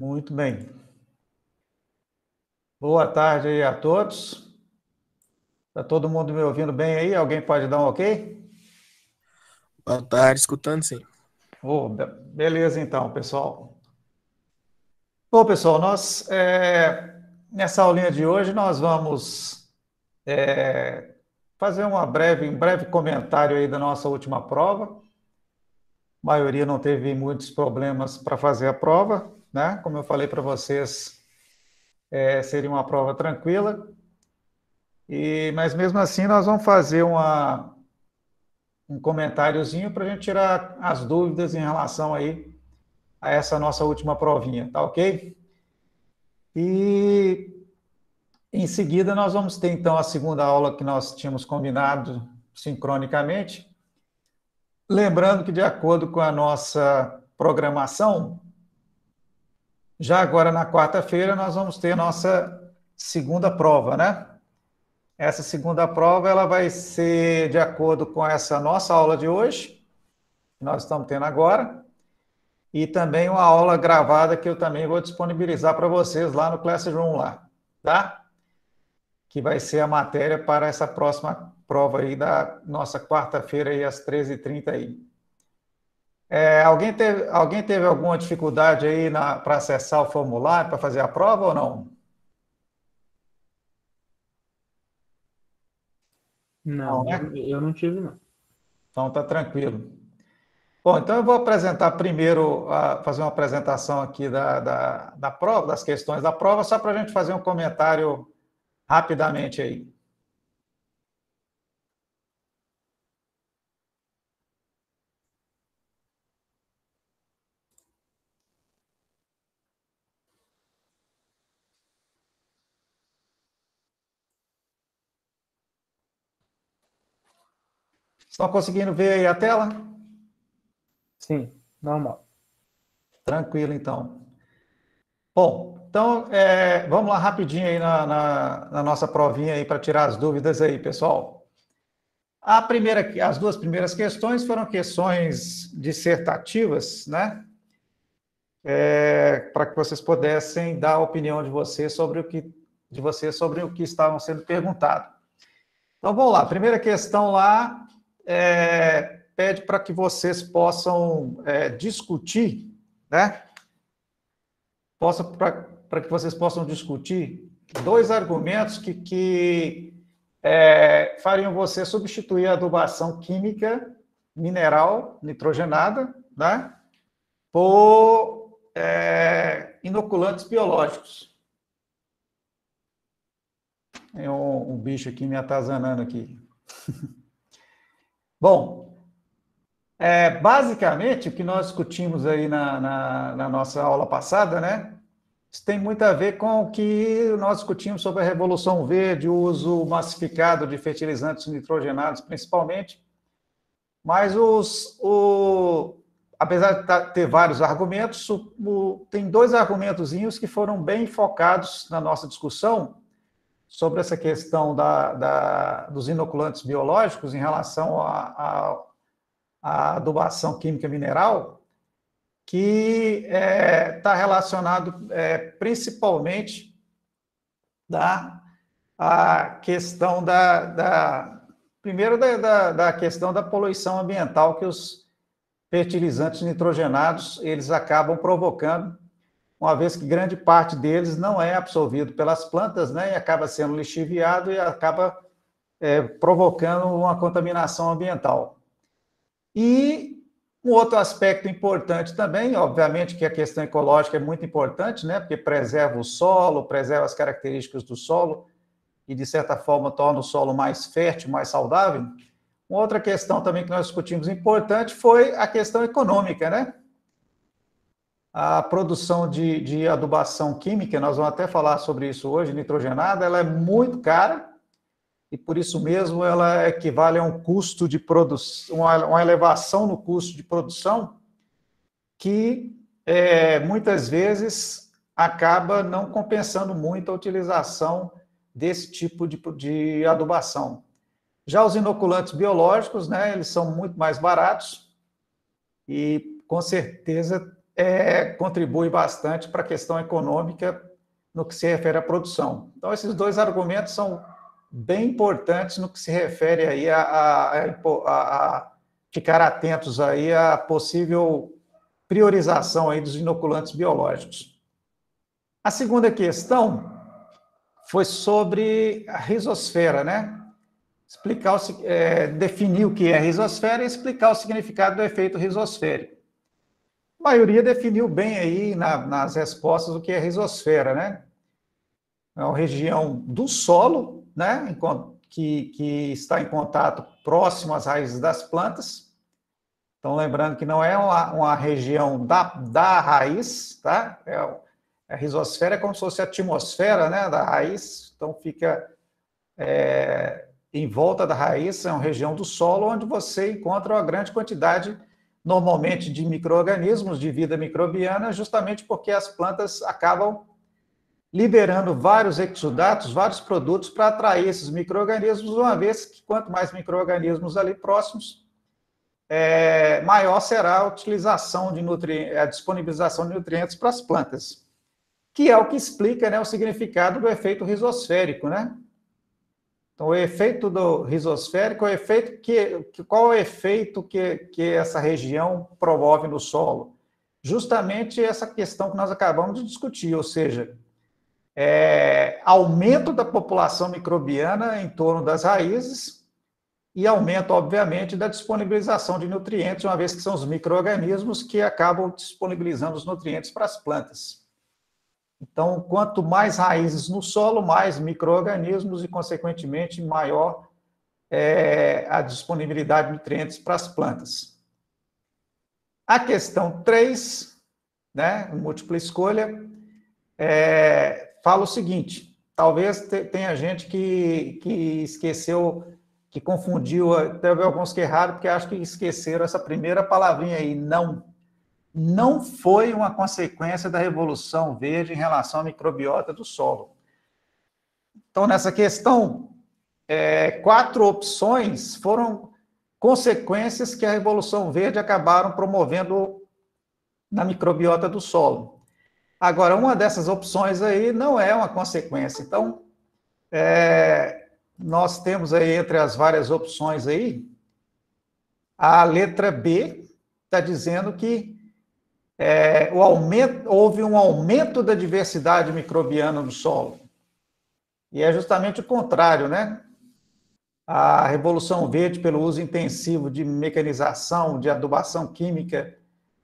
Muito bem. Boa tarde aí a todos. Está todo mundo me ouvindo bem aí? Alguém pode dar um ok? Boa tarde, escutando sim. Oh, beleza então, pessoal. Bom, pessoal, nós é, nessa aulinha de hoje nós vamos é, fazer uma breve, um breve comentário aí da nossa última prova. A maioria não teve muitos problemas para fazer a prova, né? Como eu falei para vocês, é, seria uma prova tranquila. E, mas mesmo assim, nós vamos fazer uma, um comentáriozinho para a gente tirar as dúvidas em relação aí a essa nossa última provinha, tá ok? E em seguida nós vamos ter então a segunda aula que nós tínhamos combinado sincronicamente. Lembrando que de acordo com a nossa programação, já agora, na quarta-feira, nós vamos ter nossa segunda prova, né? Essa segunda prova ela vai ser de acordo com essa nossa aula de hoje, que nós estamos tendo agora, e também uma aula gravada que eu também vou disponibilizar para vocês lá no Classroom lá, tá? Que vai ser a matéria para essa próxima prova aí da nossa quarta-feira às 13h30 aí. É, alguém, teve, alguém teve alguma dificuldade aí para acessar o formulário, para fazer a prova ou não? Não, não né? eu não tive, não. Então está tranquilo. Bom, então eu vou apresentar primeiro, fazer uma apresentação aqui da, da, da prova, das questões da prova, só para a gente fazer um comentário rapidamente aí. Estão conseguindo ver aí a tela? Sim, normal. Tranquilo, então. Bom, então é, vamos lá rapidinho aí na, na, na nossa provinha aí para tirar as dúvidas aí, pessoal. A primeira, as duas primeiras questões foram questões dissertativas, né? É, para que vocês pudessem dar a opinião de vocês sobre o que de vocês sobre o que estavam sendo perguntado. Então vamos lá. Primeira questão lá é, pede para que vocês possam é, discutir, né? para que vocês possam discutir dois argumentos que, que é, fariam você substituir a adubação química mineral nitrogenada, né? Por é, inoculantes biológicos. Tem um, um bicho aqui me atazanando aqui. Bom, é, basicamente o que nós discutimos aí na, na, na nossa aula passada, né? Isso tem muito a ver com o que nós discutimos sobre a Revolução Verde, o uso massificado de fertilizantes nitrogenados, principalmente. Mas, os, o, apesar de tá, ter vários argumentos, o, tem dois argumentozinhos que foram bem focados na nossa discussão sobre essa questão da, da, dos inoculantes biológicos em relação à adubação química mineral, que está é, tá relacionado é, principalmente da a questão da, da primeiro da, da questão da poluição ambiental que os fertilizantes nitrogenados eles acabam provocando uma vez que grande parte deles não é absorvido pelas plantas, né, e acaba sendo lixiviado e acaba é, provocando uma contaminação ambiental. E um outro aspecto importante também, obviamente que a questão ecológica é muito importante, né, porque preserva o solo, preserva as características do solo e, de certa forma, torna o solo mais fértil, mais saudável. Uma outra questão também que nós discutimos importante foi a questão econômica, né? a produção de, de adubação química, nós vamos até falar sobre isso hoje, nitrogenada, ela é muito cara e por isso mesmo ela equivale a um custo de produção, uma elevação no custo de produção que é, muitas vezes acaba não compensando muito a utilização desse tipo de, de adubação. Já os inoculantes biológicos, né, eles são muito mais baratos e com certeza é, contribui bastante para a questão econômica no que se refere à produção. Então, esses dois argumentos são bem importantes no que se refere aí a, a, a, a ficar atentos aí à possível priorização aí dos inoculantes biológicos. A segunda questão foi sobre a risosfera, né? Explicar o, é, definir o que é risosfera e explicar o significado do efeito risosférico. A maioria definiu bem aí na, nas respostas o que é rizosfera, né? É uma região do solo, né? Que, que está em contato próximo às raízes das plantas. Então, lembrando que não é uma, uma região da, da raiz, tá? É, a é rizosfera é como se fosse a atmosfera né, da raiz, então fica é, em volta da raiz, é uma região do solo onde você encontra uma grande quantidade de normalmente de micro-organismos, de vida microbiana, justamente porque as plantas acabam liberando vários exudatos, vários produtos para atrair esses micro-organismos, uma vez que quanto mais micro-organismos ali próximos, é, maior será a utilização de nutrientes, a disponibilização de nutrientes para as plantas, que é o que explica né, o significado do efeito risosférico, né? Então, o efeito do risosférico é o efeito que, que qual é o efeito que, que essa região promove no solo? Justamente essa questão que nós acabamos de discutir, ou seja, é, aumento da população microbiana em torno das raízes e aumento, obviamente, da disponibilização de nutrientes, uma vez que são os micro-organismos que acabam disponibilizando os nutrientes para as plantas. Então, quanto mais raízes no solo, mais micro-organismos e, consequentemente, maior é, a disponibilidade de nutrientes para as plantas. A questão 3, né, múltipla escolha, é, fala o seguinte: talvez tenha gente que, que esqueceu, que confundiu, teve alguns que erraram, porque acho que esqueceram essa primeira palavrinha aí, não não foi uma consequência da Revolução Verde em relação à microbiota do solo. Então, nessa questão, é, quatro opções foram consequências que a Revolução Verde acabaram promovendo na microbiota do solo. Agora, uma dessas opções aí não é uma consequência. Então, é, nós temos aí entre as várias opções aí, a letra B está dizendo que é, aumento, houve um aumento da diversidade microbiana no solo. E é justamente o contrário, né? A Revolução Verde, pelo uso intensivo de mecanização, de adubação química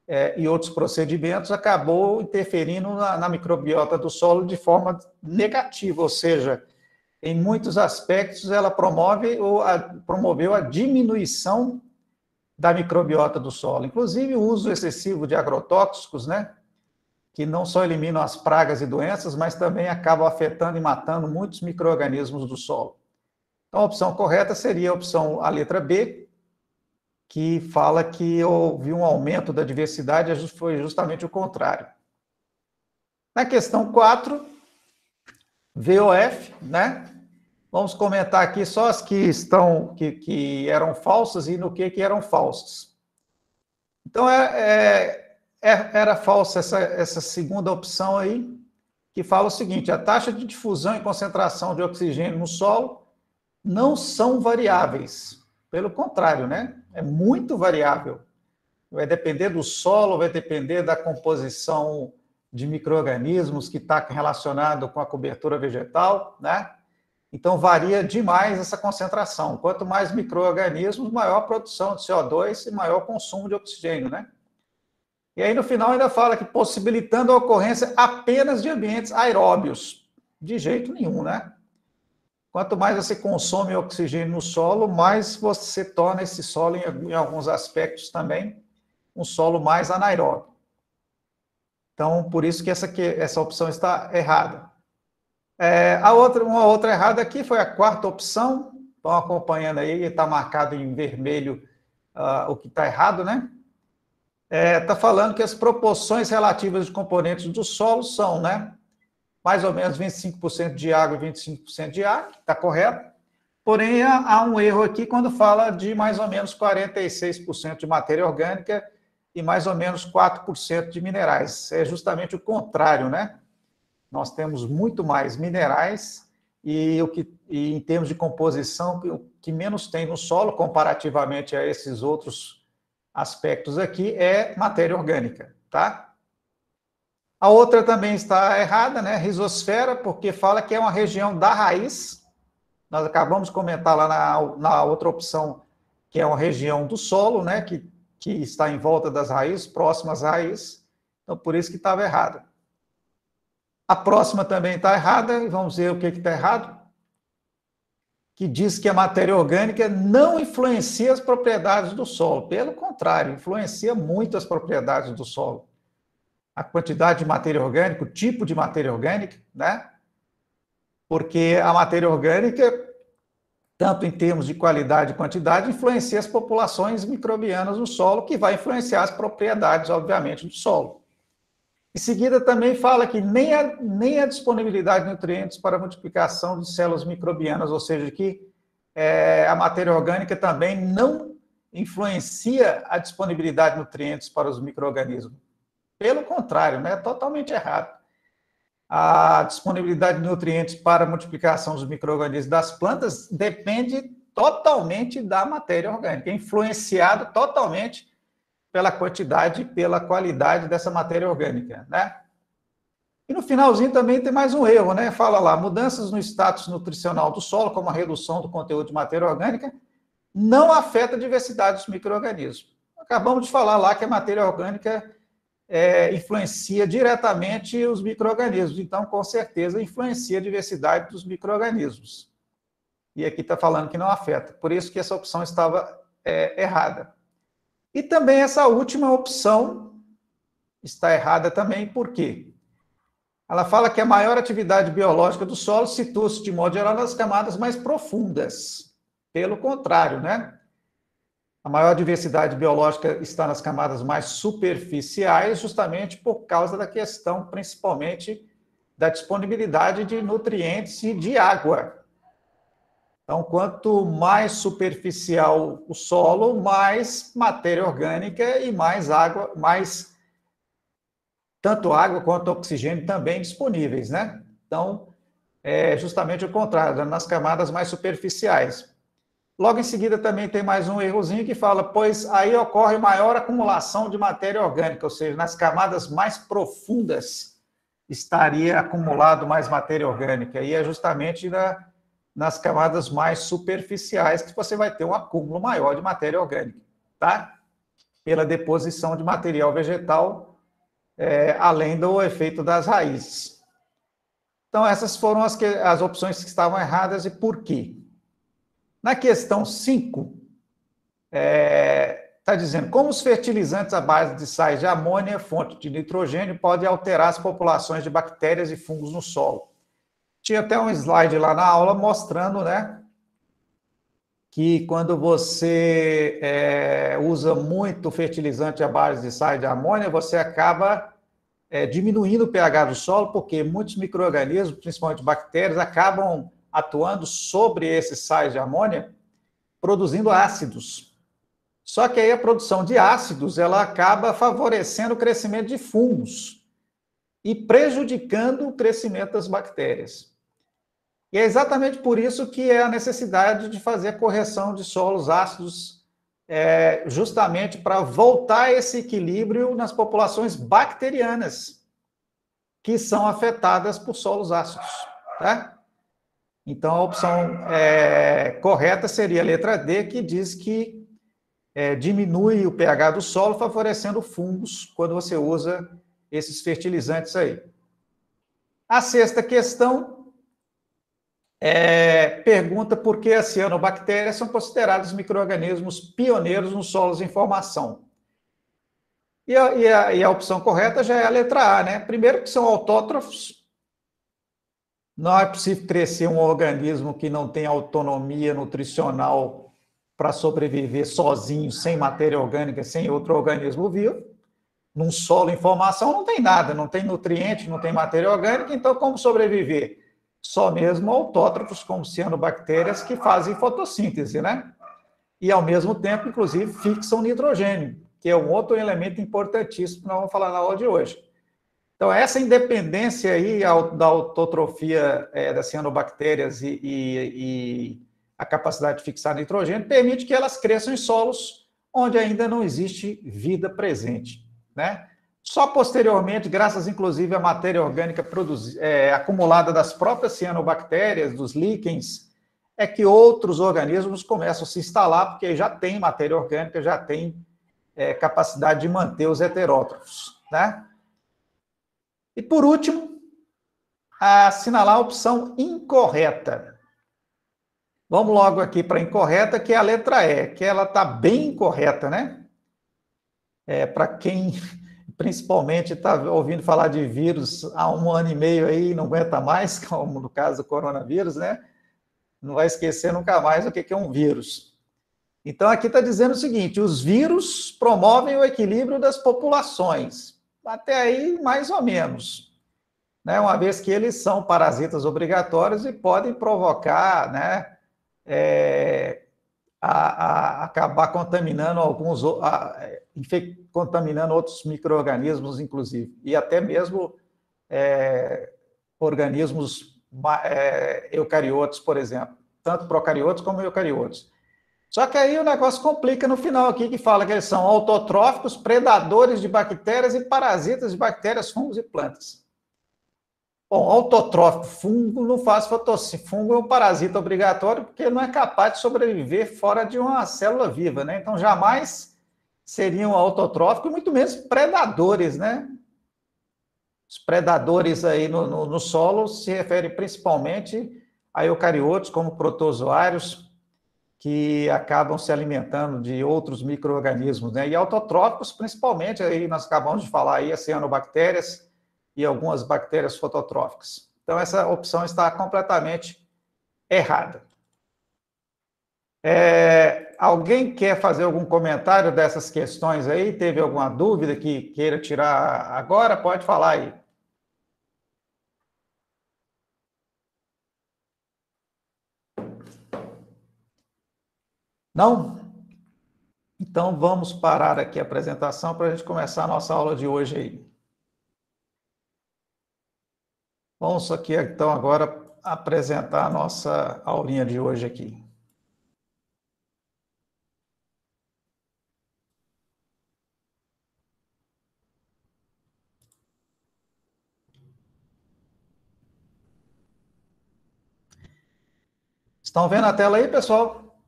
é, e outros procedimentos, acabou interferindo na, na microbiota do solo de forma negativa, ou seja, em muitos aspectos ela promove ou a, promoveu a diminuição da microbiota do solo, inclusive o uso excessivo de agrotóxicos, né? que não só eliminam as pragas e doenças, mas também acabam afetando e matando muitos micro-organismos do solo. Então, a opção correta seria a opção, a letra B, que fala que houve um aumento da diversidade, é foi justamente o contrário. Na questão 4, VOF, né? Vamos comentar aqui só as que estão que, que eram falsas e no que que eram falsas. Então é, é, é, era falsa essa, essa segunda opção aí que fala o seguinte: a taxa de difusão e concentração de oxigênio no solo não são variáveis. Pelo contrário, né? É muito variável. Vai depender do solo, vai depender da composição de micro-organismos que está relacionado com a cobertura vegetal, né? Então, varia demais essa concentração. Quanto mais micro-organismos, maior produção de CO2 e maior consumo de oxigênio, né? E aí, no final, ainda fala que possibilitando a ocorrência apenas de ambientes aeróbios. De jeito nenhum, né? Quanto mais você consome oxigênio no solo, mais você torna esse solo, em alguns aspectos também, um solo mais anaeróbio. Então, por isso que essa, que essa opção está errada. É, a outra, uma outra errada aqui foi a quarta opção. Estão acompanhando aí, está marcado em vermelho uh, o que está errado, né? Está é, tá falando que as proporções relativas de componentes do solo são, né? Mais ou menos 25% de água e 25% de ar, está correto. Porém, há um erro aqui quando fala de mais ou menos 46% de matéria orgânica e mais ou menos 4% de minerais. É justamente o contrário, né? nós temos muito mais minerais e, o que, e em termos de composição, o que menos tem no solo, comparativamente a esses outros aspectos aqui, é matéria orgânica, tá? A outra também está errada, né? Rizosfera, porque fala que é uma região da raiz. Nós acabamos de comentar lá na, na outra opção, que é uma região do solo, né? Que, que está em volta das raízes, próximas às raízes. Então, por isso que estava errado. A próxima também está errada, e vamos ver o que está errado. Que diz que a matéria orgânica não influencia as propriedades do solo. Pelo contrário, influencia muito as propriedades do solo. A quantidade de matéria orgânica, o tipo de matéria orgânica, né? Porque a matéria orgânica, tanto em termos de qualidade e quantidade, influencia as populações microbianas no solo, que vai influenciar as propriedades, obviamente, do solo. Em seguida, também fala que nem a, nem a disponibilidade de nutrientes para multiplicação de células microbianas, ou seja, que é, a matéria orgânica também não influencia a disponibilidade de nutrientes para os micro-organismos. Pelo contrário, né? é totalmente errado. A disponibilidade de nutrientes para a multiplicação dos micro-organismos das plantas depende totalmente da matéria orgânica, é influenciado totalmente pela quantidade e pela qualidade dessa matéria orgânica, né? E no finalzinho também tem mais um erro, né? Fala lá, mudanças no status nutricional do solo, como a redução do conteúdo de matéria orgânica, não afeta a diversidade dos micro-organismos. Acabamos de falar lá que a matéria orgânica é, influencia diretamente os micro-organismos, então, com certeza, influencia a diversidade dos micro-organismos. E aqui está falando que não afeta, por isso que essa opção estava é, errada. E também essa última opção está errada também, por quê? Ela fala que a maior atividade biológica do solo situa-se, de modo geral, nas camadas mais profundas. Pelo contrário, né? A maior diversidade biológica está nas camadas mais superficiais, justamente por causa da questão, principalmente, da disponibilidade de nutrientes e de água. Então, quanto mais superficial o solo, mais matéria orgânica e mais água, mais tanto água quanto oxigênio também disponíveis, né? Então, é justamente o contrário, né? nas camadas mais superficiais. Logo em seguida também tem mais um errozinho que fala, pois aí ocorre maior acumulação de matéria orgânica, ou seja, nas camadas mais profundas estaria acumulado mais matéria orgânica, e é justamente na nas camadas mais superficiais, que você vai ter um acúmulo maior de matéria orgânica, tá? Pela deposição de material vegetal, é, além do efeito das raízes. Então, essas foram as, que, as opções que estavam erradas e por quê? Na questão 5, está é, tá dizendo como os fertilizantes à base de sais de amônia, fonte de nitrogênio, podem alterar as populações de bactérias e fungos no solo. Tinha até um slide lá na aula mostrando, né? Que quando você é, usa muito fertilizante à base de sais de amônia, você acaba é, diminuindo o pH do solo, porque muitos micro-organismos, principalmente bactérias, acabam atuando sobre esses sais de amônia, produzindo ácidos. Só que aí a produção de ácidos ela acaba favorecendo o crescimento de fungos e prejudicando o crescimento das bactérias. E é exatamente por isso que é a necessidade de fazer a correção de solos ácidos, é, justamente para voltar esse equilíbrio nas populações bacterianas que são afetadas por solos ácidos. Tá? Então, a opção é, correta seria a letra D, que diz que é, diminui o pH do solo, favorecendo fungos quando você usa esses fertilizantes aí. A sexta questão é, pergunta por que as cianobactérias são consideradas micro-organismos pioneiros nos solos em formação. E a, e, a, e a, opção correta já é a letra A, né? Primeiro que são autótrofos. Não é possível crescer um organismo que não tem autonomia nutricional para sobreviver sozinho, sem matéria orgânica, sem outro organismo vivo. Num solo em formação não tem nada, não tem nutriente, não tem matéria orgânica, então como sobreviver? só mesmo autótrofos, como cianobactérias, que fazem fotossíntese, né? E, ao mesmo tempo, inclusive, fixam nitrogênio, que é um outro elemento importantíssimo que nós vamos falar na aula de hoje. Então, essa independência aí da autotrofia é, das cianobactérias e, e, e a capacidade de fixar nitrogênio permite que elas cresçam em solos onde ainda não existe vida presente, né? Só posteriormente, graças inclusive à matéria orgânica é, acumulada das próprias cianobactérias, dos líquens, é que outros organismos começam a se instalar, porque já tem matéria orgânica, já tem é, capacidade de manter os heterótrofos. Né? E por último, a assinalar a opção incorreta. Vamos logo aqui para a incorreta, que é a letra E, que ela está bem incorreta, né? É, para quem principalmente está ouvindo falar de vírus há um ano e meio aí, não aguenta mais, como no caso do coronavírus, né? Não vai esquecer nunca mais o que é um vírus. Então, aqui está dizendo o seguinte: os vírus promovem o equilíbrio das populações. Até aí, mais ou menos. Né? Uma vez que eles são parasitas obrigatórios e podem provocar né, é, a, a acabar contaminando alguns, a, é, contaminando outros micro-organismos, inclusive, e até mesmo é, organismos é, eucariotos, por exemplo, tanto procariotos como eucariotos. Só que aí o negócio complica no final aqui, que fala que eles são autotróficos, predadores de bactérias e parasitas de bactérias, fungos e plantas. Bom, autotrófico, fungo não faz fotossíntese. Fungo é um parasita obrigatório porque não é capaz de sobreviver fora de uma célula viva, né? Então jamais seriam autotróficos, muito menos predadores, né? Os predadores aí no, no, no solo se referem principalmente a eucariotos, como protozoários, que acabam se alimentando de outros micro-organismos, né? E autotróficos, principalmente, aí nós acabamos de falar aí, as cianobactérias, e algumas bactérias fototróficas. Então, essa opção está completamente errada. É, alguém quer fazer algum comentário dessas questões aí? Teve alguma dúvida que queira tirar agora? Pode falar aí. Não? Então vamos parar aqui a apresentação para a gente começar a nossa aula de hoje aí. Vamos aqui então agora apresentar a nossa aulinha de hoje aqui. Estão vendo a tela aí, pessoal?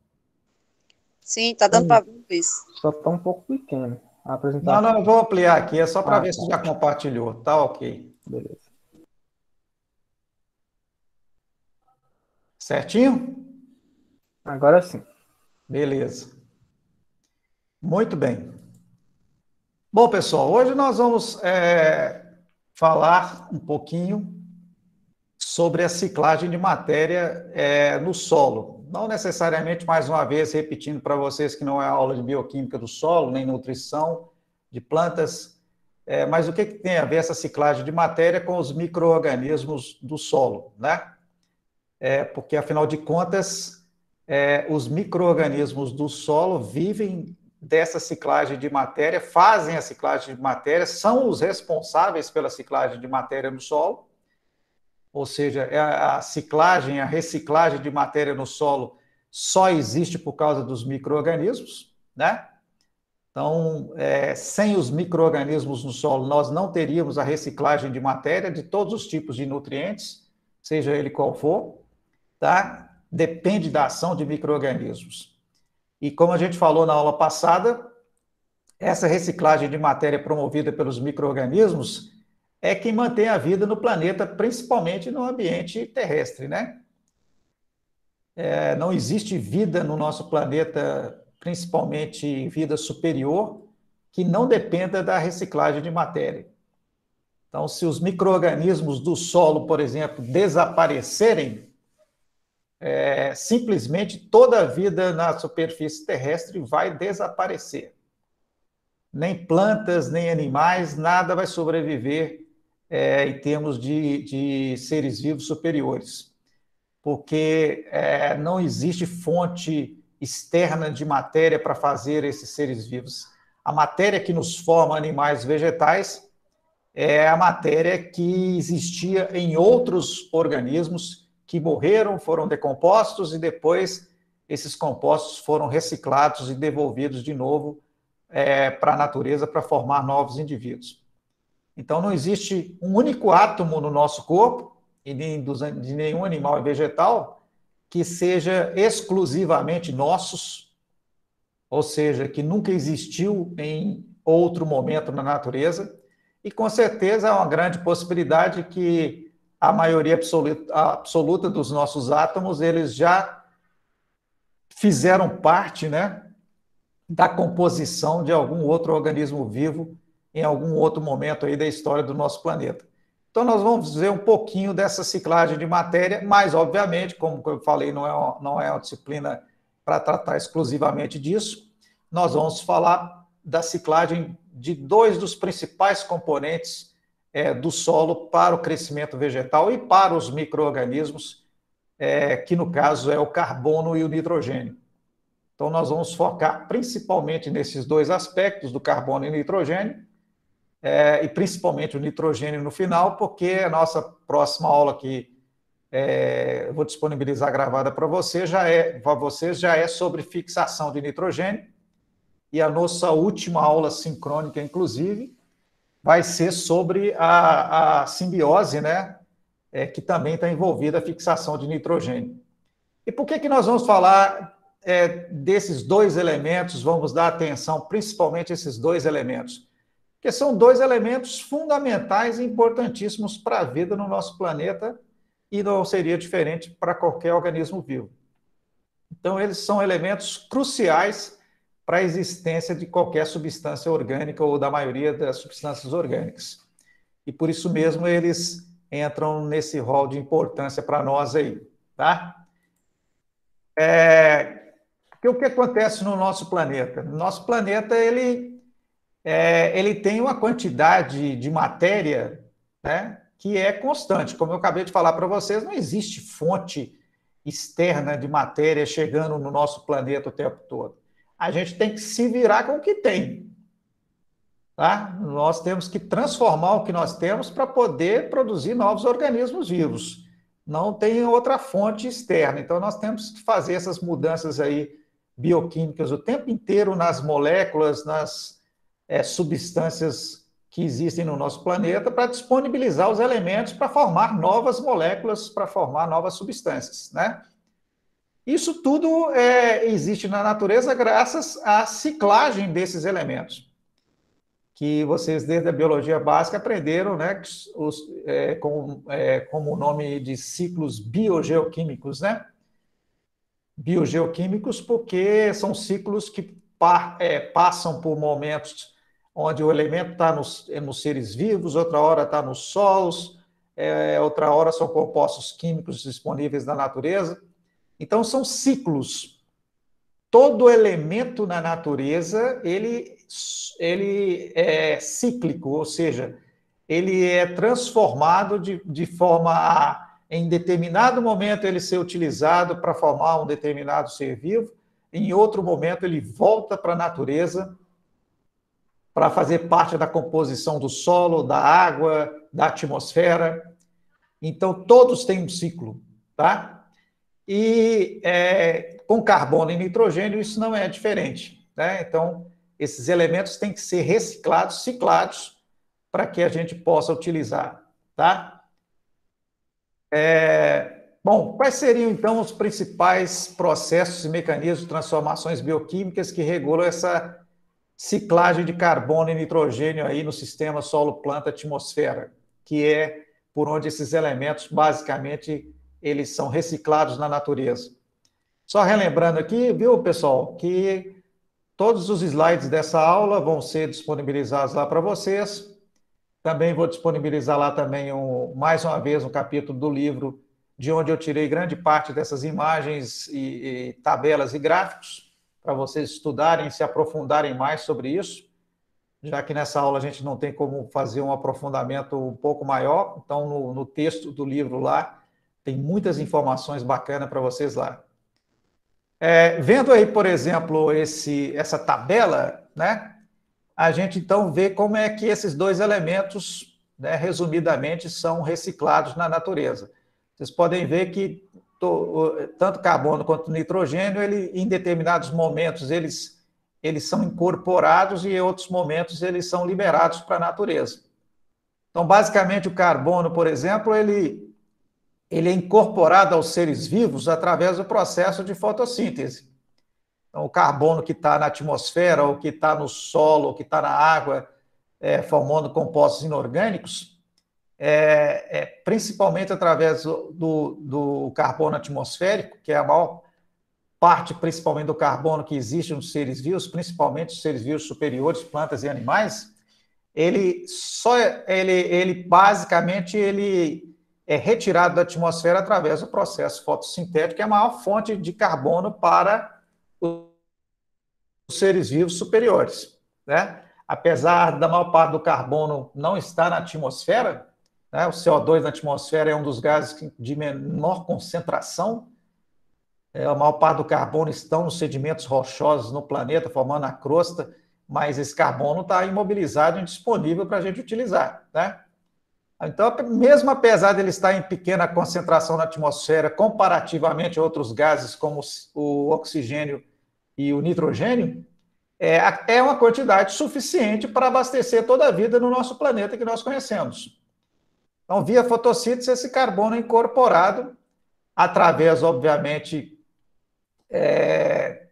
Sim, está dando para ver, isso. Só está um pouco pequeno. Apresentar. Não, não, eu vou ampliar aqui, é só para ah, ver tá. se já compartilhou. Está ok. Beleza. Certinho? Agora sim. Beleza. Muito bem. Bom, pessoal, hoje nós vamos é, falar um pouquinho sobre a ciclagem de matéria é, no solo. Não necessariamente, mais uma vez, repetindo para vocês que não é aula de bioquímica do solo, nem nutrição de plantas, é, mas o que, que tem a ver essa ciclagem de matéria com os micro-organismos do solo, né? é, porque afinal de contas, é, os micro-organismos do solo vivem dessa ciclagem de matéria, fazem a ciclagem de matéria, são os responsáveis pela ciclagem de matéria no solo, ou seja, é a ciclagem, a reciclagem de matéria no solo só existe por causa dos micro-organismos, né? Então, é, sem os micro-organismos no solo, nós não teríamos a reciclagem de matéria de todos os tipos de nutrientes, seja ele qual for tá? depende da ação de micro-organismos. E como a gente falou na aula passada, essa reciclagem de matéria promovida pelos micro-organismos é quem mantém a vida no planeta, principalmente no ambiente terrestre, né? É, não existe vida no nosso planeta, principalmente vida superior, que não dependa da reciclagem de matéria. Então, se os micro-organismos do solo, por exemplo, desaparecerem, é, simplesmente toda a vida na superfície terrestre vai desaparecer. Nem plantas, nem animais, nada vai sobreviver é, em termos de, de, seres vivos superiores, porque é, não existe fonte externa de matéria para fazer esses seres vivos. A matéria que nos forma animais vegetais é a matéria que existia em outros organismos que morreram, foram decompostos e depois esses compostos foram reciclados e devolvidos de novo é, para a natureza para formar novos indivíduos. Então, não existe um único átomo no nosso corpo, e nem de nenhum animal e vegetal, que seja exclusivamente nossos, ou seja, que nunca existiu em outro momento na natureza, e com certeza é uma grande possibilidade que a maioria absoluta, absoluta dos nossos átomos, eles já fizeram parte né, da composição de algum outro organismo vivo em algum outro momento aí da história do nosso planeta. Então, nós vamos ver um pouquinho dessa ciclagem de matéria, mas, obviamente, como eu falei, não é uma, não é uma disciplina para tratar exclusivamente disso. Nós vamos falar da ciclagem de dois dos principais componentes é, do solo para o crescimento vegetal e para os micro-organismos, é, que no caso é o carbono e o nitrogênio. Então, nós vamos focar principalmente nesses dois aspectos, do carbono e nitrogênio, é, e principalmente o nitrogênio no final, porque a nossa próxima aula que é, vou disponibilizar gravada para você já é para vocês já é sobre fixação de nitrogênio e a nossa última aula sincrônica, inclusive, vai ser sobre a, a simbiose, né? É, que também está envolvida a fixação de nitrogênio. E por que, que nós vamos falar é, desses dois elementos, vamos dar atenção principalmente a esses dois elementos? Porque são dois elementos fundamentais e importantíssimos para a vida no nosso planeta e não seria diferente para qualquer organismo vivo. Então, eles são elementos cruciais para a existência de qualquer substância orgânica ou da maioria das substâncias orgânicas. E por isso mesmo eles entram nesse rol de importância para nós aí, tá? É, porque o que acontece no nosso planeta? nosso planeta, ele, é, ele tem uma quantidade de matéria né, que é constante. Como eu acabei de falar para vocês, não existe fonte externa de matéria chegando no nosso planeta o tempo todo a gente tem que se virar com o que tem. Tá? Nós temos que transformar o que nós temos para poder produzir novos organismos vivos. Não tem outra fonte externa. Então, nós temos que fazer essas mudanças aí bioquímicas o tempo inteiro nas moléculas, nas é, substâncias que existem no nosso planeta para disponibilizar os elementos para formar novas moléculas, para formar novas substâncias, né? Isso tudo é, existe na natureza graças à ciclagem desses elementos, que vocês, desde a biologia básica, aprenderam né, os, é, com, é, eh, como o nome de ciclos biogeoquímicos, né? Biogeoquímicos, porque são ciclos que pa, é, passam por momentos onde o elemento está nos, nos seres vivos, outra hora está nos solos, outra hora são compostos químicos disponíveis na natureza. Então são ciclos. Todo elemento na natureza ele ele é cíclico, ou seja, ele é transformado de, de forma a, em determinado momento, ele ser utilizado para formar um determinado ser vivo, em outro momento, ele volta para a natureza para fazer parte da composição do solo, da água, da atmosfera. Então, todos têm um ciclo, tá? E é, com carbono e nitrogênio, isso não é diferente. Né? Então, esses elementos têm que ser reciclados, ciclados, para que a gente possa utilizar. Tá? É, bom, quais seriam então os principais processos e mecanismos de transformações bioquímicas que regulam essa ciclagem de carbono e nitrogênio aí no sistema solo-planta-atmosfera, que é por onde esses elementos basicamente eles são reciclados na natureza. Só relembrando aqui, viu, pessoal, que todos os slides dessa aula vão ser disponibilizados lá para vocês. Também vou disponibilizar lá também um, mais uma vez um capítulo do livro de onde eu tirei grande parte dessas imagens e, e tabelas e gráficos para vocês estudarem, se aprofundarem mais sobre isso. Já que nessa aula a gente não tem como fazer um aprofundamento um pouco maior, então no, no texto do livro lá tem muitas informações bacanas para vocês lá. É, vendo aí, por exemplo, esse, essa tabela, né, a gente então vê como é que esses dois elementos, né, resumidamente, são reciclados na natureza. Vocês podem ver que to, tanto carbono quanto nitrogênio, ele, em determinados momentos, eles, eles são incorporados e em outros momentos eles são liberados para a natureza. Então, basicamente, o carbono, por exemplo, ele ele é incorporado aos seres vivos através do processo de fotossíntese. Então, o carbono que está na atmosfera, ou que está no solo, ou que está na água, é, formando compostos inorgânicos, é, é, principalmente através do, do carbono atmosférico, que é a maior parte, principalmente, do carbono que existe nos seres vivos, principalmente os seres vivos superiores, plantas e animais, ele só é, ele, ele basicamente ele é retirado da atmosfera através do processo fotossintético, que é a maior fonte de carbono para os seres vivos superiores. Né? Apesar da maior parte do carbono não estar na atmosfera, né? o CO2 na atmosfera é um dos gases de menor concentração, é, a maior parte do carbono está nos sedimentos rochosos no planeta, formando a crosta, mas esse carbono está imobilizado e indisponível para a gente utilizar. Né? Então, mesmo apesar dele estar em pequena concentração na atmosfera comparativamente a outros gases como o oxigênio e o nitrogênio, é, é, uma quantidade suficiente para abastecer toda a vida no nosso planeta que nós conhecemos. Então, via fotossíntese, esse carbono é incorporado através, obviamente, é,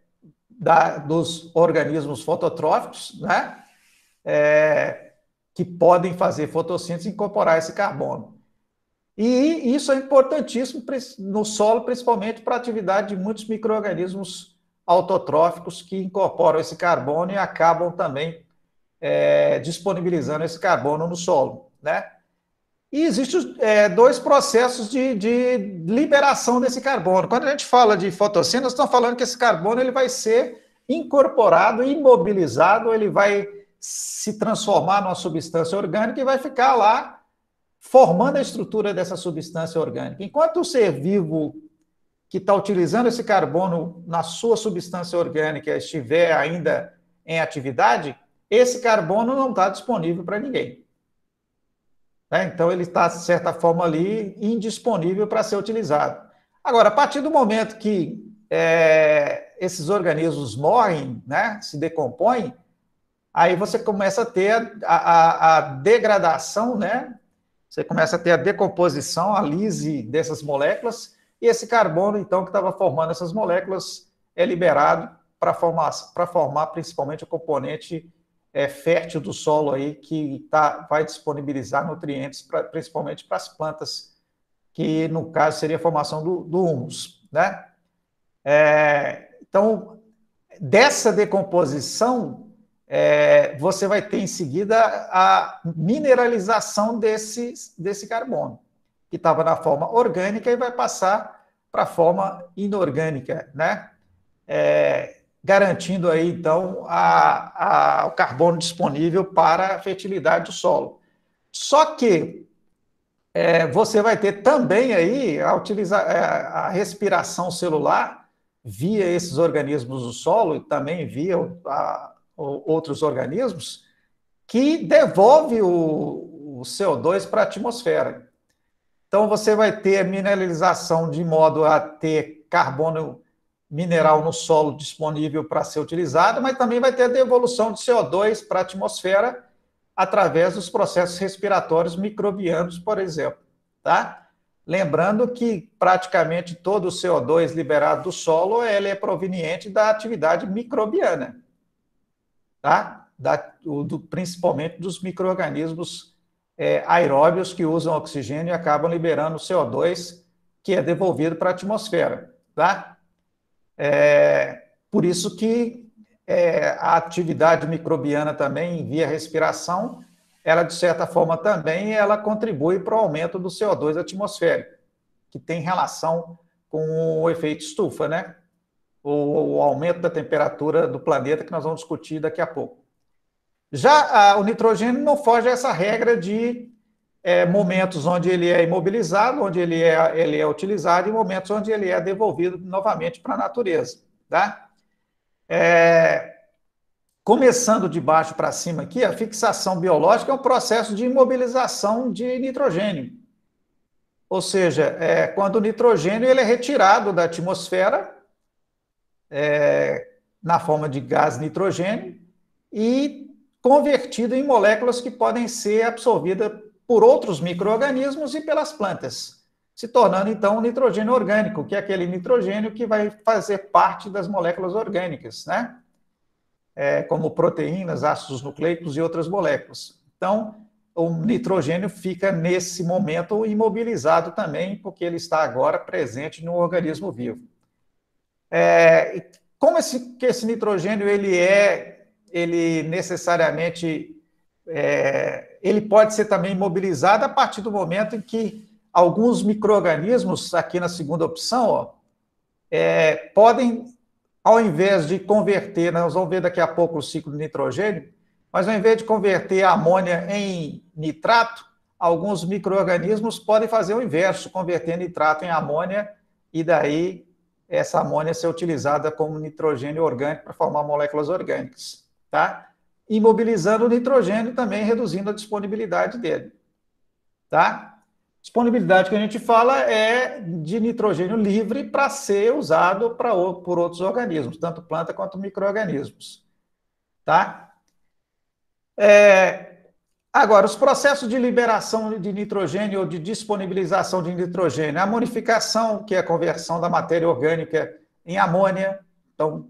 da, dos organismos fototróficos, né? É, que podem fazer fotossíntese e incorporar esse carbono. E isso é importantíssimo no solo, principalmente para a atividade de muitos micro-organismos autotróficos que incorporam esse carbono e acabam também é, disponibilizando esse carbono no solo, né? E existem é, dois processos de, de, liberação desse carbono. Quando a gente fala de fotossíntese, estão falando que esse carbono ele vai ser incorporado, imobilizado, ele vai se transformar numa substância orgânica e vai ficar lá formando a estrutura dessa substância orgânica. Enquanto o ser vivo que está utilizando esse carbono na sua substância orgânica estiver ainda em atividade, esse carbono não está disponível para ninguém. Né? Então, ele está, de certa forma, ali indisponível para ser utilizado. Agora, a partir do momento que é, esses organismos morrem, né, se decompõem, aí você começa a ter a, a, a degradação, né? Você começa a ter a decomposição, a lise dessas moléculas, e esse carbono, então, que estava formando essas moléculas, é liberado para formar, formar principalmente o componente é, fértil do solo aí, que tá, vai disponibilizar nutrientes, pra, principalmente para as plantas, que no caso seria a formação do, do humus, né? É, então, dessa decomposição é, você vai ter em seguida a mineralização desse, desse carbono, que estava na forma orgânica e vai passar para a forma inorgânica, né? É, garantindo aí, então, a, a, o carbono disponível para a fertilidade do solo. Só que é, você vai ter também aí a, utiliza, é, a respiração celular via esses organismos do solo e também via a, outros organismos, que devolve o, o CO2 para a atmosfera. Então, você vai ter mineralização de modo a ter carbono mineral no solo disponível para ser utilizado, mas também vai ter a devolução de CO2 para a atmosfera através dos processos respiratórios microbianos, por exemplo. Tá? Lembrando que praticamente todo o CO2 liberado do solo ele é proveniente da atividade microbiana tá? Da, do, principalmente dos micro-organismos é, aeróbios que usam oxigênio e acabam liberando o CO2, que é devolvido para a atmosfera. Tá? É, por isso que é, a atividade microbiana também, via respiração, ela, de certa forma, também ela contribui para o aumento do CO2 atmosférico, que tem relação com o efeito estufa, né? o, o aumento da temperatura do planeta, que nós vamos discutir daqui a pouco. Já a, o nitrogênio não foge a essa regra de é, momentos onde ele é imobilizado, onde ele é, ele é utilizado, e momentos onde ele é devolvido novamente para a natureza. Tá? É, começando de baixo para cima aqui, a fixação biológica é um processo de imobilização de nitrogênio. Ou seja, é, quando o nitrogênio ele é retirado da atmosfera é, na forma de gás nitrogênio e convertido em moléculas que podem ser absorvidas por outros micro-organismos e pelas plantas, se tornando então o nitrogênio orgânico, que é aquele nitrogênio que vai fazer parte das moléculas orgânicas, né? É, como proteínas, ácidos nucleicos e outras moléculas. Então, o nitrogênio fica nesse momento imobilizado também, porque ele está agora presente no organismo vivo. É, como esse, que esse nitrogênio ele é, ele necessariamente, é, ele pode ser também mobilizado a partir do momento em que alguns micro-organismos, aqui na segunda opção, ó, é, podem, ao invés de converter, nós vamos ver daqui a pouco o ciclo de nitrogênio, mas ao invés de converter a amônia em nitrato, alguns micro-organismos podem fazer o inverso, converter nitrato em amônia e daí essa amônia ser utilizada como nitrogênio orgânico para formar moléculas orgânicas, tá? Imobilizando o nitrogênio também, reduzindo a disponibilidade dele, tá? Disponibilidade que a gente fala é de nitrogênio livre para ser usado para por outros organismos, tanto planta quanto microorganismos, tá? É, Agora, os processos de liberação de nitrogênio ou de disponibilização de nitrogênio, a amonificação, que é a conversão da matéria orgânica em amônia. Então,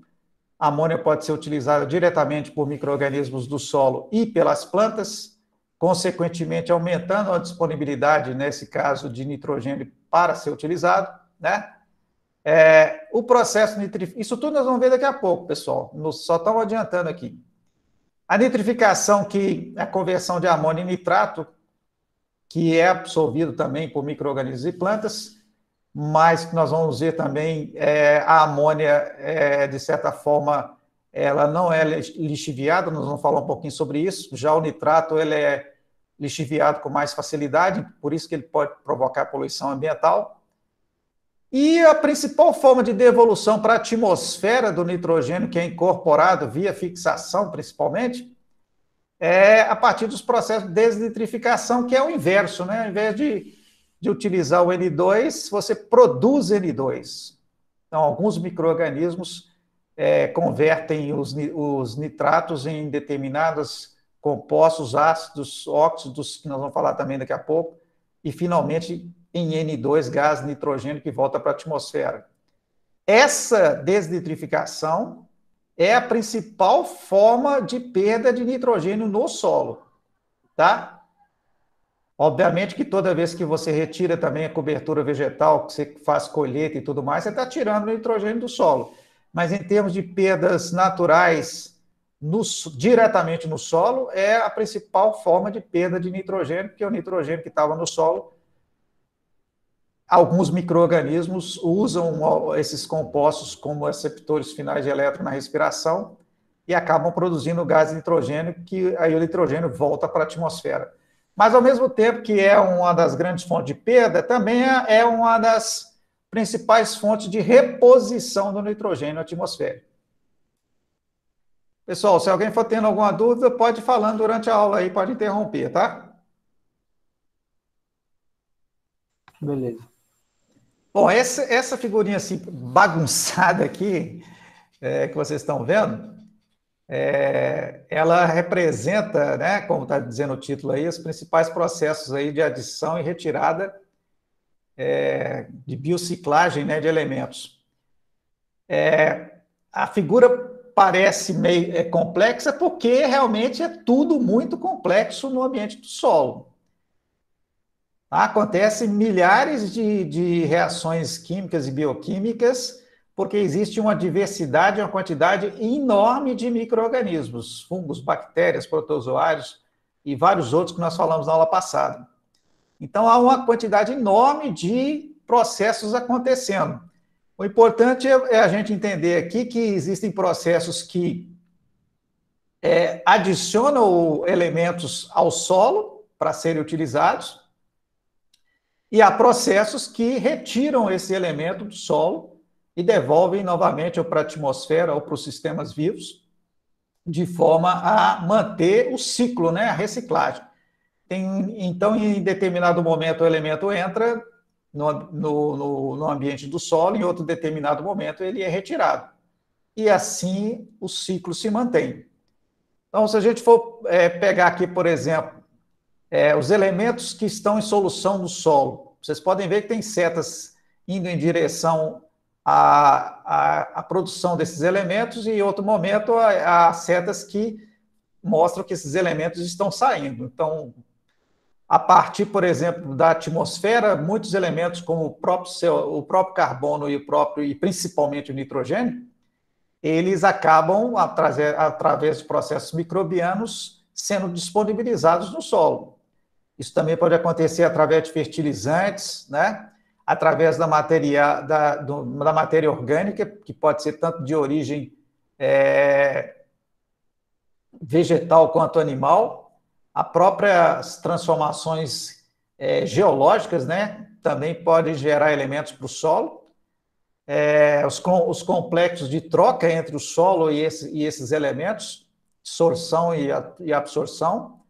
a amônia pode ser utilizada diretamente por micro-organismos do solo e pelas plantas, consequentemente aumentando a disponibilidade, nesse caso, de nitrogênio para ser utilizado, né? É, o processo nitrificado, isso tudo nós vamos ver daqui a pouco, pessoal, nós só estamos adiantando aqui. A nitrificação, que é a conversão de amônio em nitrato, que é absorvido também por micro-organismos e plantas, mas que nós vamos ver também é, a amônia, é, de certa forma, ela não é lixiviada, nós vamos falar um pouquinho sobre isso. Já o nitrato, ele é lixiviado com mais facilidade, por isso que ele pode provocar poluição ambiental. E a principal forma de devolução para a atmosfera do nitrogênio, que é incorporado via fixação, principalmente, é a partir dos processos de desnitrificação, que é o inverso, né? Ao invés de, de utilizar o N2, você produz N2. Então, alguns micro-organismos é, convertem os, os nitratos em determinados compostos, ácidos, óxidos, que nós vamos falar também daqui a pouco, e finalmente em N2, gás nitrogênio que volta para a atmosfera. Essa desnitrificação é a principal forma de perda de nitrogênio no solo, tá? Obviamente que toda vez que você retira também a cobertura vegetal, que você faz colheita e tudo mais, você está tirando nitrogênio do solo. Mas em termos de perdas naturais no, diretamente no solo, é a principal forma de perda de nitrogênio, porque o nitrogênio que estava no solo Alguns micro-organismos usam esses compostos como receptores finais de elétron na respiração e acabam produzindo gás nitrogênio, que aí o nitrogênio volta para a atmosfera. Mas, ao mesmo tempo que é uma das grandes fontes de perda, também é, é uma das principais fontes de reposição do nitrogênio atmosférico. Pessoal, se alguém for tendo alguma dúvida, pode ir falando durante a aula aí, pode interromper, tá? Beleza. Bom, essa, essa figurinha assim, bagunçada aqui, é, que vocês estão vendo, é, ela representa, né, como está dizendo o título aí, os principais processos aí de adição e retirada é, de biociclagem né, de elementos. É, a figura parece meio é complexa porque realmente é tudo muito complexo no ambiente do solo. Acontecem milhares de, de reações químicas e bioquímicas, porque existe uma diversidade, uma quantidade enorme de micro-organismos, fungos, bactérias, protozoários e vários outros que nós falamos na aula passada. Então, há uma quantidade enorme de processos acontecendo. O importante é, é a gente entender aqui que existem processos que é, adicionam elementos ao solo para serem utilizados, e há processos que retiram esse elemento do solo e devolvem novamente para a atmosfera ou para os sistemas vivos, de forma a manter o ciclo, né, a reciclagem. Tem, então, em determinado momento, o elemento entra no, no, no ambiente do solo, em outro determinado momento, ele é retirado. E assim o ciclo se mantém. Então, se a gente for é, pegar aqui, por exemplo, é, os elementos que estão em solução no solo. Vocês podem ver que tem setas indo em direção à, à, à produção desses elementos e, em outro momento, há, há setas que mostram que esses elementos estão saindo. Então, a partir, por exemplo, da atmosfera, muitos elementos como o próprio, o próprio carbono e o próprio e principalmente o nitrogênio, eles acabam através, através de processos microbianos sendo disponibilizados no solo. Isso também pode acontecer através de fertilizantes, né? através da matéria, da, do, da matéria orgânica, que pode ser tanto de origem é, vegetal quanto animal, as próprias transformações é, geológicas né? também podem gerar elementos para o solo. É, os, os, complexos de troca entre o solo e, esse, e esses elementos, sorção e, e absorção.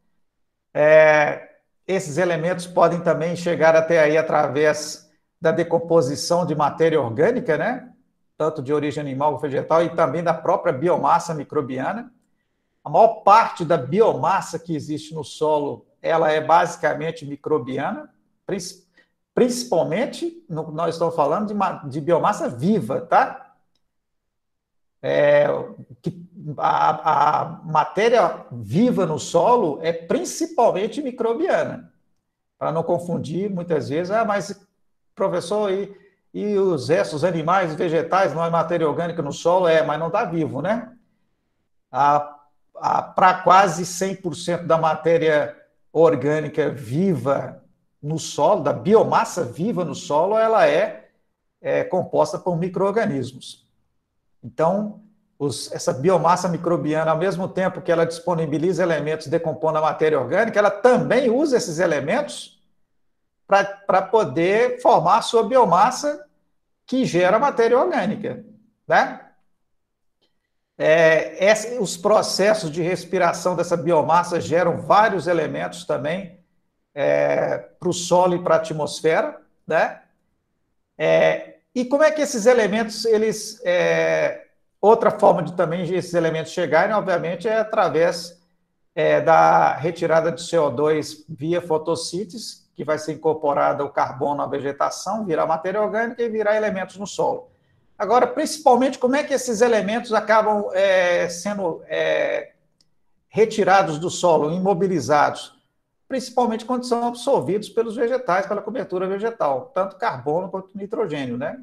É, esses elementos podem também chegar até aí através da decomposição de matéria orgânica, né? Tanto de origem animal ou vegetal e também da própria biomassa microbiana. A maior parte da biomassa que existe no solo, ela é basicamente microbiana, principalmente, nós estamos falando de, de biomassa viva, tá? É, que a, a matéria viva no solo é principalmente microbiana. Para não confundir, muitas vezes, ah, mas professor, e, e os restos animais, vegetais, não é matéria orgânica no solo? É, mas não está vivo, né? Para quase 100% da matéria orgânica viva no solo, da biomassa viva no solo, ela é, é composta por micro-organismos. Então, os, essa biomassa microbiana, ao mesmo tempo que ela disponibiliza elementos decompondo a matéria orgânica, ela também usa esses elementos para poder formar a sua biomassa que gera matéria orgânica, né? É, os processos de respiração dessa biomassa geram vários elementos também é, para o solo e para a atmosfera, né? É, e como é que esses elementos eles é, Outra forma de também esses elementos chegarem, obviamente, é através é, da retirada de CO2 via fotossíntese, que vai ser incorporada o carbono à vegetação, virar matéria orgânica e virar elementos no solo. Agora, principalmente, como é que esses elementos acabam é, sendo é, retirados do solo, imobilizados? Principalmente quando são absorvidos pelos vegetais, pela cobertura vegetal, tanto carbono quanto nitrogênio, né?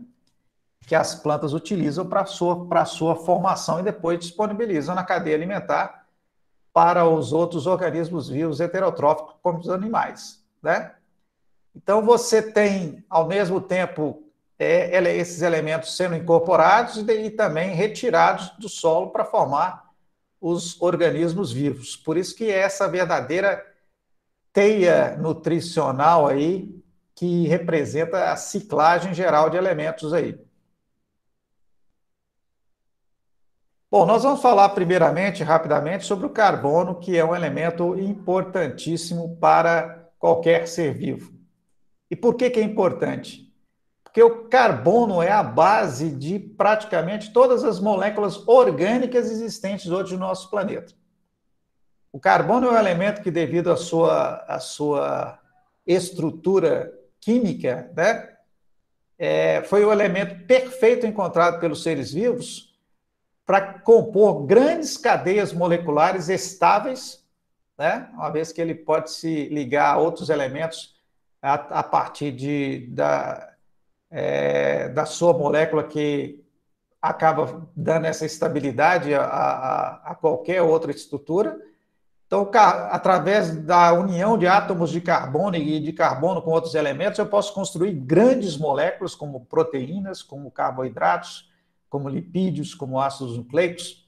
que as plantas utilizam para a sua, sua formação e depois disponibilizam na cadeia alimentar para os outros organismos vivos heterotróficos, como os animais. Né? Então, você tem, ao mesmo tempo, é, esses elementos sendo incorporados e, e também retirados do solo para formar os organismos vivos. Por isso que é essa verdadeira teia nutricional aí que representa a ciclagem geral de elementos aí. Bom, nós vamos falar primeiramente, rapidamente, sobre o carbono, que é um elemento importantíssimo para qualquer ser vivo. E por que, que é importante? Porque o carbono é a base de praticamente todas as moléculas orgânicas existentes hoje no nosso planeta. O carbono é um elemento que, devido à sua, à sua estrutura química, né, é, foi o elemento perfeito encontrado pelos seres vivos para compor grandes cadeias moleculares estáveis, né? uma vez que ele pode se ligar a outros elementos a, a partir de, da, é, da sua molécula que acaba dando essa estabilidade a, a, a qualquer outra estrutura. Então, através da união de átomos de carbono e de carbono com outros elementos, eu posso construir grandes moléculas, como proteínas, como carboidratos, como lipídios, como ácidos nucleicos.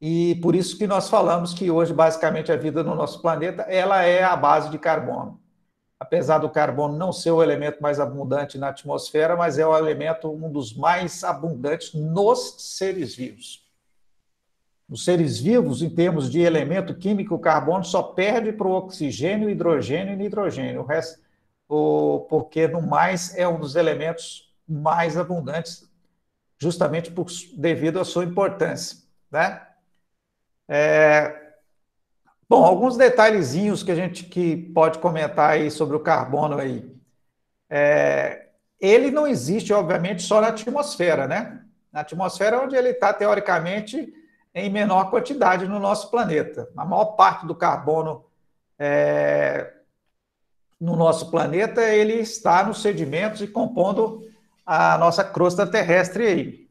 E por isso que nós falamos que hoje, basicamente, a vida no nosso planeta ela é a base de carbono. Apesar do carbono não ser o elemento mais abundante na atmosfera, mas é o elemento um dos mais abundantes nos seres vivos. Os seres vivos, em termos de elemento químico, o carbono só perde para o oxigênio, hidrogênio e nitrogênio. O resto, o, porque no mais é um dos elementos mais abundantes justamente por, devido à sua importância. Né? É... Bom, alguns detalhezinhos que a gente que pode comentar aí sobre o carbono aí. É... Ele não existe, obviamente, só na atmosfera, né? Na atmosfera é onde ele está, teoricamente, em menor quantidade no nosso planeta. A maior parte do carbono é... no nosso planeta ele está nos sedimentos e compondo a nossa crosta terrestre aí.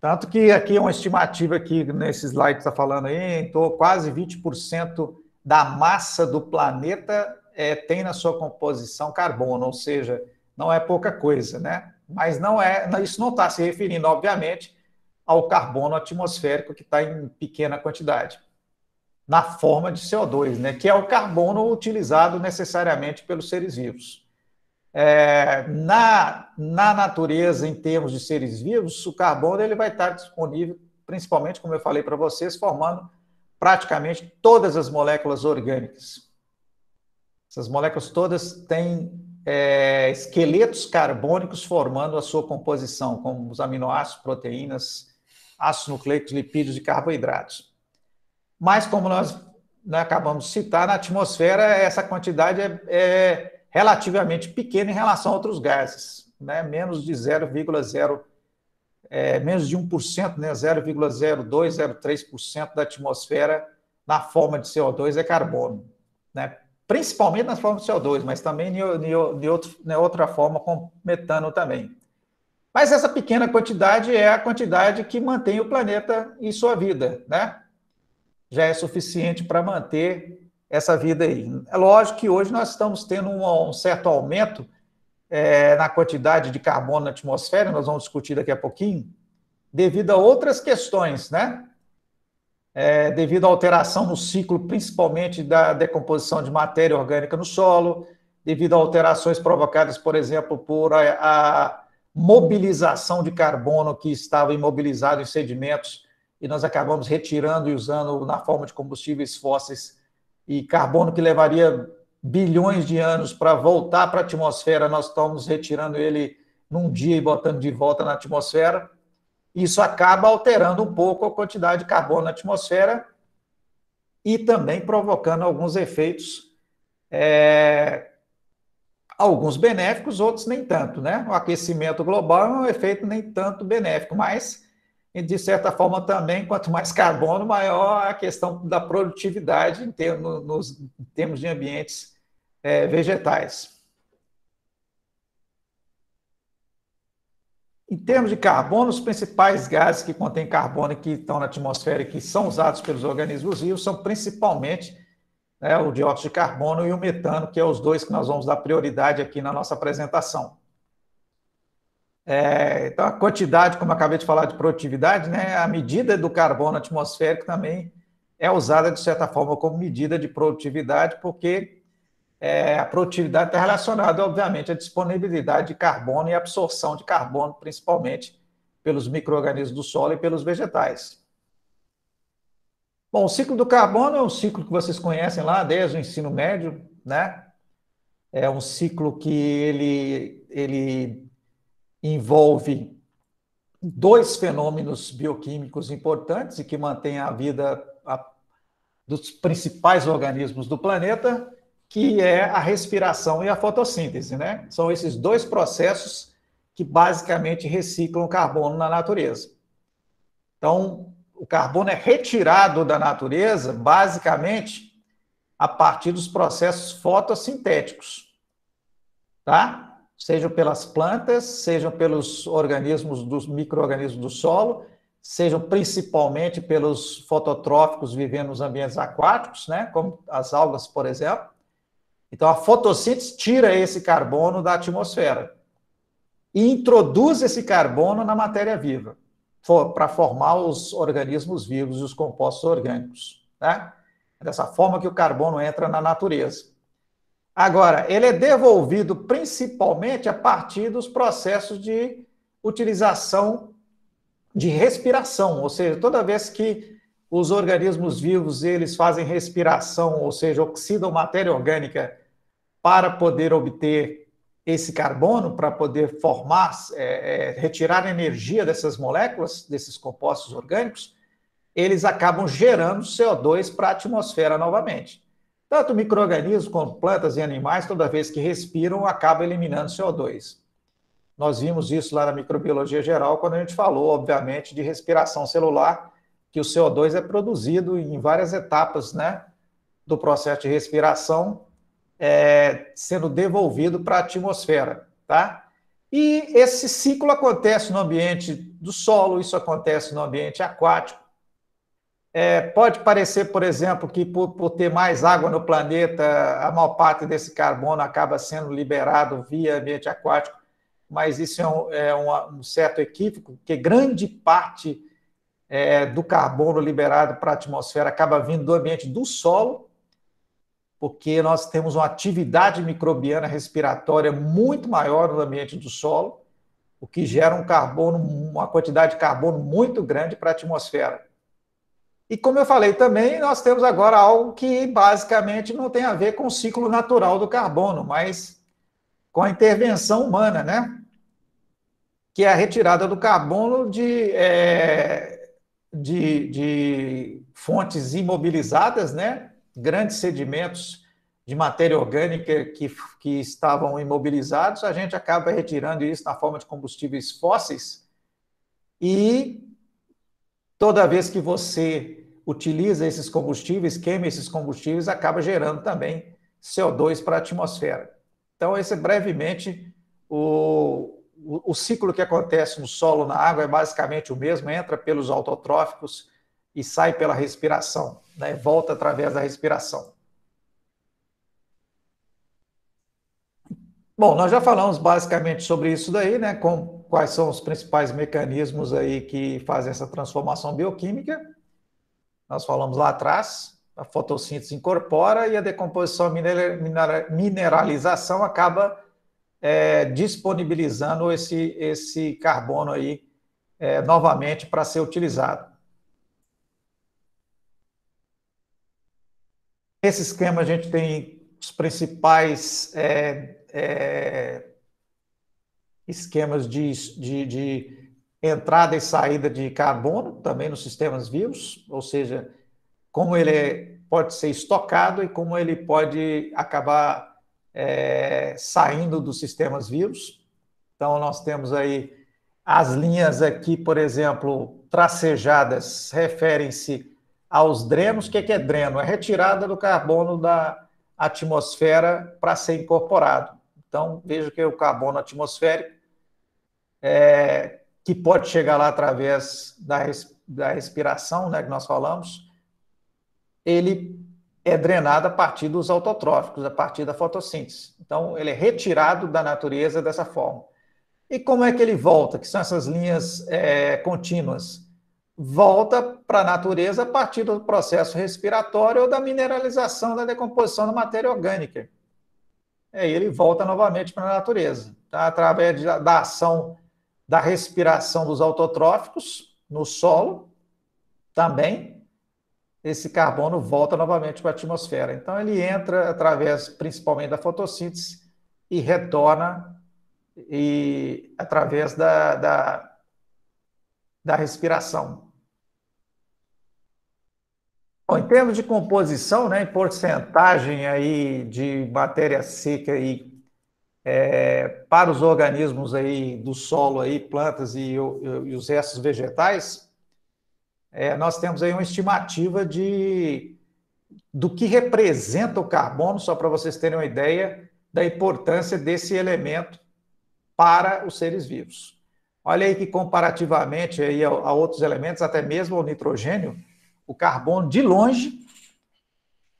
Tanto que aqui é uma estimativa aqui nesse slide está falando aí, então quase 20% da massa do planeta é, tem na sua composição carbono, ou seja, não é pouca coisa, né? Mas não é, isso não está se referindo, obviamente, ao carbono atmosférico que está em pequena quantidade, na forma de CO2, né? Que é o carbono utilizado necessariamente pelos seres vivos é, na, na natureza, em termos de seres vivos, o carbono ele vai estar disponível, principalmente, como eu falei para vocês, formando praticamente todas as moléculas orgânicas. Essas moléculas todas têm é, esqueletos carbônicos formando a sua composição, como os aminoácidos, proteínas, ácidos nucleicos, lipídios e carboidratos. Mas, como nós né, acabamos de citar, na atmosfera essa quantidade é, é relativamente pequeno em relação a outros gases, né? menos de 0,0, é, menos de 1%, né? 0,02, da atmosfera na forma de CO2 é carbono, né? principalmente na forma de CO2, mas também em, né? outra forma com metano também. Mas essa pequena quantidade é a quantidade que mantém o planeta em sua vida, né? Já é suficiente para manter essa vida aí. É lógico que hoje nós estamos tendo um, um certo aumento é, na quantidade de carbono na atmosfera, nós vamos discutir daqui a pouquinho, devido a outras questões, né? É, devido à alteração no ciclo, principalmente da decomposição de matéria orgânica no solo, devido a alterações provocadas, por exemplo, por a, a mobilização de carbono que estava imobilizado em sedimentos e nós acabamos retirando e usando na forma de combustíveis fósseis e carbono que levaria bilhões de anos para voltar para a atmosfera, nós estamos retirando ele num dia e botando de volta na atmosfera. Isso acaba alterando um pouco a quantidade de carbono na atmosfera e também provocando alguns efeitos, é, alguns benéficos, outros nem tanto, né? O aquecimento global é um efeito nem tanto benéfico, mas e, de certa forma, também, quanto mais carbono, maior a questão da produtividade em termos, nos, em termos de ambientes é, vegetais. Em termos de carbono, os principais gases que contêm carbono e que estão na atmosfera e que são usados pelos organismos vivos são principalmente né, o dióxido de carbono e o metano, que são é os dois que nós vamos dar prioridade aqui na nossa apresentação. É, então, a quantidade, como acabei de falar, de produtividade, né, a medida do carbono atmosférico também é usada, de certa forma, como medida de produtividade, porque é, a produtividade está relacionada, obviamente, à disponibilidade de carbono e absorção de carbono, principalmente pelos micro-organismos do solo e pelos vegetais. Bom, o ciclo do carbono é um ciclo que vocês conhecem lá desde o ensino médio, né? É um ciclo que ele, ele envolve dois fenômenos bioquímicos importantes e que mantêm a vida dos principais organismos do planeta, que é a respiração e a fotossíntese, né? São esses dois processos que basicamente reciclam carbono na natureza. Então, o carbono é retirado da natureza, basicamente, a partir dos processos fotossintéticos, tá? sejam pelas plantas, sejam pelos organismos dos microorganismos do solo, sejam principalmente pelos fototróficos vivendo nos ambientes aquáticos, né, como as algas, por exemplo. Então a fotossíntese tira esse carbono da atmosfera e introduz esse carbono na matéria viva para formar os organismos vivos e os compostos orgânicos, né? Dessa forma que o carbono entra na natureza. Agora, ele é devolvido principalmente a partir dos processos de utilização de respiração, ou seja, toda vez que os organismos vivos eles fazem respiração, ou seja, oxidam matéria orgânica para poder obter esse carbono, para poder formar, é, é, retirar energia dessas moléculas, desses compostos orgânicos, eles acabam gerando CO2 para a atmosfera novamente. Tanto micro-organismos como plantas e animais, toda vez que respiram, acabam eliminando CO2. Nós vimos isso lá na microbiologia geral, quando a gente falou, obviamente, de respiração celular, que o CO2 é produzido em várias etapas né, do processo de respiração, é, sendo devolvido para a atmosfera. Tá? E esse ciclo acontece no ambiente do solo, isso acontece no ambiente aquático, é, pode parecer, por exemplo, que por, por, ter mais água no planeta, a maior parte desse carbono acaba sendo liberado via ambiente aquático, mas isso é um, é um, um certo equívoco, porque grande parte é, do carbono liberado para a atmosfera acaba vindo do ambiente do solo, porque nós temos uma atividade microbiana respiratória muito maior no ambiente do solo, o que gera um carbono, uma quantidade de carbono muito grande para a atmosfera. E como eu falei também, nós temos agora algo que basicamente não tem a ver com o ciclo natural do carbono, mas com a intervenção humana, né? Que é a retirada do carbono de, é, de, de fontes imobilizadas, né? Grandes sedimentos de matéria orgânica que, que estavam imobilizados, a gente acaba retirando isso na forma de combustíveis fósseis e Toda vez que você utiliza esses combustíveis, queima esses combustíveis, acaba gerando também CO2 para a atmosfera. Então, esse é brevemente o, o, o ciclo que acontece no solo, na água, é basicamente o mesmo: entra pelos autotróficos e sai pela respiração, né? volta através da respiração. Bom, nós já falamos basicamente sobre isso daí, né? Com quais são os principais mecanismos aí que fazem essa transformação bioquímica. Nós falamos lá atrás, a fotossíntese incorpora e a decomposição mineralização acaba é, disponibilizando esse, esse carbono aí é, novamente para ser utilizado. Nesse esquema a gente tem os principais é, é esquemas de, de, de entrada e saída de carbono também nos sistemas vivos, ou seja, como ele é, pode ser estocado e como ele pode acabar é, saindo dos sistemas vivos. Então, nós temos aí as linhas aqui, por exemplo, tracejadas, referem-se aos drenos. O que é, é dreno? É retirada do carbono da atmosfera para ser incorporado. Então, veja que o carbono atmosférico é, que pode chegar lá através da, res, da respiração, né, que nós falamos, ele é drenado a partir dos autotróficos, a partir da fotossíntese. Então, ele é retirado da natureza dessa forma. E como é que ele volta? Que são essas linhas é, contínuas? Volta para a natureza a partir do processo respiratório ou da mineralização da decomposição da matéria orgânica. Aí ele volta novamente para a natureza, tá? através da ação da respiração dos autotróficos no solo, também esse carbono volta novamente para a atmosfera. Então ele entra através principalmente da fotossíntese e retorna e através da, da, da respiração. Bom, em termos de composição, né, em porcentagem aí de matéria seca e é, para os organismos aí do solo, aí, plantas e, e os restos vegetais, é, nós temos aí uma estimativa de do que representa o carbono, só para vocês terem uma ideia da importância desse elemento para os seres vivos. Olha aí que comparativamente aí a, a outros elementos, até mesmo ao nitrogênio, o carbono de longe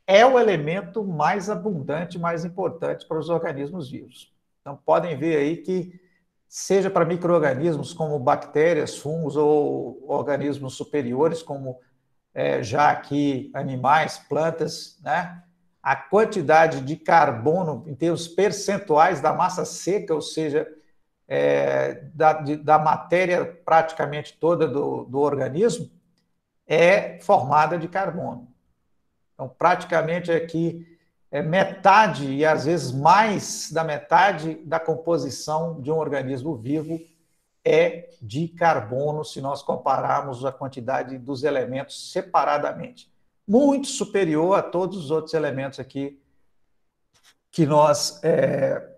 é o elemento mais abundante, mais importante para os organismos vivos. Então, podem ver aí que, seja para micro-organismos como bactérias, fungos ou organismos superiores, como é, já aqui animais, plantas, né? a quantidade de carbono em termos percentuais da massa seca, ou seja, é, da, de, da, matéria praticamente toda do, do organismo, é formada de carbono. Então, praticamente aqui é metade e às vezes mais da metade da composição de um organismo vivo é de carbono, se nós compararmos a quantidade dos elementos separadamente. Muito superior a todos os outros elementos aqui que nós é,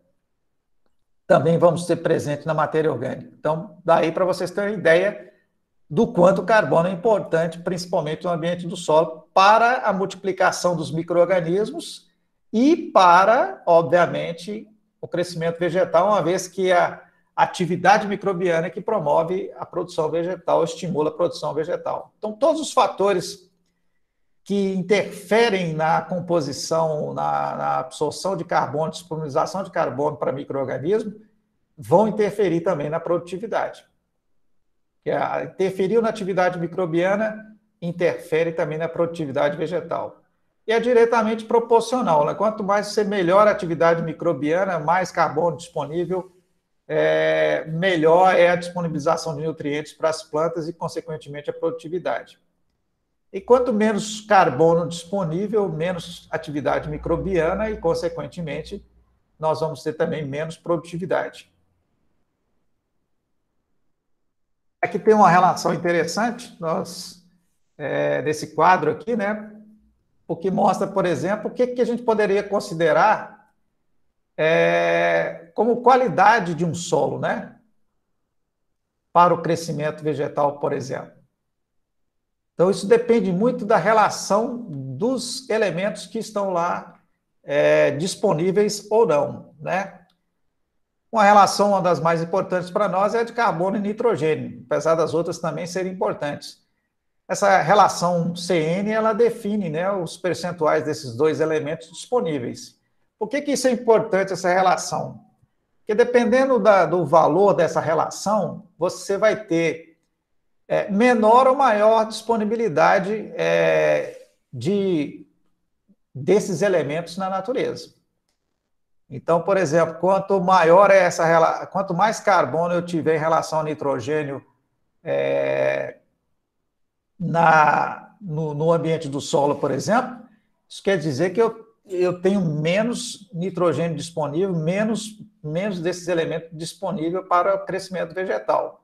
também vamos ter presente na matéria orgânica. Então, daí para vocês terem ideia do quanto o carbono é importante, principalmente no ambiente do solo, para a multiplicação dos micro-organismos e para, obviamente, o crescimento vegetal, uma vez que a atividade microbiana é que promove a produção vegetal, estimula a produção vegetal. Então, todos os fatores que interferem na composição, na, na absorção de carbono, disponibilização de carbono para microorganismo, vão interferir também na produtividade. Que interferiu na atividade microbiana, interfere também na produtividade vegetal e é diretamente proporcional. Né? Quanto mais você melhora a atividade microbiana, mais carbono disponível, é, melhor é a disponibilização de nutrientes para as plantas e, consequentemente, a produtividade. E quanto menos carbono disponível, menos atividade microbiana e, consequentemente, nós vamos ter também menos produtividade. Aqui tem uma relação interessante, nós, é, nesse quadro aqui, né? o que mostra, por exemplo, o que, que a gente poderia considerar é, como qualidade de um solo, né? Para o crescimento vegetal, por exemplo. Então, isso depende muito da relação dos elementos que estão lá é, disponíveis ou não, né? Uma relação, uma das mais importantes para nós, é a de carbono e nitrogênio, apesar das outras também serem importantes. Essa relação CN ela define né, os percentuais desses dois elementos disponíveis. Por que, que isso é importante, essa relação? Porque dependendo da, do valor dessa relação, você vai ter é, menor ou maior disponibilidade é, de, desses elementos na natureza. Então, por exemplo, quanto maior é essa quanto mais carbono eu tiver em relação ao nitrogênio é, na, no, no ambiente do solo, por exemplo, isso quer dizer que eu, eu tenho menos nitrogênio disponível, menos, menos desses elementos disponível para o crescimento vegetal.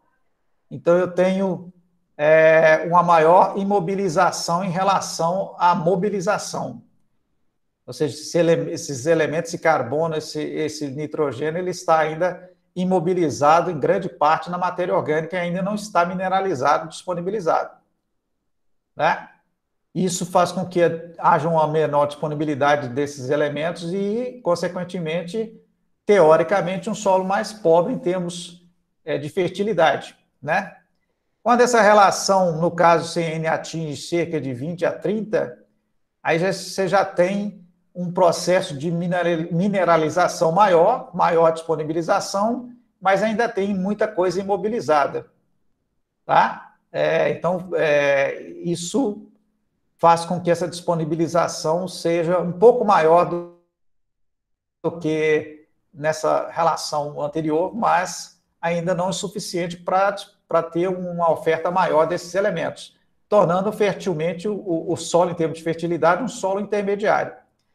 Então, eu tenho é, uma maior imobilização em relação à mobilização. Ou seja, esses elementos, esse carbono, esse, esse nitrogênio, ele está ainda imobilizado em grande parte na matéria orgânica e ainda não está mineralizado, disponibilizado né? Isso faz com que haja uma menor disponibilidade desses elementos e, consequentemente, teoricamente, um solo mais pobre em termos é, de fertilidade, né? Quando essa relação, no caso CN, atinge cerca de 20 a 30, aí já, você já tem um processo de mineralização maior, maior disponibilização, mas ainda tem muita coisa imobilizada. Tá? É, então, é, isso faz com que essa disponibilização seja um pouco maior do, do que nessa relação anterior, mas ainda não é suficiente para ter uma oferta maior desses elementos, tornando fertilmente o, o solo, em termos de fertilidade, um solo intermediário.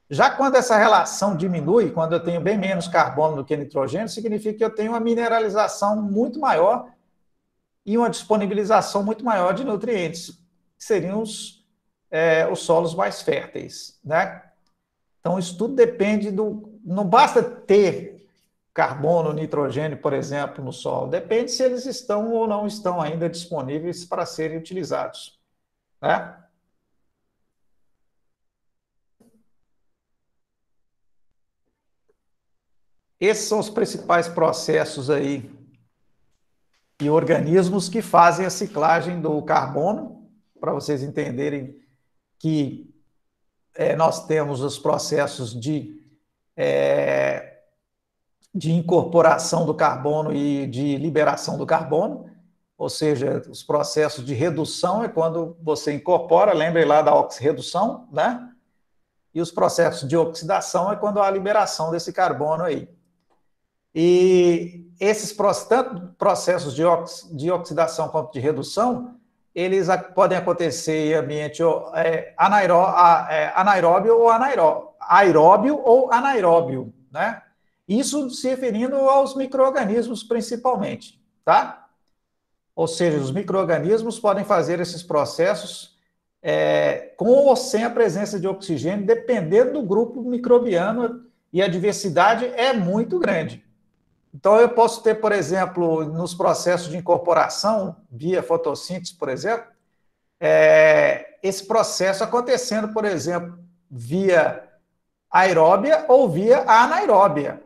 Já quando essa relação diminui, quando eu tenho bem menos carbono do que nitrogênio, significa que eu tenho uma mineralização muito maior e uma disponibilização muito maior de nutrientes, que seriam os, é, os solos mais férteis. Né? Então, isso tudo depende do. Não basta ter carbono, nitrogênio, por exemplo, no solo, depende se eles estão ou não estão ainda disponíveis para serem utilizados. Né? Esses são os principais processos aí e organismos que fazem a ciclagem do carbono, para vocês entenderem que é, nós temos os processos de, é, de incorporação do carbono e de liberação do carbono, ou seja, os processos de redução é quando você incorpora, lembrem lá da oxirredução, né? E os processos de oxidação é quando há a liberação desse carbono aí. E esses processos de, ox, de oxidação quanto de redução, eles podem acontecer em ambiente é, anaeró, é, anaeróbio ou anaeró, aeróbio ou anaeróbio, né? Isso se referindo aos micro-organismos principalmente, tá? Ou seja, os micro-organismos podem fazer esses processos é, com ou sem a presença de oxigênio, dependendo do grupo microbiano, e a diversidade é muito grande. Então, eu posso ter, por exemplo, nos processos de incorporação, via fotossíntese, por exemplo, é, esse processo acontecendo, por exemplo, via aeróbia ou via anaeróbia.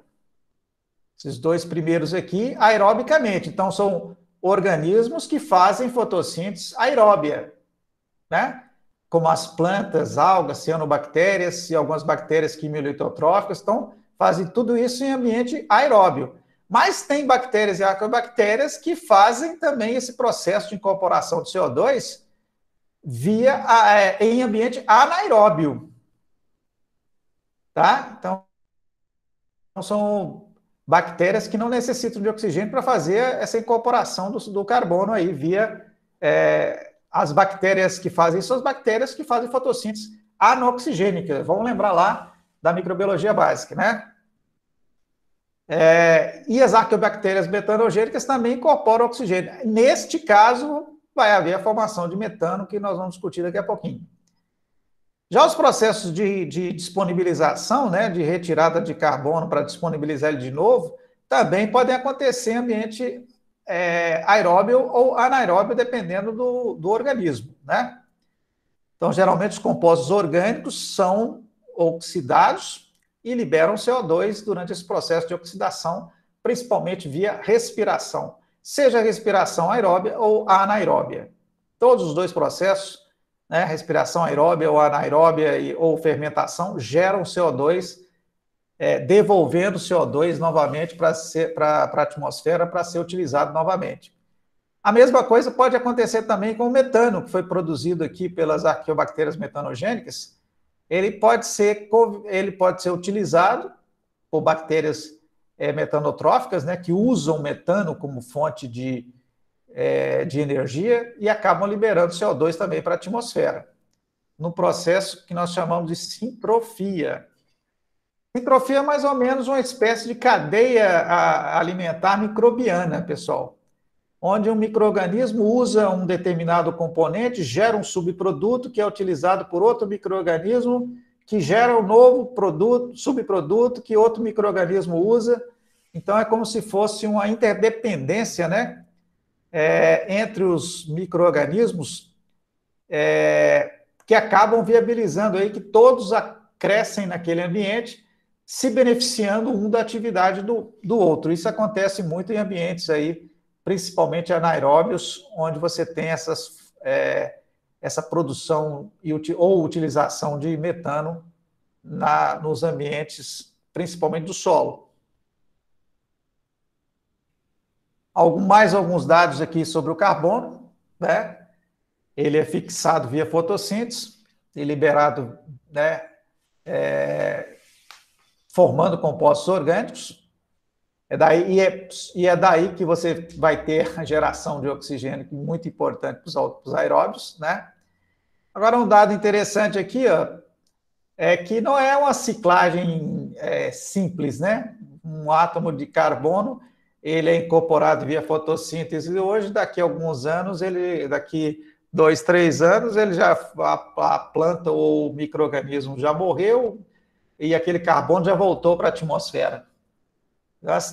Esses dois primeiros aqui, aerobicamente. Então, são organismos que fazem fotossíntese aeróbia, né? Como as plantas, algas, cianobactérias e algumas bactérias quimiolitotróficas. Então, fazem tudo isso em ambiente aeróbio. Mas tem bactérias e arqueobactérias que fazem também esse processo de incorporação de CO2 via é, em ambiente anaeróbio. Tá? Então, são bactérias que não necessitam de oxigênio para fazer essa incorporação do, do carbono aí via é, as bactérias que fazem isso, as bactérias que fazem fotossíntese anoxigênica. Vamos lembrar lá da microbiologia básica, né? É, e as arqueobactérias metanogênicas também incorporam oxigênio. Neste caso, vai haver a formação de metano, que nós vamos discutir daqui a pouquinho. Já os processos de, de disponibilização, né, de retirada de carbono para disponibilizar ele de novo, também podem acontecer em ambiente é, aeróbio ou anaeróbio, dependendo do, do organismo. Né? Então, geralmente, os compostos orgânicos são oxidados e liberam CO2 durante esse processo de oxidação, principalmente via respiração, seja respiração aeróbia ou anaeróbia. Todos os dois processos, né, respiração aeróbia ou anaeróbia e, ou fermentação, geram CO2, é, devolvendo CO2 novamente para a atmosfera para ser utilizado novamente. A mesma coisa pode acontecer também com o metano, que foi produzido aqui pelas arqueobactérias metanogênicas, ele pode ser, ele pode ser utilizado por bactérias é, metanotróficas, né, que usam metano como fonte de, é, de energia e acabam liberando CO2 também para a atmosfera, no processo que nós chamamos de sintrofia. Sintrofia é mais ou menos uma espécie de cadeia ah, alimentar microbiana, pessoal onde um microorganismo usa um determinado componente, gera um subproduto que é utilizado por outro microorganismo, que gera um novo produto, subproduto que outro microorganismo usa. Então é como se fosse uma interdependência, né, é, entre os microorganismos é, que acabam viabilizando aí que todos crescem naquele ambiente, se beneficiando um da atividade do, do outro. Isso acontece muito em ambientes aí principalmente anaeróbios, onde você tem essas, é, essa produção e, ou utilização de metano na, nos ambientes, principalmente do solo. Algum, mais alguns dados aqui sobre o carbono. Né? Ele é fixado via fotossíntese e liberado, né, é, formando compostos orgânicos. É daí, e, é, e é daí que você vai ter a geração de oxigênio, que é muito importante para os aeróbios, né? Agora, um dado interessante aqui, ó, é que não é uma ciclagem é, simples, né? Um átomo de carbono, ele é incorporado via fotossíntese e hoje, daqui a alguns anos, ele, daqui dois, três anos, ele já, a, a planta ou o microorganismo já morreu e aquele carbono já voltou para a atmosfera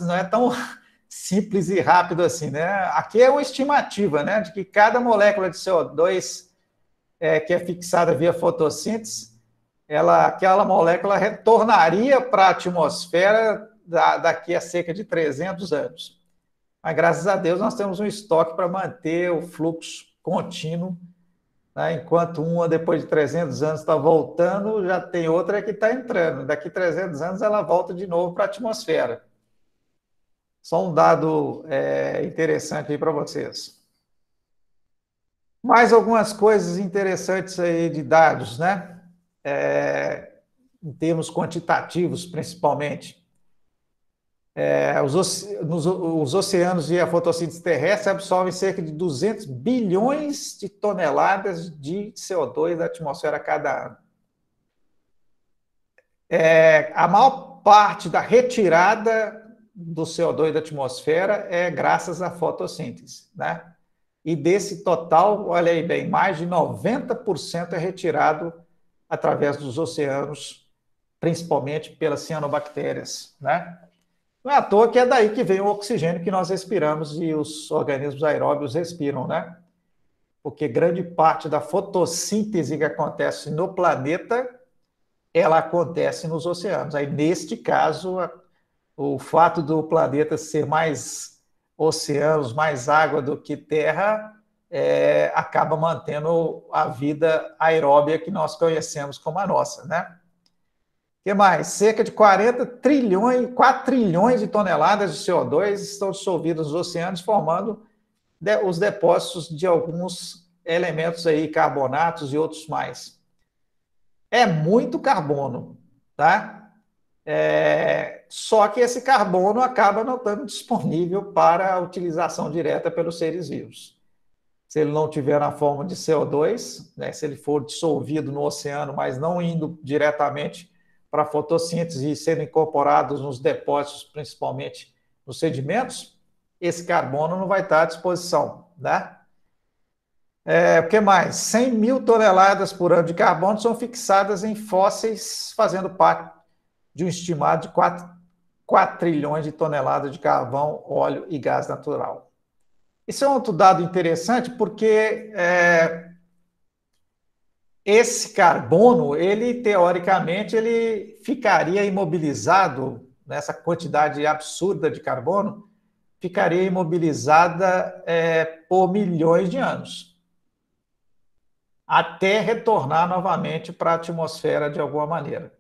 não é tão simples e rápido assim, né? Aqui é uma estimativa, né, de que cada molécula de CO2 é, que é fixada via fotossíntese, ela, aquela molécula retornaria para a atmosfera da, daqui a cerca de 300 anos. Mas graças a Deus nós temos um estoque para manter o fluxo contínuo, né? enquanto uma depois de 300 anos está voltando, já tem outra que está entrando. Daqui 300 anos ela volta de novo para a atmosfera. Só um dado é, interessante aí para vocês. Mais algumas coisas interessantes aí de dados, né? É, em termos quantitativos, principalmente. É, os, nos, os, oceanos e a fotossíntese terrestre absorvem cerca de 200 bilhões de toneladas de CO2 da atmosfera cada ano. É, a maior parte da retirada do CO2 da atmosfera é graças à fotossíntese, né? E desse total, olha aí bem, mais de 90% é retirado através dos oceanos, principalmente pelas cianobactérias, né? Não é à toa que é daí que vem o oxigênio que nós respiramos e os organismos aeróbios respiram, né? Porque grande parte da fotossíntese que acontece no planeta, ela acontece nos oceanos. Aí, neste caso, a o fato do planeta ser mais oceanos, mais água do que terra, é, acaba mantendo a vida aeróbia que nós conhecemos como a nossa, né? O que mais? Cerca de 40 trilhões, 4 trilhões de toneladas de CO2 estão dissolvidas nos oceanos, formando os depósitos de alguns elementos aí, carbonatos e outros mais. É muito carbono, tá? É, só que esse carbono acaba não estando disponível para a utilização direta pelos seres vivos. Se ele não tiver na forma de CO2, né, se ele for dissolvido no oceano, mas não indo diretamente para a fotossíntese e sendo incorporados nos depósitos, principalmente nos sedimentos, esse carbono não vai estar à disposição, né? É, o que mais? 100 mil toneladas por ano de carbono são fixadas em fósseis, fazendo parte de um estimado de 4, 4 trilhões de toneladas de carvão, óleo e gás natural. Isso é outro dado interessante porque é, esse carbono, ele teoricamente, ele ficaria imobilizado nessa quantidade absurda de carbono, ficaria imobilizada é, por milhões de anos, até retornar novamente para a atmosfera de alguma maneira.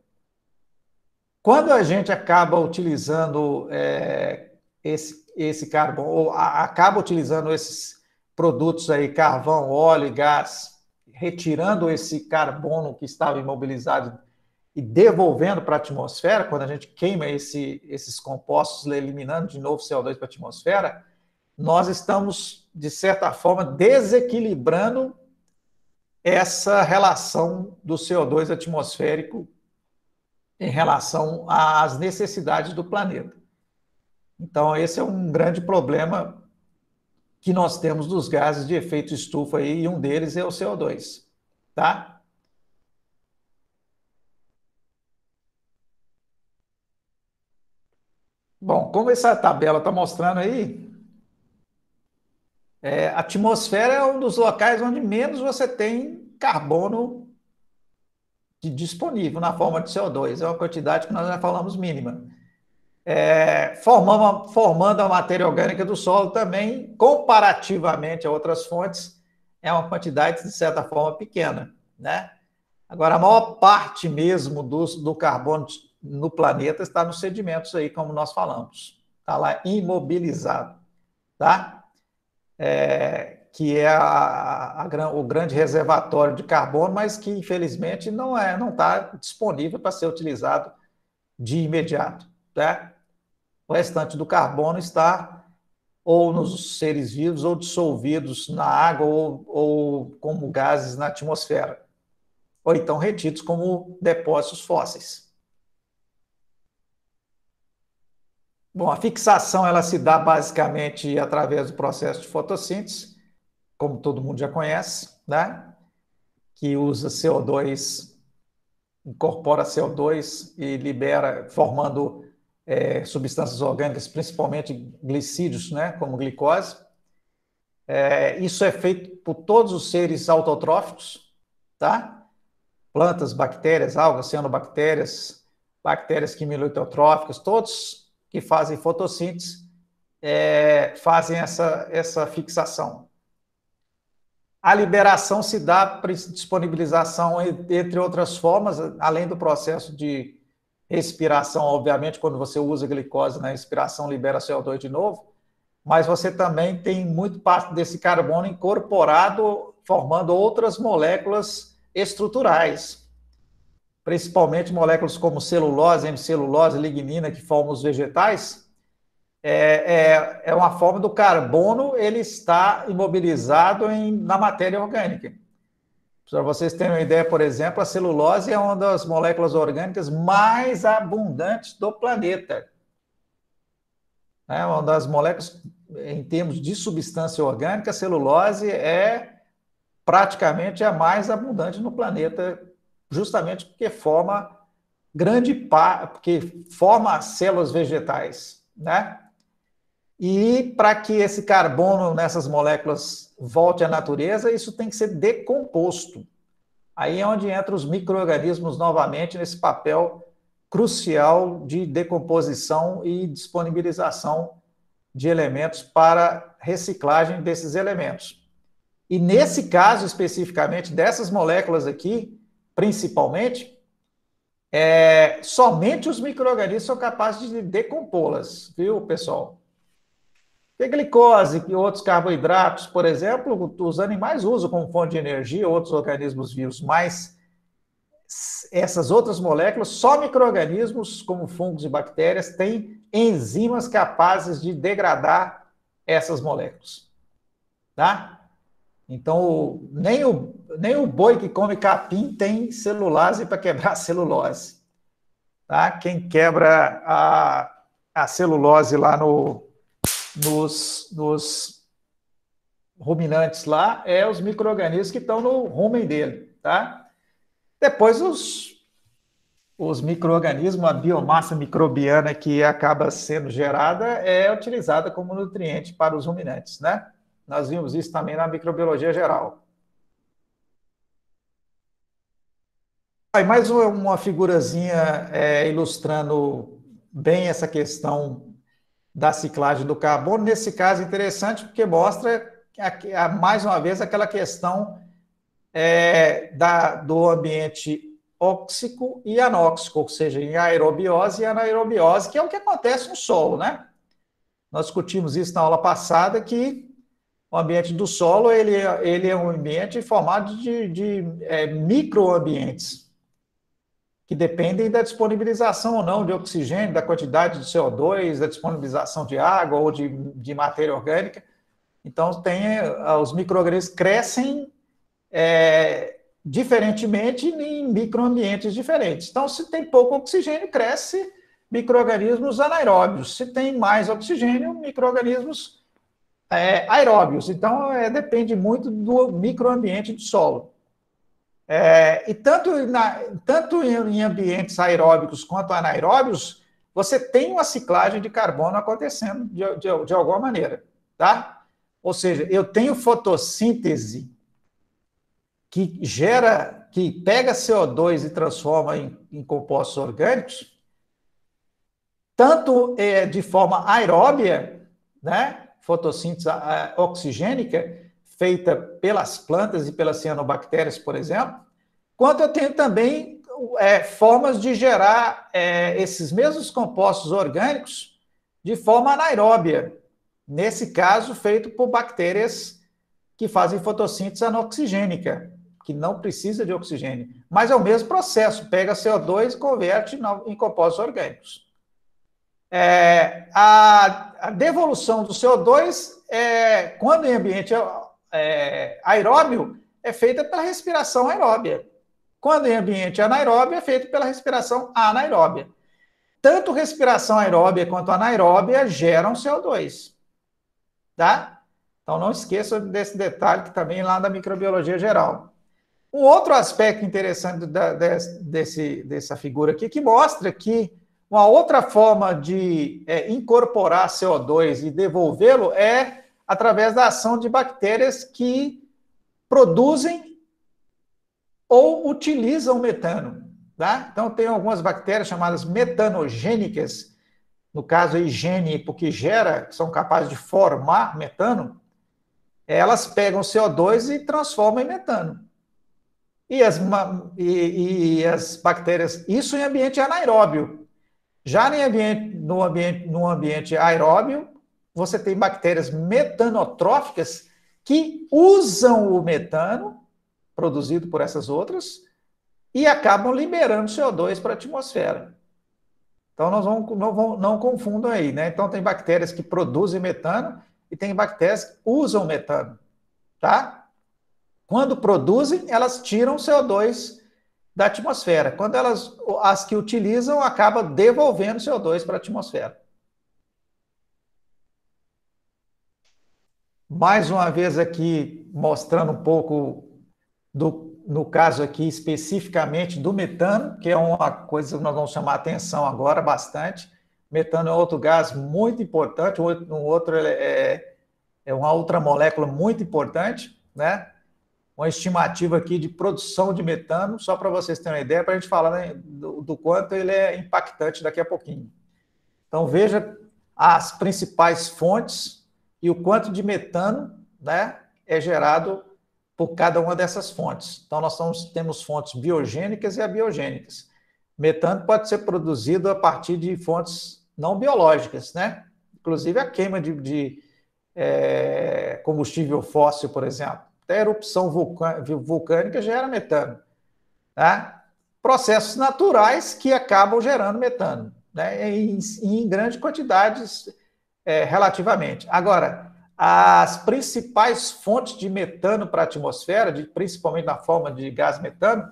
Quando a gente acaba utilizando é, esse, esse carbono, ou a, acaba utilizando esses produtos aí, carvão, óleo e gás, retirando esse carbono que estava imobilizado e devolvendo para a atmosfera, quando a gente queima esse, esses compostos, eliminando de novo CO2 para a atmosfera, nós estamos, de certa forma, desequilibrando essa relação do CO2 atmosférico em relação às necessidades do planeta. Então, esse é um grande problema que nós temos dos gases de efeito estufa aí, e um deles é o CO2, tá? Bom, como essa tabela está mostrando aí, é, a atmosfera é um dos locais onde menos você tem carbono de disponível na forma de CO2, é uma quantidade que nós já falamos mínima. É, formando, formando a matéria orgânica do solo também, comparativamente a outras fontes, é uma quantidade, de certa forma, pequena. Né? Agora, a maior parte mesmo do, do carbono no planeta está nos sedimentos aí, como nós falamos. Está lá imobilizado. Tá? É, que é a, a, o grande reservatório de carbono, mas que infelizmente não é, não está disponível para ser utilizado de imediato. Tá? O restante do carbono está ou nos seres vivos, ou dissolvidos na água, ou, ou como gases na atmosfera, ou então retidos como depósitos fósseis. Bom, a fixação ela se dá basicamente através do processo de fotossíntese, como todo mundo já conhece, né? que usa CO2, incorpora CO2 e libera, formando é, substâncias orgânicas, principalmente glicídios, né? como glicose. É, isso é feito por todos os seres autotróficos, tá? Plantas, bactérias, algas, cianobactérias, bactérias quimiloteotróficas, todos que fazem fotossíntese é, fazem essa, essa fixação. A liberação se dá para disponibilização, entre outras formas, além do processo de respiração, obviamente, quando você usa glicose na né? respiração, libera CO2 de novo, mas você também tem muito parte desse carbono incorporado, formando outras moléculas estruturais, principalmente moléculas como celulose, hemicelulose, lignina, que formam os vegetais, é, é, é uma forma do carbono ele estar imobilizado em, na matéria orgânica. Para vocês terem uma ideia, por exemplo, a celulose é uma das moléculas orgânicas mais abundantes do planeta. É uma das moléculas, em termos de substância orgânica, a celulose é praticamente a mais abundante no planeta, justamente porque forma grande parte, porque forma células vegetais, né? E para que esse carbono nessas moléculas volte à natureza, isso tem que ser decomposto. Aí é onde entram os micro-organismos novamente nesse papel crucial de decomposição e disponibilização de elementos para reciclagem desses elementos. E nesse caso especificamente, dessas moléculas aqui, principalmente, é, somente os micro-organismos são capazes de decompô-las, viu, pessoal? E glicose e outros carboidratos, por exemplo, os animais usam como fonte de energia, outros organismos vivos, mas essas outras moléculas, só micro-organismos como fungos e bactérias têm enzimas capazes de degradar essas moléculas. Tá? Então, nem o, nem o boi que come capim tem celulase para quebrar a celulose. Tá? Quem quebra a, a celulose lá no, nos, nos ruminantes lá é os micro-organismos que estão no rumen dele, tá? Depois os, os micro-organismos, a biomassa microbiana que acaba sendo gerada é utilizada como nutriente para os ruminantes, né? Nós vimos isso também na microbiologia geral. Aí mais uma figurazinha é, ilustrando bem essa questão da ciclagem do carbono. Nesse caso, interessante, porque mostra, mais uma vez, aquela questão é, da, do ambiente óxico e anóxico, ou seja, em aerobiose e anaerobiose, que é o que acontece no solo, né? Nós discutimos isso na aula passada, que o ambiente do solo ele, é, ele é um ambiente formado de, de é, microambientes que dependem da disponibilização ou não de oxigênio, da quantidade de CO2, da disponibilização de água ou de, de matéria orgânica. Então, tem, ah, os micro-organismos crescem é, diferentemente em microambientes diferentes. Então, se tem pouco oxigênio, cresce micro-organismos anaeróbios. Se tem mais oxigênio, microorganismos é, aeróbios. Então, é, depende muito do microambiente do solo. É, e tanto, na, tanto em ambientes aeróbicos quanto anaeróbios, você tem uma ciclagem de carbono acontecendo de, de, de alguma maneira, tá? Ou seja, eu tenho fotossíntese que gera, que pega CO2 e transforma em, em compostos orgânicos, tanto é, de forma aeróbia, né? Fotossíntese é, oxigênica, feita pelas plantas e pelas cianobactérias, por exemplo, quanto eu tenho também é, formas de gerar é, esses mesmos compostos orgânicos de forma anaeróbia, nesse caso feito por bactérias que fazem fotossíntese anoxigênica, que não precisa de oxigênio. Mas é o mesmo processo, pega CO2 e converte em compostos orgânicos. É, a, a, devolução do CO2, é, quando em ambiente é, aeróbio é feita pela respiração aeróbia. Quando em ambiente anaeróbio, é feito pela respiração anaeróbia. Tanto respiração aeróbia quanto anaeróbia geram CO2. Tá? Então não esqueça desse detalhe que também tá lá da microbiologia geral. Um outro aspecto interessante da, desse, dessa figura aqui, que mostra que uma outra forma de é, incorporar CO2 e devolvê-lo é através da ação de bactérias que produzem ou utilizam metano. Tá? Então, tem algumas bactérias chamadas metanogênicas, no caso, a higiene, porque gera, são capazes de formar metano, elas pegam CO2 e transformam em metano. E as, e, e as bactérias, isso em ambiente anaeróbio. Já em ambiente, no, ambiente, no ambiente aeróbio, você tem bactérias metanotróficas que usam o metano produzido por essas outras e acabam liberando CO2 para a atmosfera. Então, nós vamos, não, vamos, não confundam aí, né? Então, tem bactérias que produzem metano e tem bactérias que usam metano, tá? Quando produzem, elas tiram CO2 da atmosfera. Quando elas, as que utilizam, acabam devolvendo CO2 para a atmosfera. Mais uma vez aqui mostrando um pouco do no caso aqui especificamente do metano, que é uma coisa que nós vamos chamar atenção agora bastante. Metano é outro gás muito importante, um outro é, é, é uma outra molécula muito importante, né? Uma estimativa aqui de produção de metano, só para vocês terem uma ideia, para a gente falar né, do, do quanto ele é impactante daqui a pouquinho. Então veja as principais fontes e o quanto de metano né, é gerado por cada uma dessas fontes. Então, nós estamos, temos fontes biogênicas e abiogênicas. Metano pode ser produzido a partir de fontes não biológicas, né? Inclusive a queima de, de é, combustível fóssil, por exemplo. Até a erupção vulcânica gera metano. Né? Processos naturais que acabam gerando metano, né? em, em grandes quantidades é, relativamente. Agora, as principais fontes de metano para a atmosfera, de, principalmente na forma de gás metano,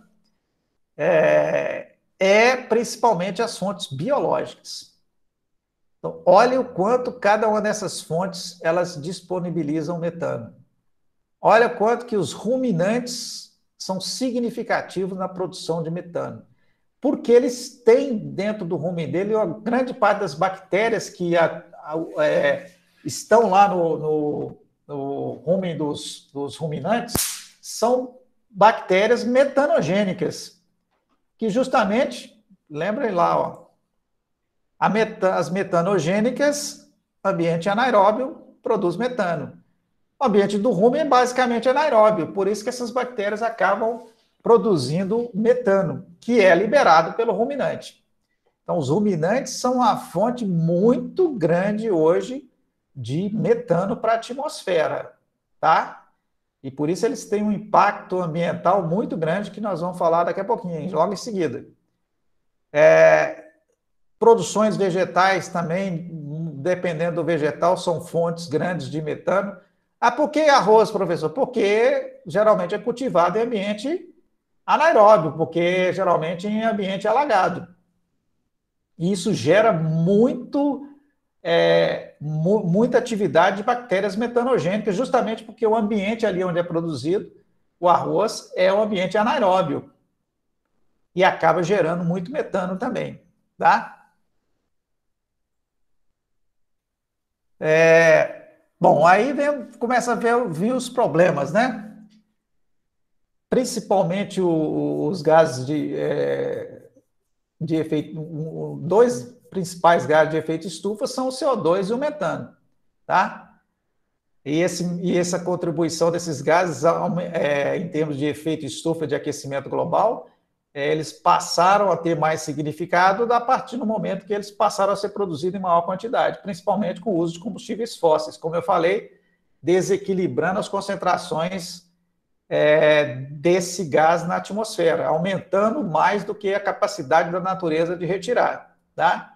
é, é principalmente as fontes biológicas. Então, olhe o quanto cada uma dessas fontes elas disponibilizam metano. Olha quanto que os ruminantes são significativos na produção de metano, porque eles têm dentro do rumen dele uma grande parte das bactérias que a, é, estão lá no, no, no rumen dos, dos ruminantes são bactérias metanogênicas, que justamente, lembrem lá, ó, meta, as metanogênicas, ambiente anaeróbio, produz metano. O ambiente do rumen é basicamente anaeróbio, por isso que essas bactérias acabam produzindo metano, que é liberado pelo ruminante. Então, os ruminantes são a fonte muito grande hoje de metano para a atmosfera, tá? E por isso eles têm um impacto ambiental muito grande que nós vamos falar daqui a pouquinho, logo em seguida. É, produções vegetais também, dependendo do vegetal, são fontes grandes de metano. Ah, por que arroz, professor? Porque geralmente é cultivado em ambiente anaeróbio, porque geralmente em ambiente alagado. E isso gera muito, é, mu muita atividade de bactérias metanogênicas, justamente porque o ambiente ali onde é produzido o arroz é um ambiente anaeróbio e acaba gerando muito metano também, tá? É, bom, aí vem, começa a ver, vir os problemas, né? Principalmente o, os gases de, é, de efeito, dois uhum. principais gases de efeito estufa são o CO2 e o metano, tá? E, esse, e essa contribuição desses gases é, em termos de efeito estufa de aquecimento global, é, eles passaram a ter mais significado a partir do momento que eles passaram a ser produzidos em maior quantidade, principalmente com o uso de combustíveis fósseis, como eu falei, desequilibrando as concentrações é, desse gás na atmosfera, aumentando mais do que a capacidade da natureza de retirar. Tá?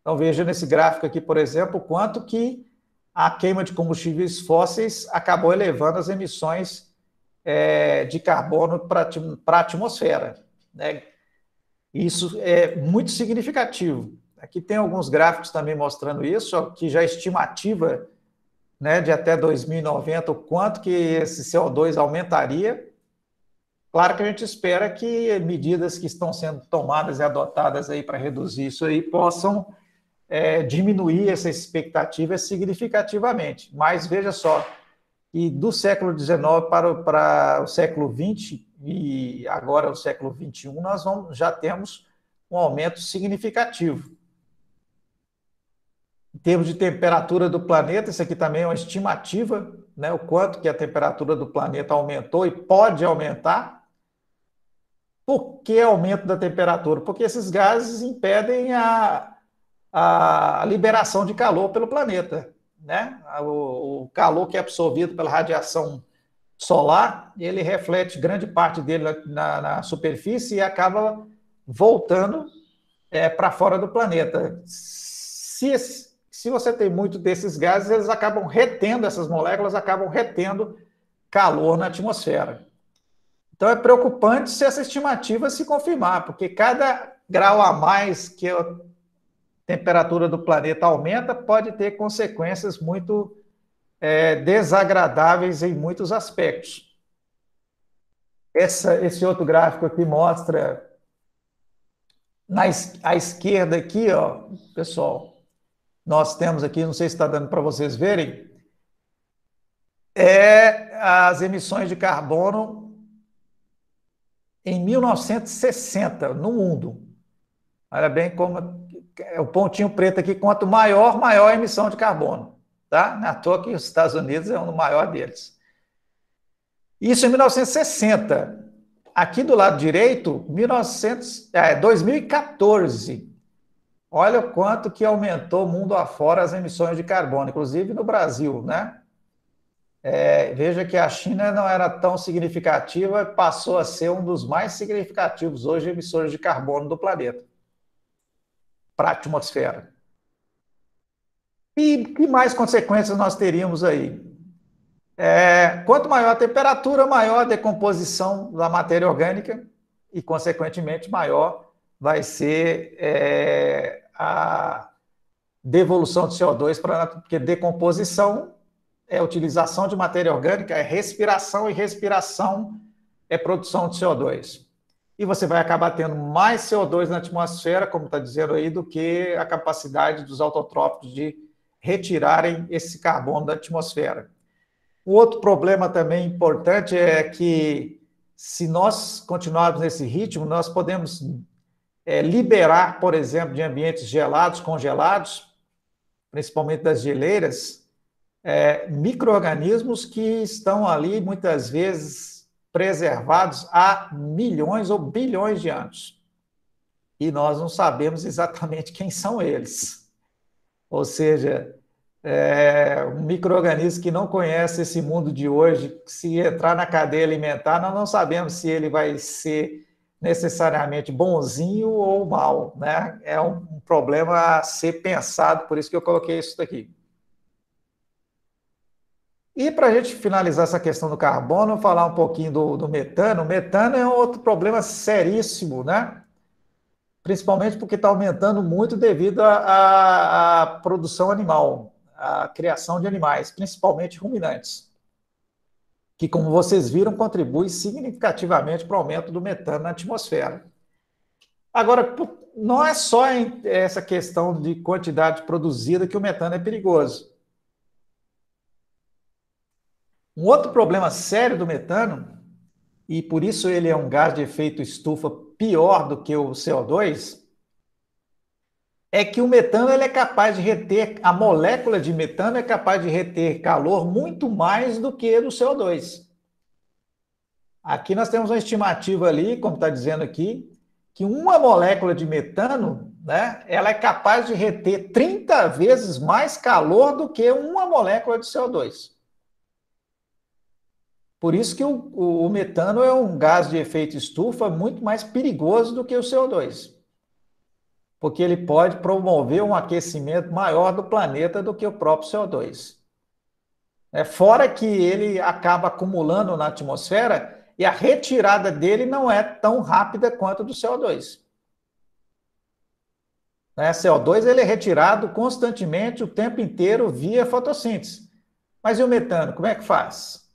Então, veja nesse gráfico aqui, por exemplo, quanto que a queima de combustíveis fósseis acabou elevando as emissões é, de carbono para a atmosfera. Né? Isso é muito significativo. Aqui tem alguns gráficos também mostrando isso, que já a é estimativa né, de até 2090, o quanto que esse CO2 aumentaria. Claro que a gente espera que medidas que estão sendo tomadas e adotadas aí para reduzir isso aí possam é, diminuir essa expectativa significativamente. Mas veja só, e do século XIX para, para o século XX e agora o século XXI, nós vamos, já temos um aumento significativo termos de temperatura do planeta, isso aqui também é uma estimativa, né? O quanto que a temperatura do planeta aumentou e pode aumentar. Por que aumento da temperatura? Porque esses gases impedem a, a liberação de calor pelo planeta, né? O, o calor que é absorvido pela radiação solar, ele reflete grande parte dele na, na superfície e acaba voltando é, para fora do planeta. Se esse se você tem muito desses gases, eles acabam retendo, essas moléculas acabam retendo calor na atmosfera. Então é preocupante se essa estimativa se confirmar, porque cada grau a mais que a temperatura do planeta aumenta pode ter consequências muito é, desagradáveis em muitos aspectos. Essa, esse outro gráfico aqui mostra na, à esquerda aqui, ó, pessoal, nós temos aqui, não sei se está dando para vocês verem, é as emissões de carbono em 1960 no mundo. Olha bem como é o pontinho preto aqui, quanto maior, maior a emissão de carbono. Tá? Na é toa que os Estados Unidos é um dos maiores deles. Isso em 1960. Aqui do lado direito, 1900, é, 2014. Olha o quanto que aumentou mundo afora as emissões de carbono, inclusive no Brasil, né? É, veja que a China não era tão significativa, passou a ser um dos mais significativos hoje emissores de carbono do planeta para a atmosfera. E que mais consequências nós teríamos aí? É, quanto maior a temperatura, maior a decomposição da matéria orgânica e, consequentemente, maior vai ser é, a devolução de CO2 para porque decomposição é utilização de matéria orgânica, é respiração e respiração é produção de CO2. E você vai acabar tendo mais CO2 na atmosfera, como está dizendo aí, do que a capacidade dos autotróficos de retirarem esse carbono da atmosfera. O outro problema também importante é que se nós continuarmos nesse ritmo, nós podemos é, liberar, por exemplo, de ambientes gelados, congelados, principalmente das geleiras, é, micro-organismos que estão ali muitas vezes preservados há milhões ou bilhões de anos. E nós não sabemos exatamente quem são eles. Ou seja, é, um microorganismo que não conhece esse mundo de hoje, se entrar na cadeia alimentar, nós não sabemos se ele vai ser necessariamente bonzinho ou mal, né? É um problema a ser pensado, por isso que eu coloquei isso daqui. E para a gente finalizar essa questão do carbono, falar um pouquinho do, do metano. O metano é outro problema seríssimo, né? Principalmente porque está aumentando muito devido à produção animal, à criação de animais, principalmente ruminantes que, como vocês viram, contribui significativamente para o aumento do metano na atmosfera. Agora, não é só essa questão de quantidade produzida que o metano é perigoso. Um outro problema sério do metano, e por isso ele é um gás de efeito estufa pior do que o CO2, é que o metano ele é capaz de reter, a molécula de metano é capaz de reter calor muito mais do que do CO2. Aqui nós temos uma estimativa ali, como está dizendo aqui, que uma molécula de metano, né, ela é capaz de reter 30 vezes mais calor do que uma molécula de CO2. Por isso que o, o, o metano é um gás de efeito estufa muito mais perigoso do que o CO2 porque ele pode promover um aquecimento maior do planeta do que o próprio CO2. É, fora que ele acaba acumulando na atmosfera e a retirada dele não é tão rápida quanto do CO2. Né? CO2 ele é retirado constantemente o tempo inteiro via fotossíntese. Mas e o metano, como é que faz?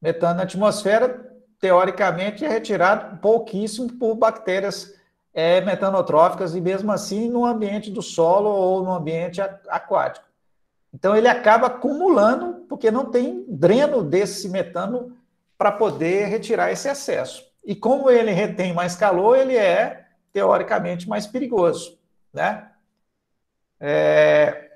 Metano na atmosfera, teoricamente, é retirado pouquíssimo por bactérias é, metanotróficas e mesmo assim no ambiente do solo ou no ambiente aquático. Então ele acaba acumulando porque não tem dreno desse metano para poder retirar esse excesso. E como ele retém mais calor, ele é teoricamente mais perigoso, né? É...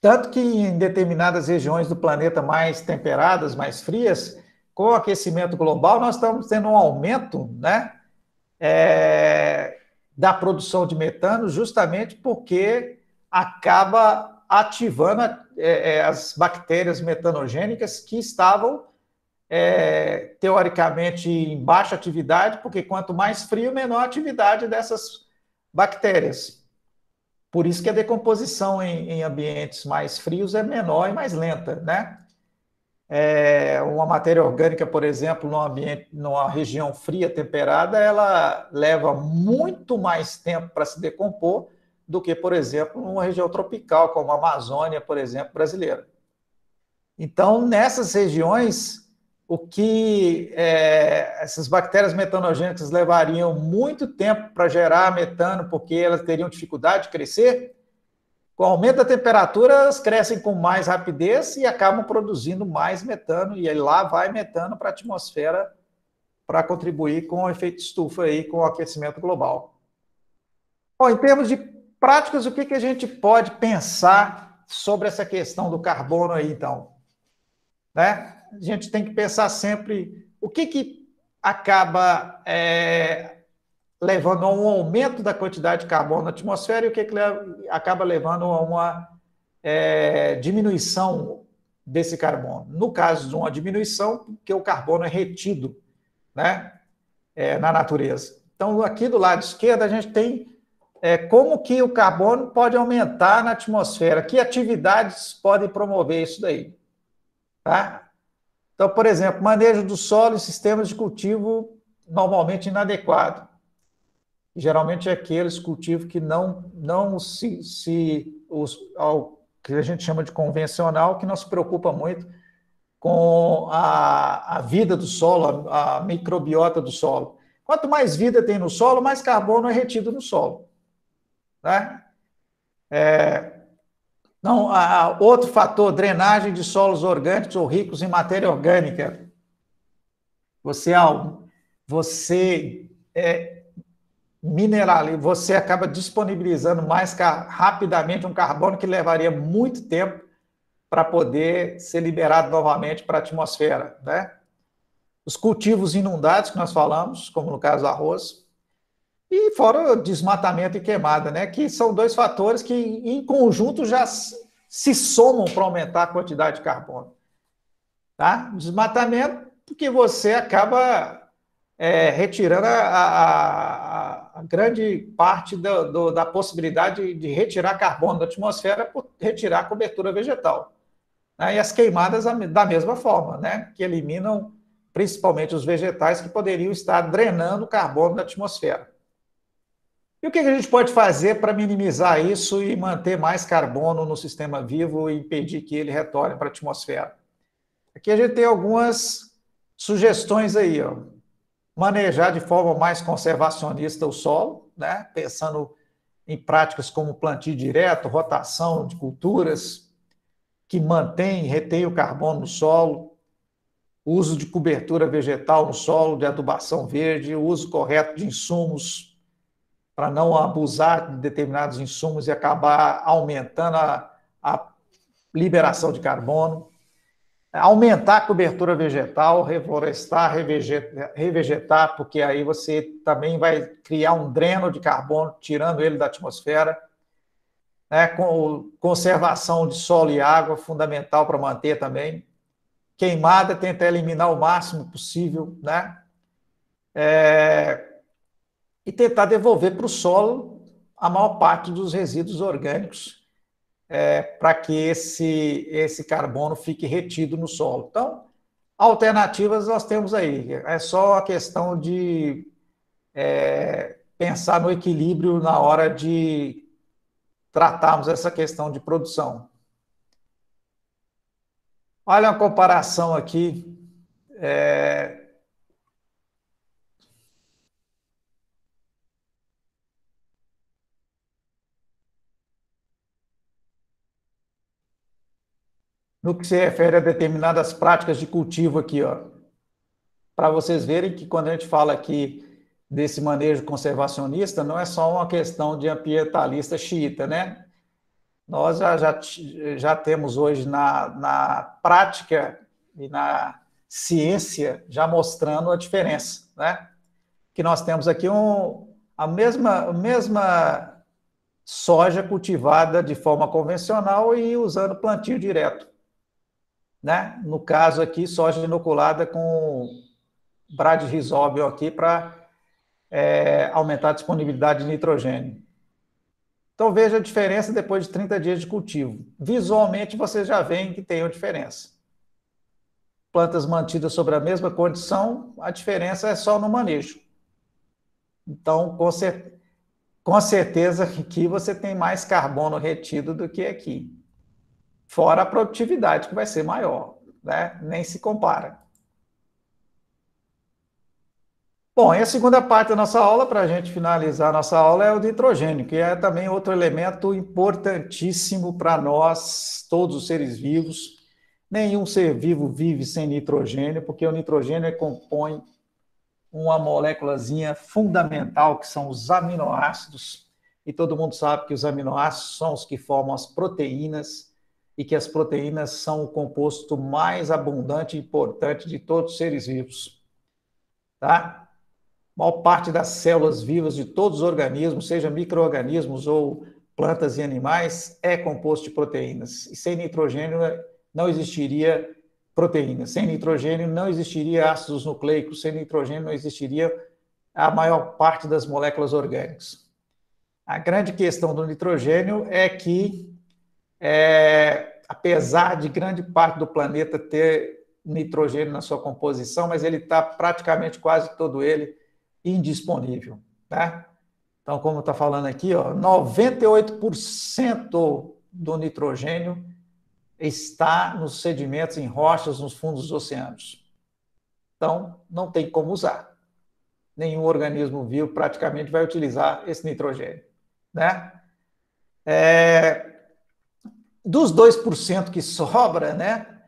Tanto que em determinadas regiões do planeta mais temperadas, mais frias, com o aquecimento global, nós estamos tendo um aumento, né, é, da produção de metano, justamente porque acaba ativando é, é, as bactérias metanogênicas que estavam é, teoricamente em baixa atividade, porque quanto mais frio, menor a atividade dessas bactérias. Por isso que a decomposição em, em ambientes mais frios é menor e mais lenta, né? É, uma matéria orgânica, por exemplo, num ambiente, numa região fria, temperada, ela leva muito mais tempo para se decompor do que, por exemplo, numa região tropical, como a Amazônia, por exemplo, brasileira. Então, nessas regiões, o que é, essas bactérias metanogênicas levariam muito tempo para gerar metano, porque elas teriam dificuldade de crescer, com o aumento da temperatura, elas crescem com mais rapidez e acabam produzindo mais metano, e aí lá vai metano para a atmosfera para contribuir com o efeito estufa aí, com o aquecimento global. Bom, em termos de práticas, o que, que a gente pode pensar sobre essa questão do carbono aí, então? Né? A gente tem que pensar sempre o que, que acaba é, levando a um aumento da quantidade de carbono na atmosfera e o que, que acaba levando a uma é, diminuição desse carbono. No caso de uma diminuição, porque o carbono é retido né, é, na natureza. Então, aqui do lado esquerdo, a gente tem é, como que o carbono pode aumentar na atmosfera, que atividades podem promover isso daí. Tá? Então, por exemplo, manejo do solo e sistemas de cultivo normalmente inadequado geralmente é aqueles cultivos que não, não se, se os, ao, que a gente chama de convencional, que não se preocupa muito com a, a vida do solo, a, a microbiota do solo. Quanto mais vida tem no solo, mais carbono é retido no solo. Né? É, não, a, outro fator, drenagem de solos orgânicos ou ricos em matéria orgânica. Você, você é, mineral, você acaba disponibilizando mais rapidamente um carbono que levaria muito tempo para poder ser liberado novamente para a atmosfera, né? Os cultivos inundados que nós falamos, como no caso do arroz, e fora o desmatamento e queimada, né? Que são dois fatores que em conjunto já se somam para aumentar a quantidade de carbono. Tá? Desmatamento, porque você acaba é, retirando a, a grande parte da, do, da possibilidade de retirar carbono da atmosfera é por retirar cobertura vegetal. Né? E as queimadas da mesma forma, né? que eliminam principalmente os vegetais que poderiam estar drenando carbono da atmosfera. E o que a gente pode fazer para minimizar isso e manter mais carbono no sistema vivo e impedir que ele retorne para a atmosfera? Aqui a gente tem algumas sugestões aí. Ó manejar de forma mais conservacionista o solo, né? pensando em práticas como plantio direto, rotação de culturas, que mantém e retém o carbono no solo, uso de cobertura vegetal no solo, de adubação verde, uso correto de insumos para não abusar de determinados insumos e acabar aumentando a, a liberação de carbono aumentar a cobertura vegetal, reflorestar, revegetar, porque aí você também vai criar um dreno de carbono, tirando ele da atmosfera. É, com conservação de solo e água, fundamental para manter também. Queimada, tentar eliminar o máximo possível, né? É, e tentar devolver para o solo a maior parte dos resíduos orgânicos é, para que esse, esse carbono fique retido no solo. Então, alternativas nós temos aí. É só a questão de é, pensar no equilíbrio na hora de tratarmos essa questão de produção. Olha a comparação aqui. É, no que se refere a determinadas práticas de cultivo aqui, ó. Para vocês verem que quando a gente fala aqui desse manejo conservacionista, não é só uma questão de ambientalista xiita, né? Nós já, já, já temos hoje na, na prática e na ciência já mostrando a diferença, né? Que nós temos aqui um, a mesma, a mesma soja cultivada de forma convencional e usando plantio direto né? No caso aqui, soja inoculada com bradirizóbio aqui para é, aumentar a disponibilidade de nitrogênio. Então veja a diferença depois de 30 dias de cultivo. Visualmente vocês já vê que tem uma diferença. Plantas mantidas sobre a mesma condição, a diferença é só no manejo. Então, com, cer com certeza que você tem mais carbono retido do que aqui fora a produtividade que vai ser maior, né? Nem se compara. Bom, e a segunda parte da nossa aula, para a gente finalizar a nossa aula, é o de nitrogênio, que é também outro elemento importantíssimo para nós, todos os seres vivos. Nenhum ser vivo vive sem nitrogênio, porque o nitrogênio compõe uma moléculazinha fundamental, que são os aminoácidos. E todo mundo sabe que os aminoácidos são os que formam as proteínas e que as proteínas são o composto mais abundante e importante de todos os seres vivos. Tá? A maior parte das células vivas de todos os organismos, seja micro-organismos ou plantas e animais, é composto de proteínas. E sem nitrogênio né, não existiria proteína. Sem nitrogênio não existiria ácidos nucleicos, sem nitrogênio não existiria a maior parte das moléculas orgânicas. A grande questão do nitrogênio é que é, apesar de grande parte do planeta ter nitrogênio na sua composição, mas ele está praticamente quase todo ele indisponível, né? Então, como está falando aqui, ó, 98% do nitrogênio está nos sedimentos, em rochas, nos fundos dos oceanos. Então, não tem como usar. Nenhum organismo vivo praticamente vai utilizar esse nitrogênio, né? É, dos 2% que sobra, né,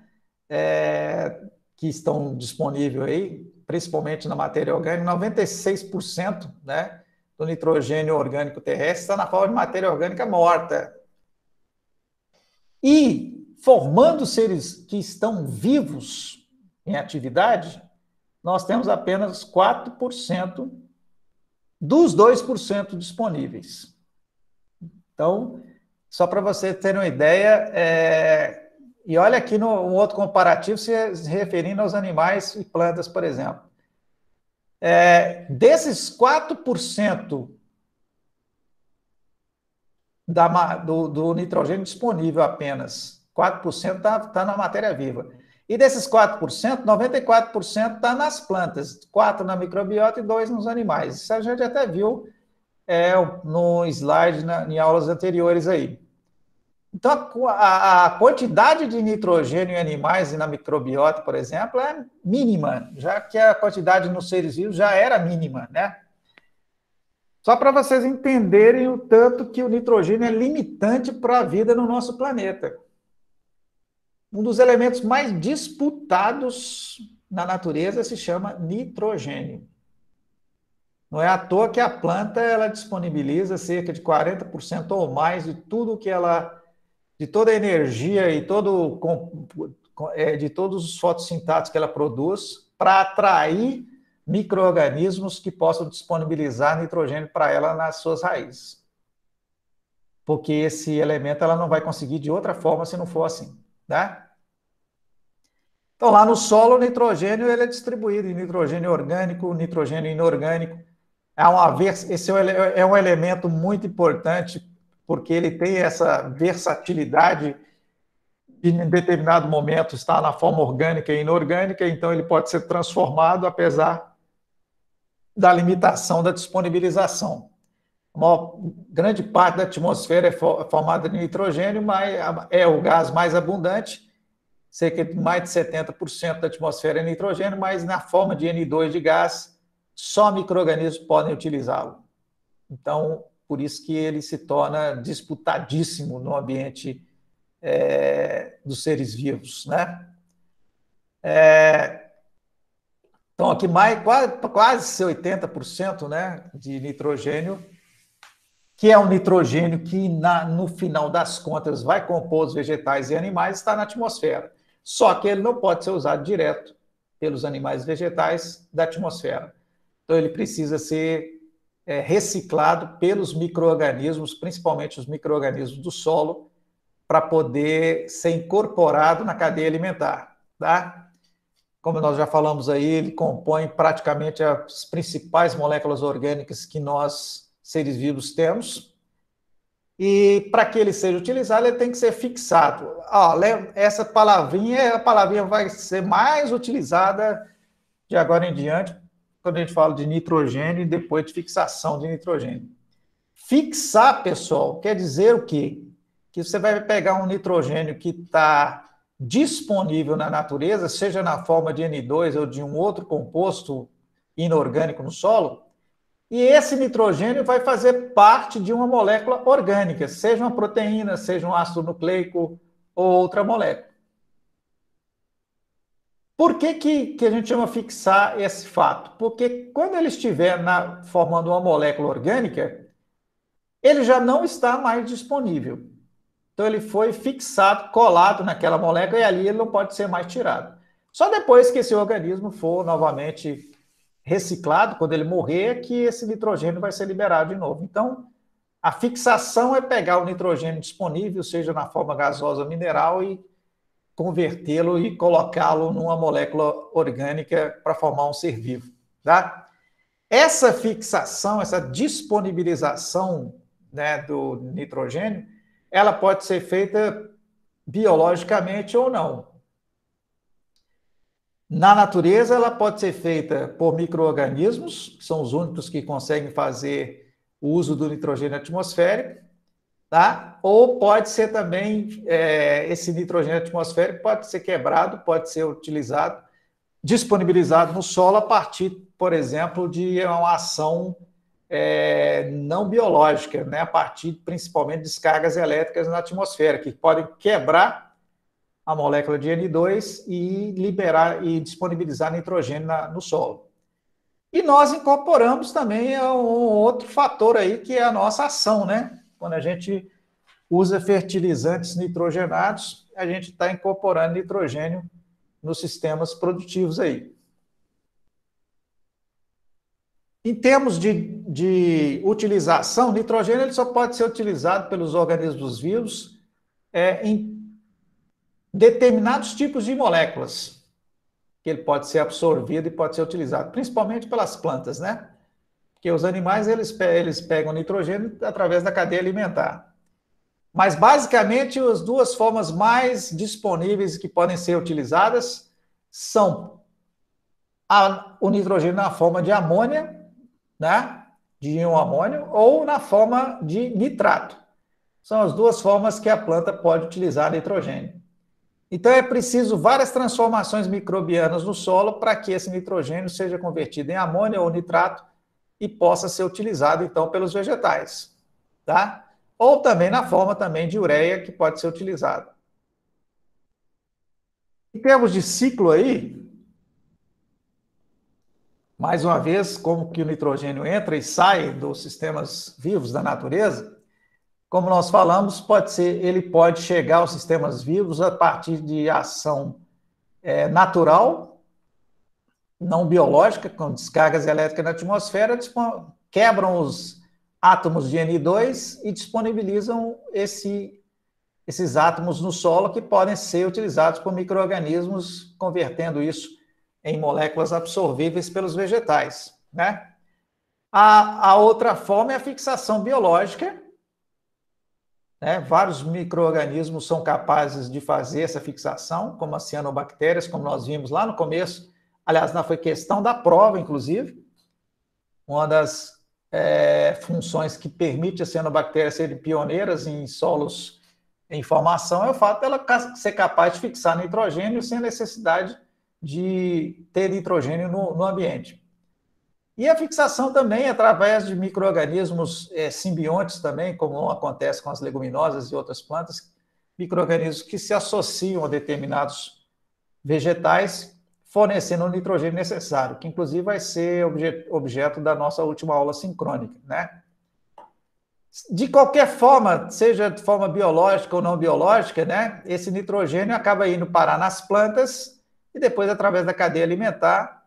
é, que estão disponíveis aí, principalmente na matéria orgânica, 96% né, do nitrogênio orgânico terrestre está na forma de matéria orgânica morta. E formando seres que estão vivos em atividade, nós temos apenas 4% dos 2% disponíveis. Então, só para você ter uma ideia, é... e olha aqui no, um outro comparativo se referindo aos animais e plantas, por exemplo. É, desses 4% da, do, do nitrogênio disponível apenas, 4% está tá na matéria-viva. E desses 4%, 94% está nas plantas, 4% na microbiota e 2% nos animais. Isso a gente até viu é, no slide, na, em aulas anteriores aí. Então, a, a, quantidade de nitrogênio em animais e na microbiota, por exemplo, é mínima, já que a quantidade nos seres vivos já era mínima, né? Só para vocês entenderem o tanto que o nitrogênio é limitante para a vida no nosso planeta. Um dos elementos mais disputados na natureza se chama nitrogênio. Não é à toa que a planta ela disponibiliza cerca de 40% ou mais de tudo que ela de toda a energia e todo, é, de todos os fotossintáticos que ela produz para atrair micro-organismos que possam disponibilizar nitrogênio para ela nas suas raízes. Porque esse elemento ela não vai conseguir de outra forma se não for assim, tá? Então, lá no solo, o nitrogênio ele é distribuído em nitrogênio orgânico, nitrogênio inorgânico. É uma, esse é um elemento muito importante porque ele tem essa versatilidade de, em determinado momento, estar na forma orgânica e inorgânica, então ele pode ser transformado, apesar da limitação da disponibilização. Uma grande parte da atmosfera é formada de nitrogênio, mas é o gás mais abundante, cerca de mais de 70% da atmosfera é nitrogênio, mas na forma de N2 de gás, só micro-organismos podem utilizá-lo. Então, por isso que ele se torna disputadíssimo no ambiente é, dos seres vivos, né? É, então, aqui mais, quase, quase 80% né, de nitrogênio, que é um nitrogênio que, na, no final das contas, vai compor os vegetais e animais, está na atmosfera. Só que ele não pode ser usado direto pelos animais e vegetais da atmosfera. Então, ele precisa ser é, reciclado pelos micro-organismos, principalmente os micro-organismos do solo, para poder ser incorporado na cadeia alimentar. Tá? Como nós já falamos aí, ele compõe praticamente as principais moléculas orgânicas que nós, seres vivos, temos. E para que ele seja utilizado, ele tem que ser fixado. Ah, essa palavrinha, é a palavrinha vai ser mais utilizada de agora em diante quando a gente fala de nitrogênio e depois de fixação de nitrogênio. Fixar, pessoal, quer dizer o quê? Que você vai pegar um nitrogênio que está disponível na natureza, seja na forma de N2 ou de um outro composto inorgânico no solo, e esse nitrogênio vai fazer parte de uma molécula orgânica, seja uma proteína, seja um ácido nucleico ou outra molécula. Por que, que, que a gente chama fixar esse fato? Porque quando ele estiver na, formando uma molécula orgânica, ele já não está mais disponível. Então ele foi fixado, colado naquela molécula e ali ele não pode ser mais tirado. Só depois que esse organismo for novamente reciclado, quando ele morrer, é que esse nitrogênio vai ser liberado de novo. Então, a fixação é pegar o nitrogênio disponível, seja na forma gasosa mineral, e convertê-lo e colocá-lo numa molécula orgânica para formar um ser vivo, tá? Essa fixação, essa disponibilização né, do nitrogênio, ela pode ser feita biologicamente ou não. Na natureza, ela pode ser feita por micro-organismos, são os únicos que conseguem fazer o uso do nitrogênio atmosférico, tá? Ou pode ser também é, esse nitrogênio atmosférico pode ser quebrado, pode ser utilizado, disponibilizado no solo a partir, por exemplo, de uma ação é, não biológica, né? A partir principalmente de descargas elétricas na atmosfera que podem quebrar a molécula de N2 e liberar e disponibilizar nitrogênio na, no solo. E nós incorporamos também um outro fator aí que é a nossa ação, né? Quando a gente usa fertilizantes nitrogenados, a gente está incorporando nitrogênio nos sistemas produtivos aí. Em termos de, de utilização, nitrogênio ele só pode ser utilizado pelos organismos vivos é, em determinados tipos de moléculas, que ele pode ser absorvido e pode ser utilizado, principalmente pelas plantas, né? Porque os animais eles, eles pegam nitrogênio através da cadeia alimentar. Mas basicamente as duas formas mais disponíveis que podem ser utilizadas são a, o nitrogênio na forma de amônia, né? De íon amônio ou na forma de nitrato. São as duas formas que a planta pode utilizar nitrogênio. Então é preciso várias transformações microbianas no solo para que esse nitrogênio seja convertido em amônia ou nitrato e possa ser utilizado então pelos vegetais, tá? Ou também na forma também de ureia que pode ser utilizado. Em termos de ciclo aí, mais uma vez, como que o nitrogênio entra e sai dos sistemas vivos da natureza, como nós falamos, pode ser, ele pode chegar aos sistemas vivos a partir de ação é, natural não biológica, com descargas elétricas na atmosfera, quebram os átomos de N2 e disponibilizam esse, esses átomos no solo que podem ser utilizados por micro-organismos, convertendo isso em moléculas absorvíveis pelos vegetais. Né? A, a outra forma é a fixação biológica. Né? Vários micro-organismos são capazes de fazer essa fixação, como as cianobactérias, como nós vimos lá no começo, aliás, não foi questão da prova, inclusive, uma das é, funções que permite a cianobactéria serem pioneiras em solos em formação é o fato dela ser capaz de fixar nitrogênio sem necessidade de ter nitrogênio no, no ambiente. E a fixação também através de micro-organismos é, simbiontes também, como acontece com as leguminosas e outras plantas, micro-organismos que se associam a determinados vegetais fornecendo o nitrogênio necessário, que inclusive vai ser objeto da nossa última aula sincrônica, né? De qualquer forma, seja de forma biológica ou não biológica, né? Esse nitrogênio acaba indo parar nas plantas e depois, através da cadeia alimentar,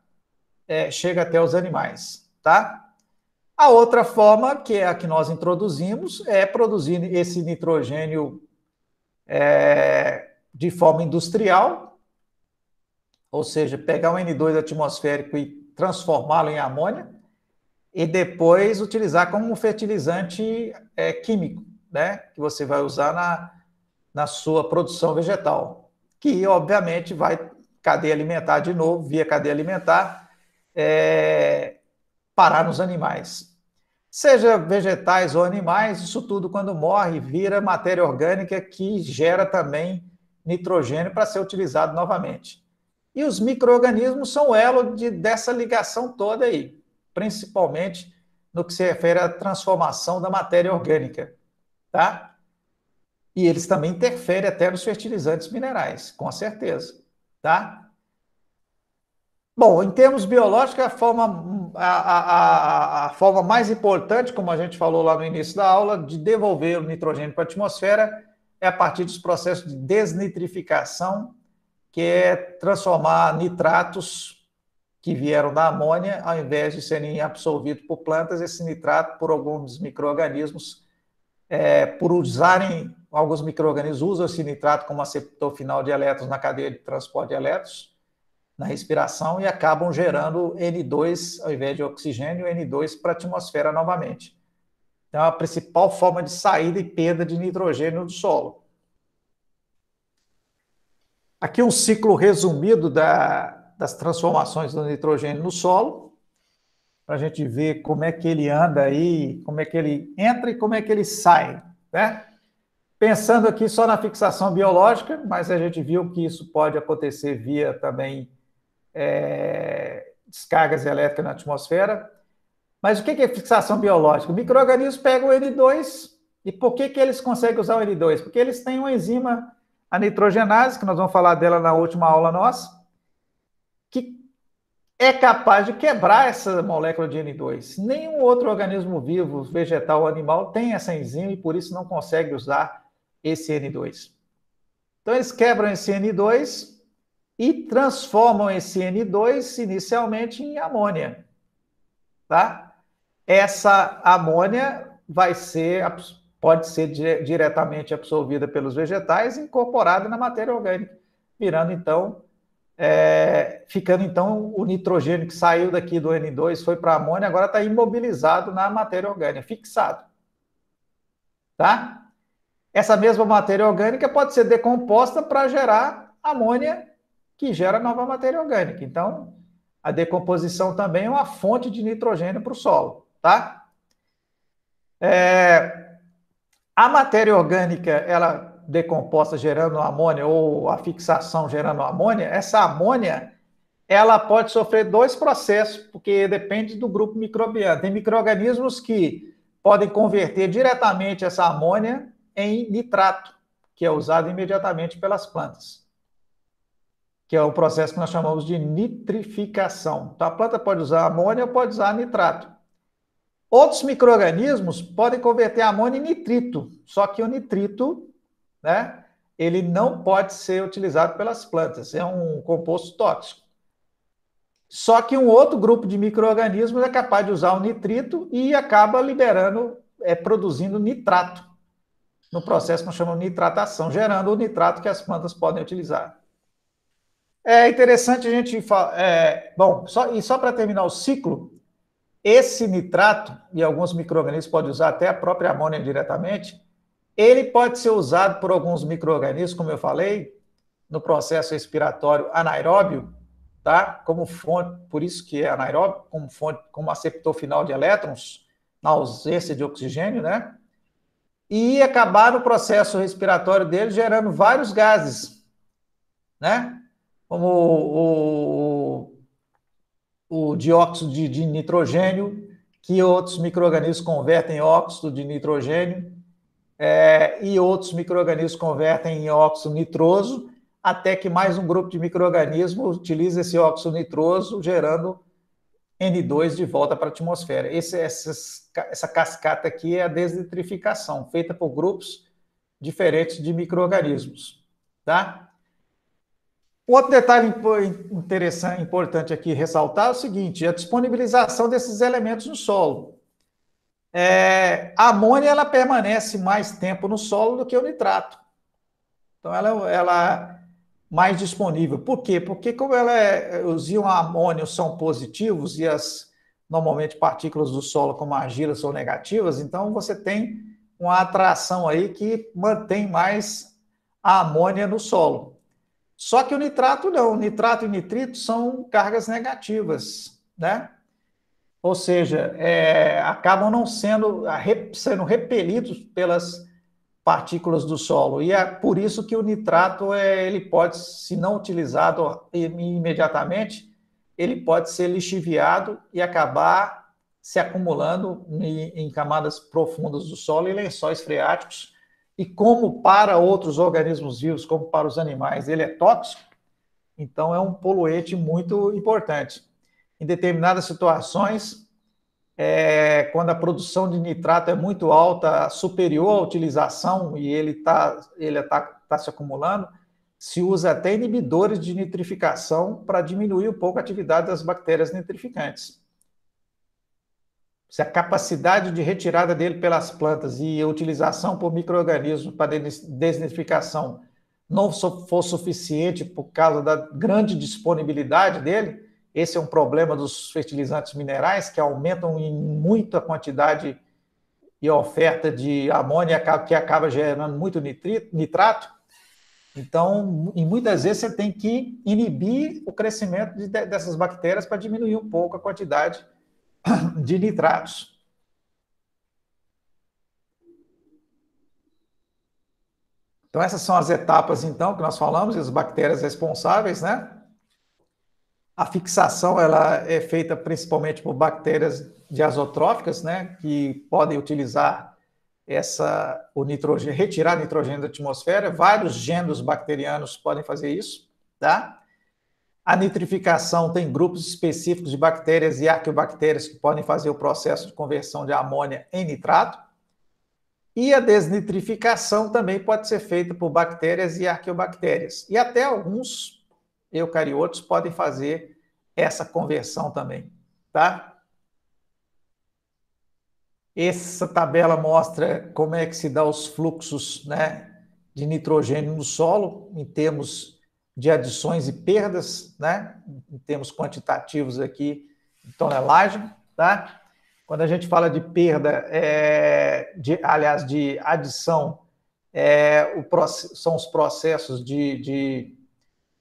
é, chega até os animais, tá? A outra forma, que é a que nós introduzimos, é produzir esse nitrogênio é, de forma industrial, ou seja, pegar o N2 atmosférico e transformá-lo em amônia, e depois utilizar como um fertilizante é, químico, né? Que você vai usar na, na sua produção vegetal, que obviamente vai cadeia alimentar de novo, via cadeia alimentar, é, parar nos animais. Seja vegetais ou animais, isso tudo, quando morre, vira matéria orgânica que gera também nitrogênio para ser utilizado novamente. E os micro-organismos são o elo de, dessa ligação toda aí, principalmente no que se refere à transformação da matéria orgânica, tá? E eles também interferem até nos fertilizantes minerais, com certeza, tá? Bom, em termos biológicos, a forma, a, a, a forma mais importante, como a gente falou lá no início da aula, de devolver o nitrogênio para a atmosfera é a partir dos processos de desnitrificação que é transformar nitratos que vieram da amônia, ao invés de serem absorvidos por plantas, esse nitrato, por alguns micro-organismos, é, por usarem, alguns micro-organismos usam esse nitrato como aceptor final de elétrons na cadeia de transporte de elétrons, na respiração, e acabam gerando N2, ao invés de oxigênio, N2 para a atmosfera novamente. Então, é a principal forma de saída e perda de nitrogênio do solo. Aqui um ciclo resumido da, das transformações do nitrogênio no solo, para a gente ver como é que ele anda aí, como é que ele entra e como é que ele sai, né? Pensando aqui só na fixação biológica, mas a gente viu que isso pode acontecer via também é, descargas elétricas na atmosfera. Mas o que é fixação biológica? O microorganismo pega o N2 e por que, que eles conseguem usar o N2? Porque eles têm uma enzima a nitrogenase, que nós vamos falar dela na última aula nossa, que é capaz de quebrar essa molécula de N2. Nenhum outro organismo vivo, vegetal ou animal, tem essa enzima e por isso não consegue usar esse N2. Então eles quebram esse N2 e transformam esse N2 inicialmente em amônia. Tá? Essa amônia vai ser pode ser di diretamente absorvida pelos vegetais e incorporada na matéria orgânica, virando então, é, ficando então o nitrogênio que saiu daqui do N2, foi para a amônia, agora está imobilizado na matéria orgânica, fixado. Tá? Essa mesma matéria orgânica pode ser decomposta para gerar amônia, que gera nova matéria orgânica. Então, a decomposição também é uma fonte de nitrogênio para o solo, tá? É, a matéria orgânica, ela decomposta gerando amônia ou a fixação gerando amônia, essa amônia ela pode sofrer dois processos, porque depende do grupo microbiano. Tem micro-organismos que podem converter diretamente essa amônia em nitrato, que é usado imediatamente pelas plantas, que é o processo que nós chamamos de nitrificação. Então, a planta pode usar amônia ou pode usar nitrato. Outros micro-organismos podem converter amônio em nitrito, só que o nitrito, né, ele não pode ser utilizado pelas plantas, é um composto tóxico. Só que um outro grupo de micro-organismos é capaz de usar o nitrito e acaba liberando, é, produzindo nitrato. No processo que nós chamamos de nitratação, gerando o nitrato que as plantas podem utilizar. É interessante a gente falar. É, bom, só, e só para terminar o ciclo, esse nitrato, e alguns micro-organismos podem usar até a própria amônia diretamente, ele pode ser usado por alguns micro-organismos, como eu falei, no processo respiratório anaeróbio, tá? Como fonte, por isso que é anaeróbio, como fonte, como aceptor final de elétrons, na ausência de oxigênio, né? E acabar no processo respiratório dele gerando vários gases, né? Como o, o o dióxido de, de nitrogênio, que outros micro-organismos convertem em óxido de nitrogênio, é, e outros micro-organismos convertem em óxido nitroso, até que mais um grupo de micro-organismos utiliza esse óxido nitroso, gerando N2 de volta para a atmosfera. Esse, essa cascata aqui é a desnitrificação, feita por grupos diferentes de micro-organismos. Tá? Outro detalhe interessante, importante aqui ressaltar é o seguinte: a disponibilização desses elementos no solo. É, a amônia ela permanece mais tempo no solo do que o nitrato. Então ela, é, é mais disponível. Por quê? Porque como ela é, os íons amônio são positivos e as normalmente partículas do solo como argila são negativas, então você tem uma atração aí que mantém mais a amônia no solo. Só que o nitrato não, o nitrato e nitrito são cargas negativas, né? Ou seja, é, acabam não sendo, sendo repelidos pelas partículas do solo. E é por isso que o nitrato, é, ele pode, se não utilizado imediatamente, ele pode ser lixiviado e acabar se acumulando em, em camadas profundas do solo e lençóis é freáticos, e como para outros organismos vivos, como para os animais, ele é tóxico, então é um poluente muito importante. Em determinadas situações, é, quando a produção de nitrato é muito alta, superior à utilização, e ele está ele tá, tá se acumulando, se usa até inibidores de nitrificação para diminuir um pouco a atividade das bactérias nitrificantes se a capacidade de retirada dele pelas plantas e a utilização por micro-organismos para desnitrificação não for suficiente por causa da grande disponibilidade dele, esse é um problema dos fertilizantes minerais que aumentam em muita quantidade e oferta de amônia que acaba gerando muito nitrito, nitrato. Então, em muitas vezes você tem que inibir o crescimento de, dessas bactérias para diminuir um pouco a quantidade de nitratos. Então essas são as etapas então que nós falamos, as bactérias responsáveis, né? A fixação ela é feita principalmente por bactérias diazotróficas, né, que podem utilizar essa o nitrogênio, retirar nitrogênio da atmosfera, vários gêneros bacterianos podem fazer isso, tá? A nitrificação tem grupos específicos de bactérias e arqueobactérias que podem fazer o processo de conversão de amônia em nitrato. E a desnitrificação também pode ser feita por bactérias e arqueobactérias. E até alguns eucariotos podem fazer essa conversão também, tá? Essa tabela mostra como é que se dá os fluxos né, de nitrogênio no solo em termos de adições e perdas, né? Em termos quantitativos aqui, em então, tonelagem, né, tá? Quando a gente fala de perda, é, de, aliás, de adição, é, o, são os processos de, de,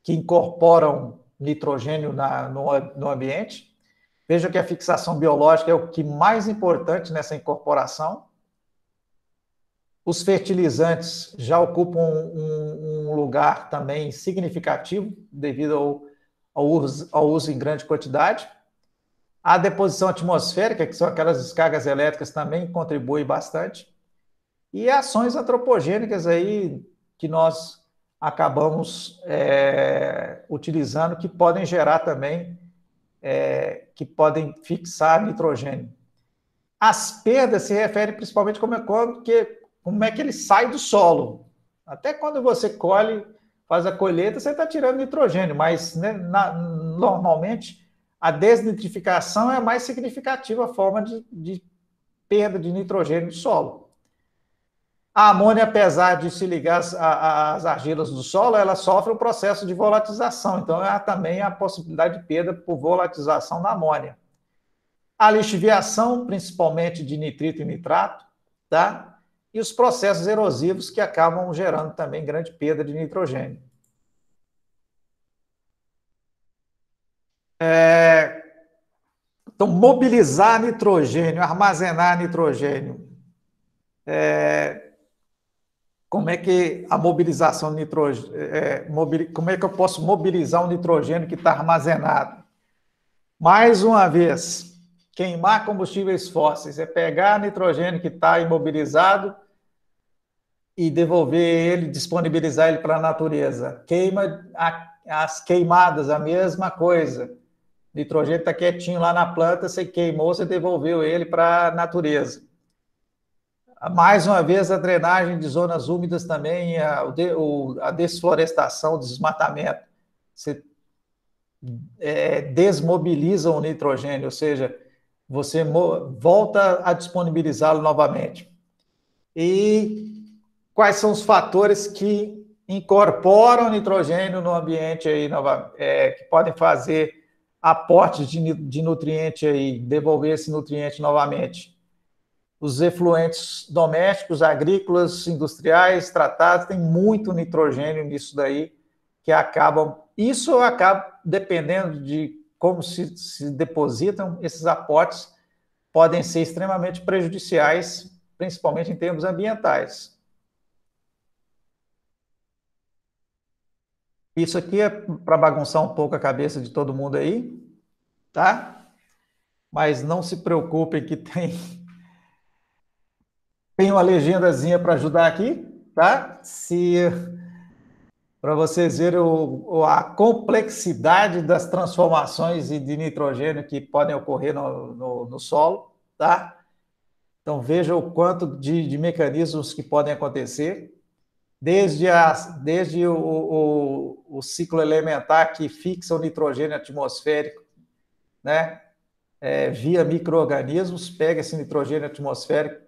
que incorporam nitrogênio na, no, no ambiente. Veja que a fixação biológica é o que mais importante nessa incorporação, os fertilizantes já ocupam um, um lugar também significativo devido ao, ao, uso, ao uso em grande quantidade. A deposição atmosférica, que são aquelas descargas elétricas, também contribui bastante. E ações antropogênicas aí que nós acabamos é, utilizando que podem gerar também, é, que podem fixar nitrogênio. As perdas se referem principalmente como é quando que como é que ele sai do solo. Até quando você colhe, faz a colheita, você está tirando nitrogênio, mas né, na, normalmente a desnitrificação é a mais significativa forma de, de perda de nitrogênio do solo. A amônia, apesar de se ligar às, argilas do solo, ela sofre o um processo de volatização, então há também a possibilidade de perda por volatização da amônia. A lixiviação, principalmente de nitrito e nitrato, tá? e os processos erosivos que acabam gerando também grande perda de nitrogênio. É... Então, mobilizar nitrogênio, armazenar nitrogênio. É... Como é que a mobilização de nitrogênio. É... Como é que eu posso mobilizar o nitrogênio que está armazenado? Mais uma vez, queimar combustíveis fósseis é pegar nitrogênio que está imobilizado e devolver ele, disponibilizar ele para a natureza. Queima a, as queimadas, a mesma coisa. O nitrogênio está quietinho lá na planta, você queimou, você devolveu ele para a natureza. Mais uma vez, a drenagem de zonas úmidas também, a, a desflorestação, o desmatamento. Você é, desmobiliza o nitrogênio, ou seja, você volta a disponibilizá-lo novamente. E quais são os fatores que incorporam nitrogênio no ambiente aí, é, que podem fazer aportes de, de nutriente aí, devolver esse nutriente novamente. Os efluentes domésticos, agrícolas, industriais, tratados, tem muito nitrogênio nisso daí, que acabam. Isso acaba, dependendo de como se, se depositam, esses aportes podem ser extremamente prejudiciais, principalmente em termos ambientais. Isso aqui é para bagunçar um pouco a cabeça de todo mundo aí, tá? Mas não se preocupem que tem tem uma legendazinha para ajudar aqui, tá? Se para vocês verem o, a complexidade das transformações de nitrogênio que podem ocorrer no, no, no solo, tá? Então veja o quanto de, de mecanismos que podem acontecer desde, a, desde o, o, o, ciclo elementar que fixa o nitrogênio atmosférico, né? É, via micro-organismos, pega esse nitrogênio atmosférico,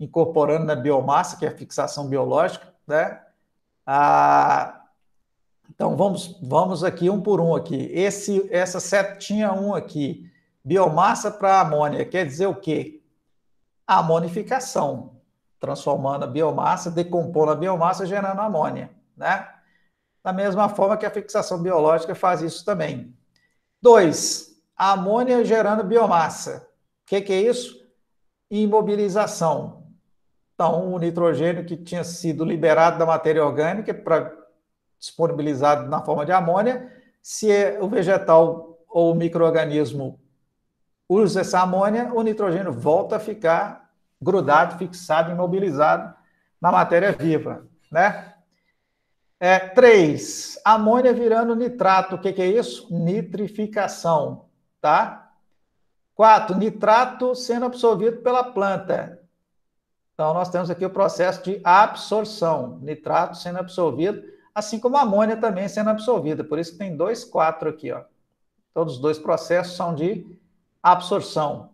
incorporando na biomassa, que é a fixação biológica, né? Ah, então vamos, vamos aqui um por um aqui. Esse, essa setinha 1 um aqui, biomassa para amônia, quer dizer o quê? Amonificação transformando a biomassa, decompondo a biomassa, gerando amônia, né? Da mesma forma que a fixação biológica faz isso também. Dois, a amônia gerando biomassa. O que, que é isso? Imobilização. Então, o nitrogênio que tinha sido liberado da matéria orgânica para disponibilizado na forma de amônia, se é o vegetal ou o microorganismo usa essa amônia, o nitrogênio volta a ficar grudado, fixado, imobilizado na matéria viva, né? É, três, amônia virando nitrato. O que, que é isso? Nitrificação, tá? Quatro, nitrato sendo absorvido pela planta. Então, nós temos aqui o processo de absorção, nitrato sendo absorvido, assim como amônia também sendo absorvida. Por isso que tem dois, quatro aqui, ó. Todos os dois processos são de absorção.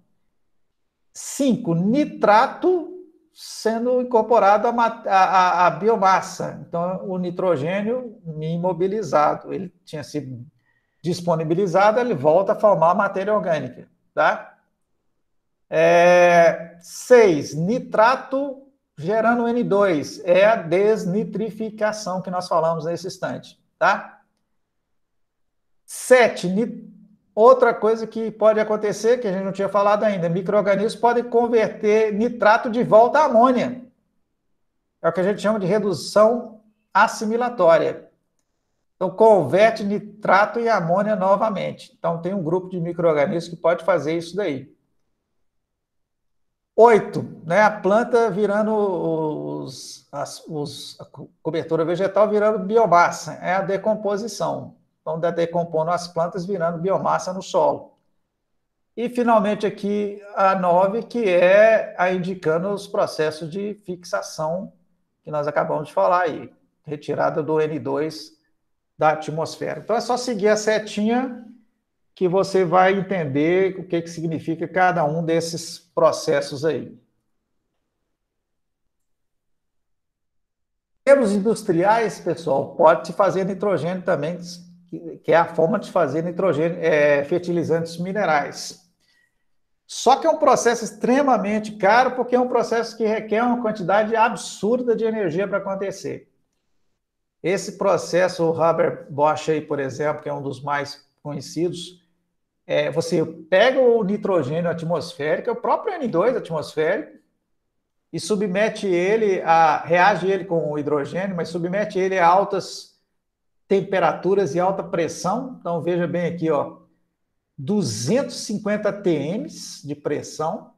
5. Nitrato sendo incorporado à, à, à, biomassa. Então, o nitrogênio imobilizado, ele tinha sido disponibilizado, ele volta a formar a matéria orgânica. Tá? É, Nitrato gerando N2, é a desnitrificação que nós falamos nesse instante. Tá? Nitrato Outra coisa que pode acontecer, que a gente não tinha falado ainda, micro-organismos podem converter nitrato de volta a amônia. É o que a gente chama de redução assimilatória. Então, converte nitrato e amônia novamente. Então, tem um grupo de micro-organismos que pode fazer isso daí. Oito, né? a planta virando os, as, os, a cobertura vegetal virando biomassa, é a decomposição vão decompondo as plantas, virando biomassa no solo. E, finalmente, aqui a 9, que é a indicando os processos de fixação que nós acabamos de falar aí, retirada do N2 da atmosfera. Então, é só seguir a setinha que você vai entender o que, que significa cada um desses processos aí. termos industriais, pessoal, pode se fazer nitrogênio também que, é a forma de fazer nitrogênio, é, fertilizantes minerais. Só que é um processo extremamente caro, porque é um processo que requer uma quantidade absurda de energia para acontecer. Esse processo, o Haber Bosch, aí, por exemplo, que é um dos mais conhecidos, é, você pega o nitrogênio atmosférico, é o próprio N2 atmosférico, e submete ele a. reage ele com o hidrogênio, mas submete ele a altas temperaturas e alta pressão. Então veja bem aqui, ó, 250 TMs de pressão.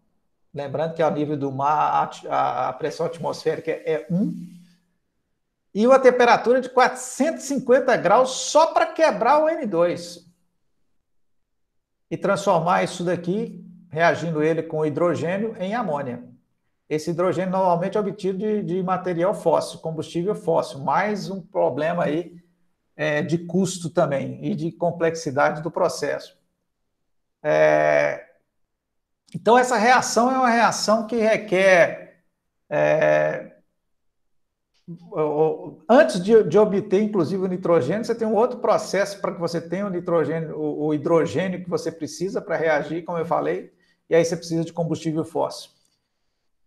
Lembrando que ao nível do mar a, pressão atmosférica é 1. E uma temperatura de 450 graus só para quebrar o N2. E transformar isso daqui, reagindo ele com hidrogênio, em amônia. Esse hidrogênio normalmente é obtido de, de material fóssil, combustível fóssil. Mais um problema aí é, de custo também e de complexidade do processo. É, então, essa reação é uma reação que requer. É, antes de, de, obter, inclusive, o nitrogênio, você tem um outro processo para que você tenha o nitrogênio, o, o hidrogênio que você precisa para reagir, como eu falei, e aí você precisa de combustível fóssil.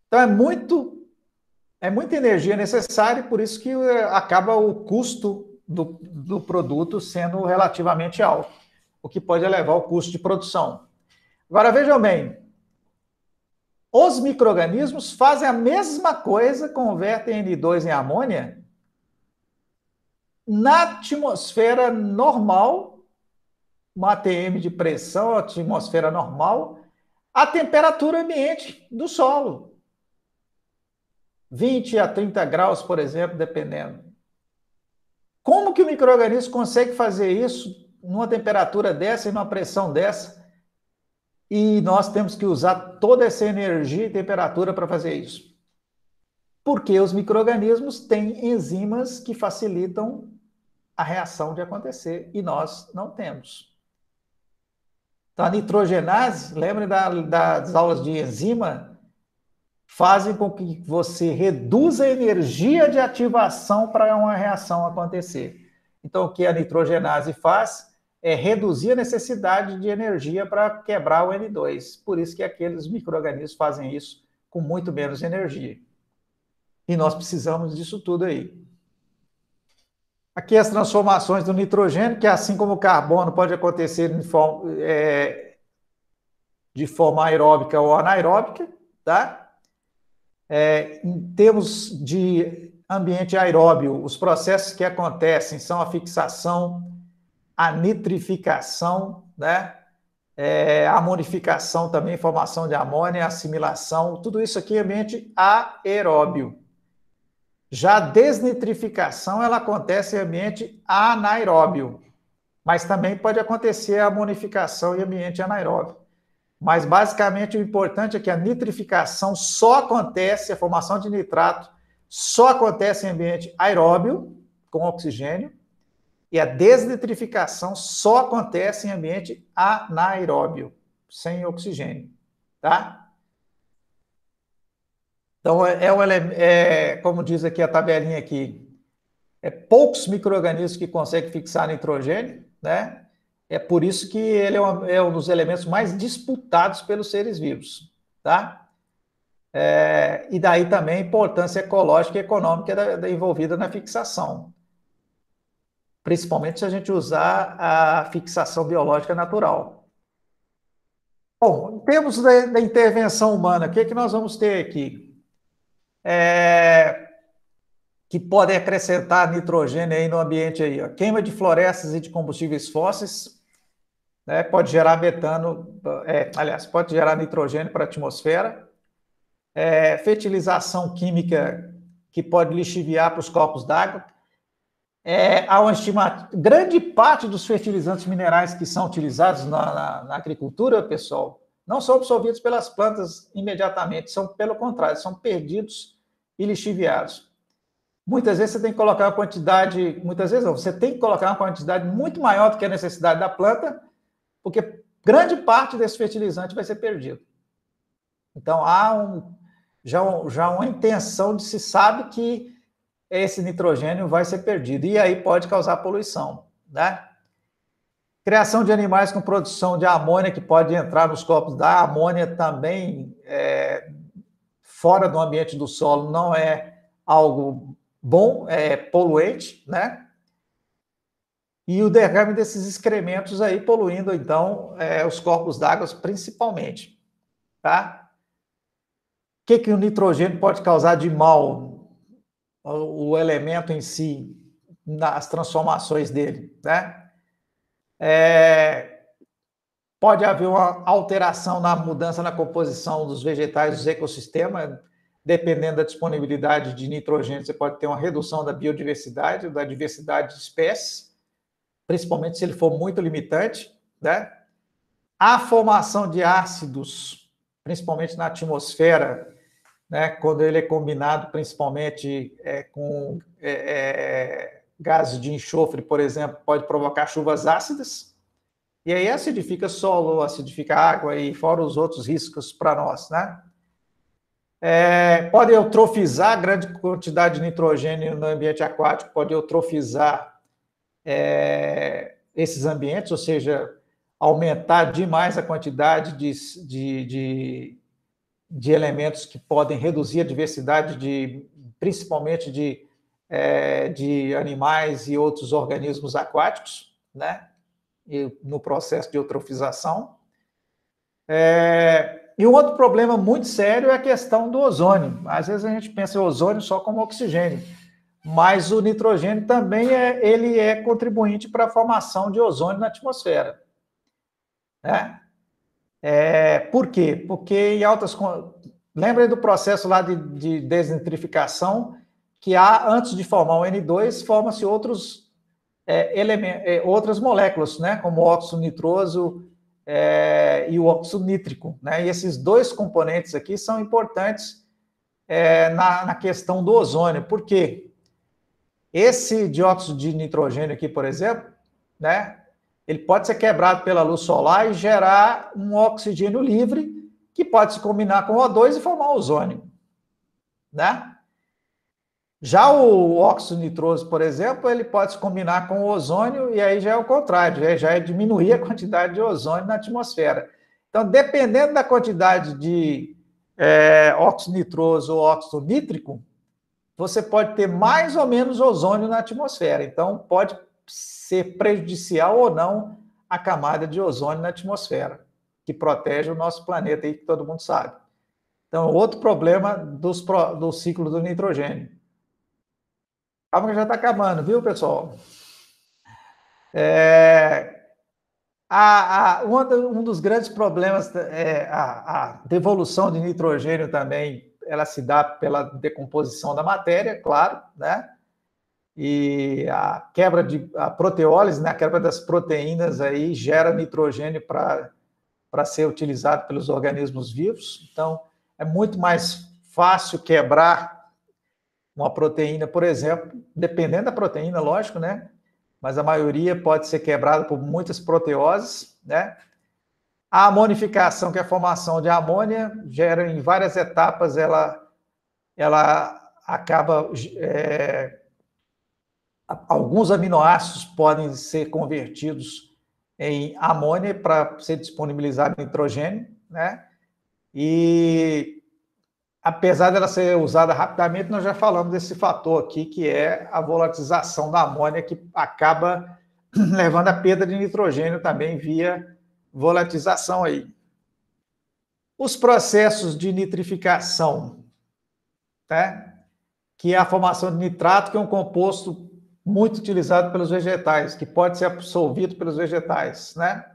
Então é muito é muita energia necessária, por isso que é, acaba o custo do, do produto sendo relativamente alto, o que pode elevar o custo de produção. Agora vejam bem, os micro-organismos fazem a mesma coisa, convertem N2 em amônia na atmosfera normal, uma ATM de pressão, atmosfera normal, a temperatura ambiente do solo. 20 a 30 graus, por exemplo, dependendo. Como que o microorganismo consegue fazer isso numa temperatura dessa e numa pressão dessa? E nós temos que usar toda essa energia e temperatura para fazer isso. Porque os microorganismos têm enzimas que facilitam a reação de acontecer e nós não temos. Então, a nitrogenase, lembrem da, das aulas de enzima? fazem com que você reduza a energia de ativação para uma reação acontecer. Então, o que a nitrogenase faz é reduzir a necessidade de energia para quebrar o N2. Por isso que aqueles micro-organismos fazem isso com muito menos energia. E nós precisamos disso tudo aí. Aqui as transformações do nitrogênio, que assim como o carbono pode acontecer de forma, é, de forma aeróbica ou anaeróbica, tá? É, em termos de ambiente aeróbio, os processos que acontecem são a fixação, a nitrificação, né? É, amonificação também, formação de amônia, assimilação, tudo isso aqui em ambiente aeróbio. Já a desnitrificação ela acontece em ambiente anaeróbio, mas também pode acontecer a amonificação em ambiente anaeróbio. Mas basicamente o importante é que a nitrificação só acontece, a formação de nitrato só acontece em ambiente aeróbio, com oxigênio, e a desnitrificação só acontece em ambiente anaeróbio, sem oxigênio, tá? Então, é, é um, é como diz aqui a tabelinha aqui, é poucos micro-organismos que conseguem fixar nitrogênio, né? É por isso que ele é, uma, é um dos elementos mais disputados pelos seres vivos, tá? É, e daí também a importância ecológica e econômica da, da envolvida na fixação. Principalmente se a gente usar a fixação biológica natural. Bom, em termos da, da intervenção humana, o que, é que nós vamos ter aqui? É, que podem acrescentar nitrogênio aí no ambiente aí, ó. queima de florestas e de combustíveis fósseis, né, pode gerar metano, é, aliás, pode gerar nitrogênio para a atmosfera, é, fertilização química que pode lixiviar para os corpos d'água. É, há uma estimativa, grande parte dos fertilizantes minerais que são utilizados na, na, na agricultura, pessoal, não são absorvidos pelas plantas imediatamente, são pelo contrário, são perdidos e lixiviados. Muitas vezes você tem que colocar uma quantidade, muitas vezes não, você tem que colocar uma quantidade muito maior do que a necessidade da planta porque grande parte desse fertilizante vai ser perdido. Então há um, já, já uma intenção de se sabe que esse nitrogênio vai ser perdido e aí pode causar poluição, né? Criação de animais com produção de amônia que pode entrar nos corpos da amônia também é, fora do ambiente do solo não é algo bom, é poluente, né? e o derrame desses excrementos aí poluindo então é, os corpos d'água principalmente, tá? O que que o nitrogênio pode causar de mal o elemento em si nas transformações dele, né? É, pode haver uma alteração na mudança na composição dos vegetais, dos ecossistemas, dependendo da disponibilidade de nitrogênio, você pode ter uma redução da biodiversidade, da diversidade de espécies principalmente se ele for muito limitante, né? A formação de ácidos, principalmente na atmosfera, né? Quando ele é combinado principalmente é, com é, é, gases de enxofre, por exemplo, pode provocar chuvas ácidas. E aí acidifica solo, acidifica água e fora os outros riscos para nós, né? É, pode eutrofizar grande quantidade de nitrogênio no ambiente aquático, pode eutrofizar é, esses ambientes, ou seja, aumentar demais a quantidade de, de, de, de elementos que podem reduzir a diversidade, de, principalmente de, é, de animais e outros organismos aquáticos, né? E no processo de eutrofização. É, e um outro problema muito sério é a questão do ozônio. Às vezes a gente pensa em ozônio só como oxigênio mas o nitrogênio também é, ele é contribuinte para a formação de ozônio na atmosfera. Né? É, por quê? Porque em altas. Lembrem do processo lá de, de desnitrificação, que há, antes de formar o N2, forma-se outros é, é, outras moléculas, né? como o óxido nitroso é, e o óxido nítrico. Né? E esses dois componentes aqui são importantes é, na, na questão do ozônio. Por quê? Esse dióxido de nitrogênio aqui, por exemplo, né, ele pode ser quebrado pela luz solar e gerar um oxigênio livre que pode se combinar com O2 e formar ozônio, né? Já o óxido nitroso, por exemplo, ele pode se combinar com o ozônio e aí já é o contrário, é, já é diminuir a quantidade de ozônio na atmosfera. Então, dependendo da quantidade de é, óxido nitroso ou óxido nítrico, você pode ter mais ou menos ozônio na atmosfera. Então, pode ser prejudicial ou não a camada de ozônio na atmosfera, que protege o nosso planeta aí, que todo mundo sabe. Então, outro problema dos, do ciclo do nitrogênio. Calma que já está acabando, viu, pessoal? É, a, a, um dos grandes problemas é a, a devolução de nitrogênio também ela se dá pela decomposição da matéria, claro, né? E a quebra de a proteólise, né, a quebra das proteínas aí gera nitrogênio para para ser utilizado pelos organismos vivos. Então, é muito mais fácil quebrar uma proteína, por exemplo, dependendo da proteína, lógico, né? Mas a maioria pode ser quebrada por muitas proteoses, né? A amonificação, que é a formação de amônia, gera em várias etapas, ela, ela acaba. É, alguns aminoácidos podem ser convertidos em amônia para ser disponibilizado nitrogênio, né? E apesar dela ser usada rapidamente, nós já falamos desse fator aqui, que é a volatilização da amônia, que acaba levando à perda de nitrogênio também via Volatilização aí. Os processos de nitrificação, tá? que é a formação de nitrato, que é um composto muito utilizado pelos vegetais, que pode ser absorvido pelos vegetais, né?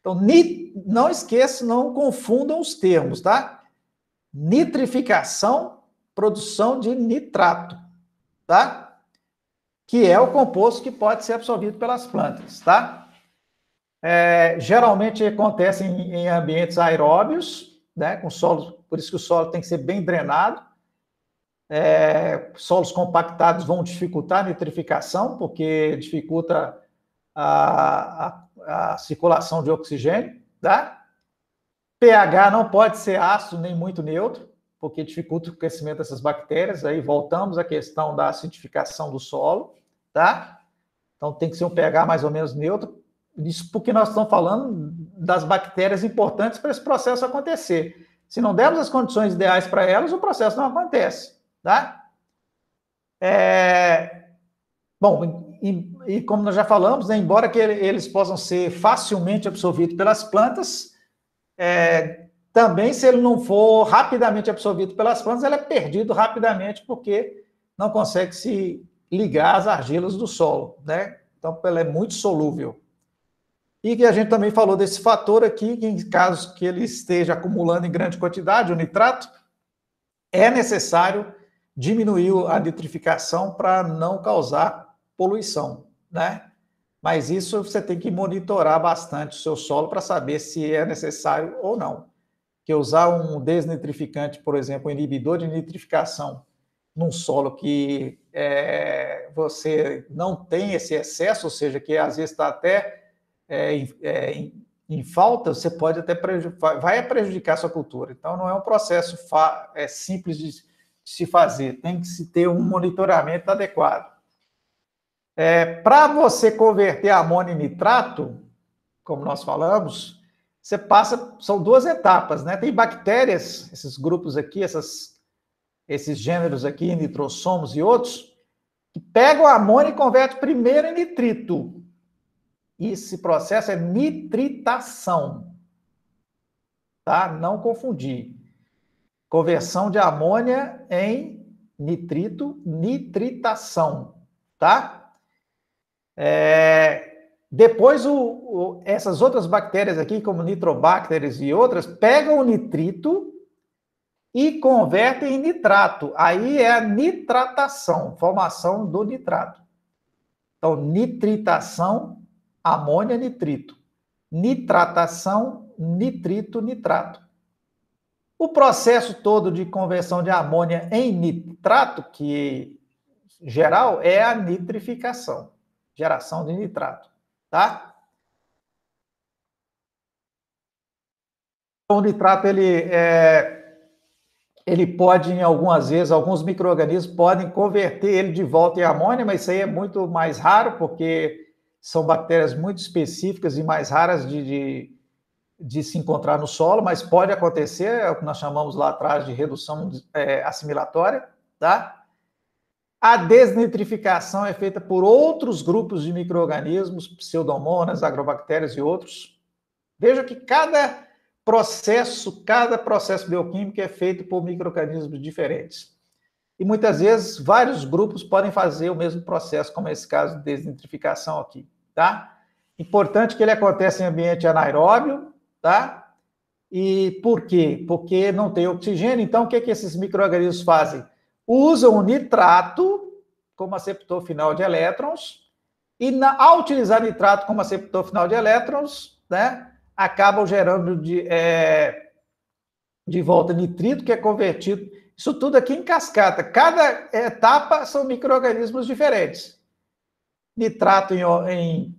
Então, nit... não esqueça, não confundam os termos, tá? Nitrificação, produção de nitrato, tá? Que é o composto que pode ser absorvido pelas plantas, tá? É, geralmente acontece em, em, ambientes aeróbios, né, com solos, por isso que o solo tem que ser bem drenado. É, solos compactados vão dificultar a nitrificação, porque dificulta a, a, a circulação de oxigênio. Tá? pH não pode ser ácido nem muito neutro, porque dificulta o crescimento dessas bactérias. Aí voltamos à questão da acidificação do solo, tá? Então tem que ser um pH mais ou menos neutro. Isso porque nós estamos falando das bactérias importantes para esse processo acontecer. Se não dermos as condições ideais para elas, o processo não acontece, tá? É... Bom, e, e, como nós já falamos, né, embora que eles possam ser facilmente absorvidos pelas plantas, é... também se ele não for rapidamente absorvido pelas plantas, ele é perdido rapidamente porque não consegue se ligar às argilas do solo, né? Então, ele é muito solúvel. E que a gente também falou desse fator aqui, que em casos que ele esteja acumulando em grande quantidade o nitrato, é necessário diminuir a nitrificação para não causar poluição, né? Mas isso você tem que monitorar bastante o seu solo para saber se é necessário ou não. Que usar um desnitrificante, por exemplo, um inibidor de nitrificação num solo que é, você não tem esse excesso, ou seja, que às vezes está até é, é, em, em, falta, você pode até prejudicar, vai prejudicar a sua cultura. Então, não é um processo é simples de, se fazer, tem que se ter um monitoramento adequado. É, Para você converter amônio em nitrato, como nós falamos, você passa, são duas etapas, né? Tem bactérias, esses grupos aqui, essas, esses gêneros aqui, nitrossomos e outros, que pegam o amônio e convertem primeiro em nitrito. Esse processo é nitritação. Tá? Não confundir. Conversão de amônia em nitrito, nitritação, tá? É... Depois, o, o, essas outras bactérias aqui, como nitrobactérias e outras, pegam o nitrito e convertem em nitrato. Aí é a nitratação, formação do nitrato. Então, nitritação amônia, nitrito. Nitratação, nitrito, nitrato. O processo todo de conversão de amônia em nitrato, que geral é a nitrificação, geração de nitrato, tá? Então, o nitrato ele é ele pode, em algumas vezes, alguns micro-organismos podem converter ele de volta em amônia, mas isso aí é muito mais raro, porque são bactérias muito específicas e mais raras de, de, de se encontrar no solo, mas pode acontecer, é o que nós chamamos lá atrás de redução é, assimilatória, tá? A desnitrificação é feita por outros grupos de micro-organismos, pseudomonas, agrobactérias e outros. Veja que cada processo, cada processo bioquímico é feito por micro-organismos diferentes. E muitas vezes vários grupos podem fazer o mesmo processo, como é esse caso de desnitrificação aqui tá? Importante que ele acontece em ambiente anaeróbio, tá? E por quê? Porque não tem oxigênio, então o que, que esses micro-organismos fazem? Usam o nitrato como aceptor final de elétrons, e na, ao utilizar nitrato como aceptor final de elétrons, né, acabam gerando de, é, de volta nitrito, que é convertido. Isso tudo aqui em cascata. Cada etapa são micro-organismos diferentes nitrato em, em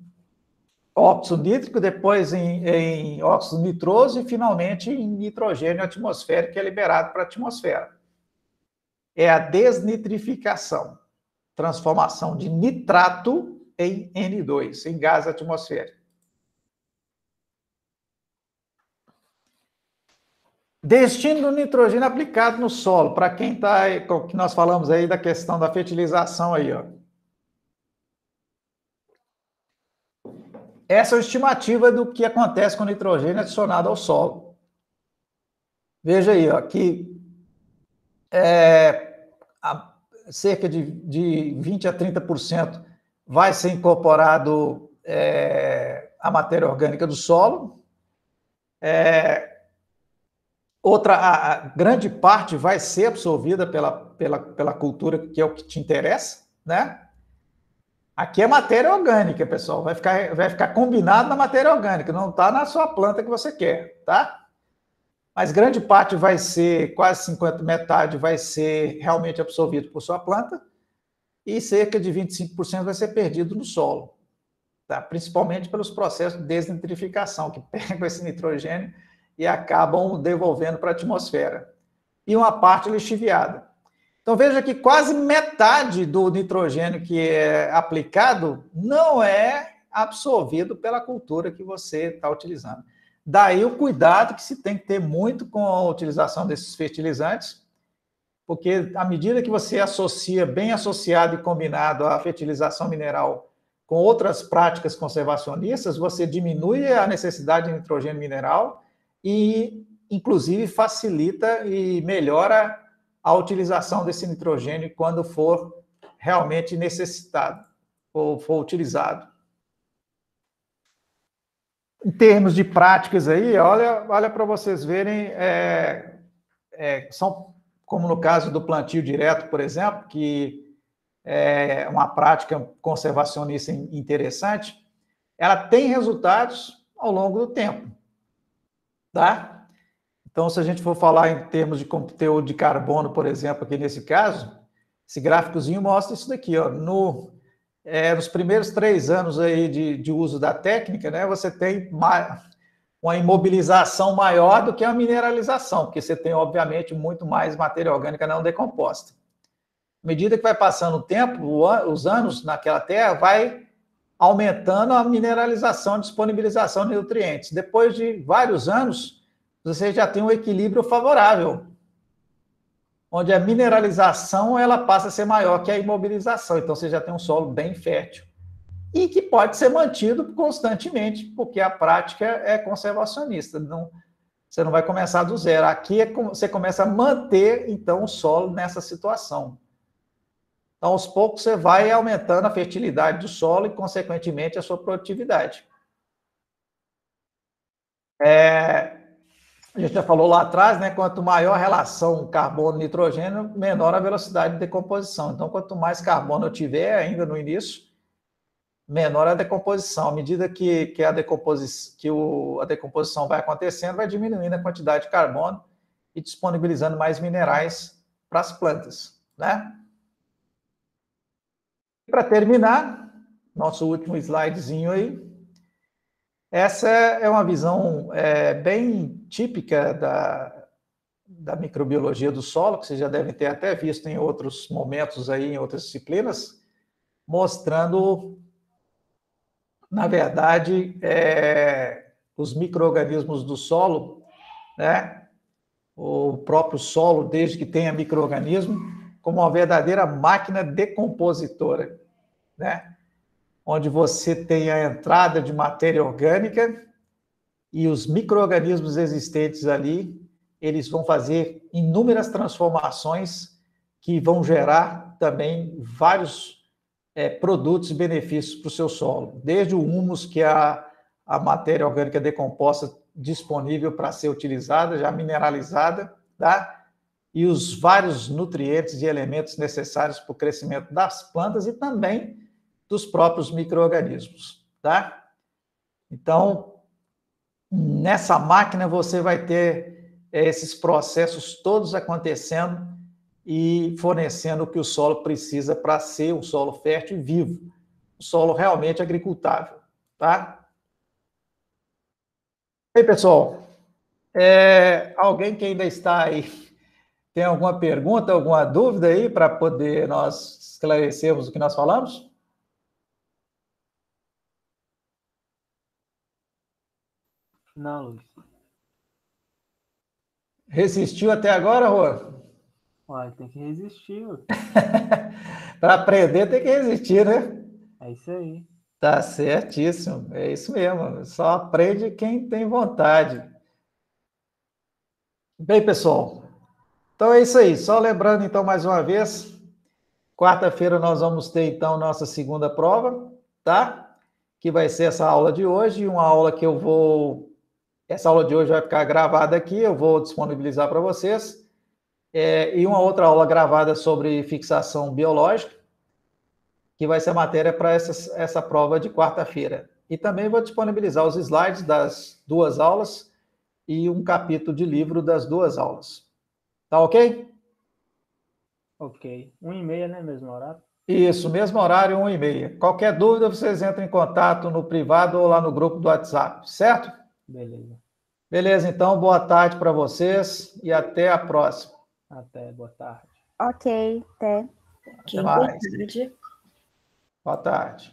óxido nítrico, depois em, em, óxido nitroso e, finalmente, em nitrogênio atmosférico, que é liberado para a atmosfera. É a desnitrificação, transformação de nitrato em N2, em gás atmosférico. Destino do nitrogênio aplicado no solo, para quem está, que nós falamos aí da questão da fertilização aí, ó. essa é a estimativa do que acontece com o nitrogênio é adicionado ao solo. Veja aí, ó, que é, a, cerca de, de 20% a 30% vai ser incorporado é, matéria orgânica do solo. É, outra, a, a grande parte vai ser absorvida pela, pela, pela cultura, que é o que te interessa, né? Aqui é matéria orgânica, pessoal. Vai ficar, vai ficar combinado na matéria orgânica, não está na sua planta que você quer, tá? Mas grande parte vai ser, quase 50, metade vai ser realmente absorvido por sua planta e cerca de 25% vai ser perdido no solo, tá? principalmente pelos processos de desnitrificação, que pegam esse nitrogênio e acabam devolvendo para a atmosfera. E uma parte lixiviada. Então veja que quase metade do nitrogênio que é aplicado não é absorvido pela cultura que você está utilizando. Daí o cuidado que se tem que ter muito com a utilização desses fertilizantes, porque à medida que você associa, bem associado e combinado a fertilização mineral com outras práticas conservacionistas, você diminui a necessidade de nitrogênio mineral e, inclusive, facilita e melhora a utilização desse nitrogênio quando for realmente necessitado ou for utilizado. Em termos de práticas aí, olha, olha para vocês verem, é, é, são como no caso do plantio direto, por exemplo, que é uma prática conservacionista interessante, ela tem resultados ao longo do tempo, tá? Então, se a gente for falar em termos de conteúdo de carbono, por exemplo, aqui nesse caso, esse gráficozinho mostra isso daqui. Ó. No, é, nos primeiros três anos aí de, de uso da técnica, né, você tem uma imobilização maior do que a mineralização, porque você tem, obviamente, muito mais matéria orgânica não decomposta. À medida que vai passando o tempo, os anos naquela terra, vai aumentando a mineralização, disponibilização de nutrientes. Depois de vários anos, você já tem um equilíbrio favorável, onde a mineralização ela passa a ser maior que a imobilização. Então você já tem um solo bem fértil e que pode ser mantido constantemente, porque a prática é conservacionista. Não, você não vai começar do zero. Aqui é, você começa a manter então o solo nessa situação. Então, aos poucos você vai aumentando a fertilidade do solo e, consequentemente, a sua produtividade. É, a gente já falou lá atrás, né? Quanto maior a relação carbono-nitrogênio, menor a velocidade de decomposição. Então, quanto mais carbono eu tiver ainda no início, menor a decomposição. À medida que, que, a, decomposi que o, a decomposição vai acontecendo, vai diminuindo a quantidade de carbono e disponibilizando mais minerais para as plantas, né? E Para terminar, nosso último slidezinho aí. Essa é uma visão é, bem típica da, da microbiologia do solo, que vocês já devem ter até visto em outros momentos aí, em outras disciplinas, mostrando, na verdade, é, os micro-organismos do solo, né? o próprio solo, desde que tenha micro como uma verdadeira máquina decompositora. Né? onde você tem a entrada de matéria orgânica e os micro-organismos existentes ali, eles vão fazer inúmeras transformações que vão gerar também vários é, produtos e benefícios para o seu solo, desde o humus, que é a, a matéria orgânica decomposta disponível para ser utilizada, já mineralizada, tá? e os vários nutrientes e elementos necessários para o crescimento das plantas e também dos próprios micro-organismos, tá? Então, nessa máquina você vai ter é, esses processos todos acontecendo e fornecendo o que o solo precisa para ser um solo fértil e vivo, um solo realmente agricultável, tá? E aí, pessoal, é, alguém que ainda está aí tem alguma pergunta, alguma dúvida aí para poder nós esclarecermos o que nós falamos? Não, Luiz. Resistiu até agora, Rô? Uai, tem que resistir. Para aprender tem que resistir, né? É isso aí. Tá certíssimo, é isso mesmo. Só aprende quem tem vontade. Bem, pessoal, então é isso aí. Só lembrando, então, mais uma vez, quarta-feira nós vamos ter, então, nossa segunda prova, tá? Que vai ser essa aula de hoje, uma aula que eu vou essa aula de hoje vai ficar gravada aqui, eu vou disponibilizar para vocês. É, e uma outra aula gravada sobre fixação biológica, que vai ser a matéria para essa, essa prova de quarta-feira. E também vou disponibilizar os slides das duas aulas e um capítulo de livro das duas aulas. Tá ok? Ok. Um e meia, né? Mesmo horário? Isso, mesmo horário, um e meia. Qualquer dúvida, vocês entram em contato no privado ou lá no grupo do WhatsApp, certo? Beleza. Beleza, então, boa tarde para vocês e até a próxima. Até, boa tarde. Ok, até. até okay, mais. Boa tarde. Boa tarde.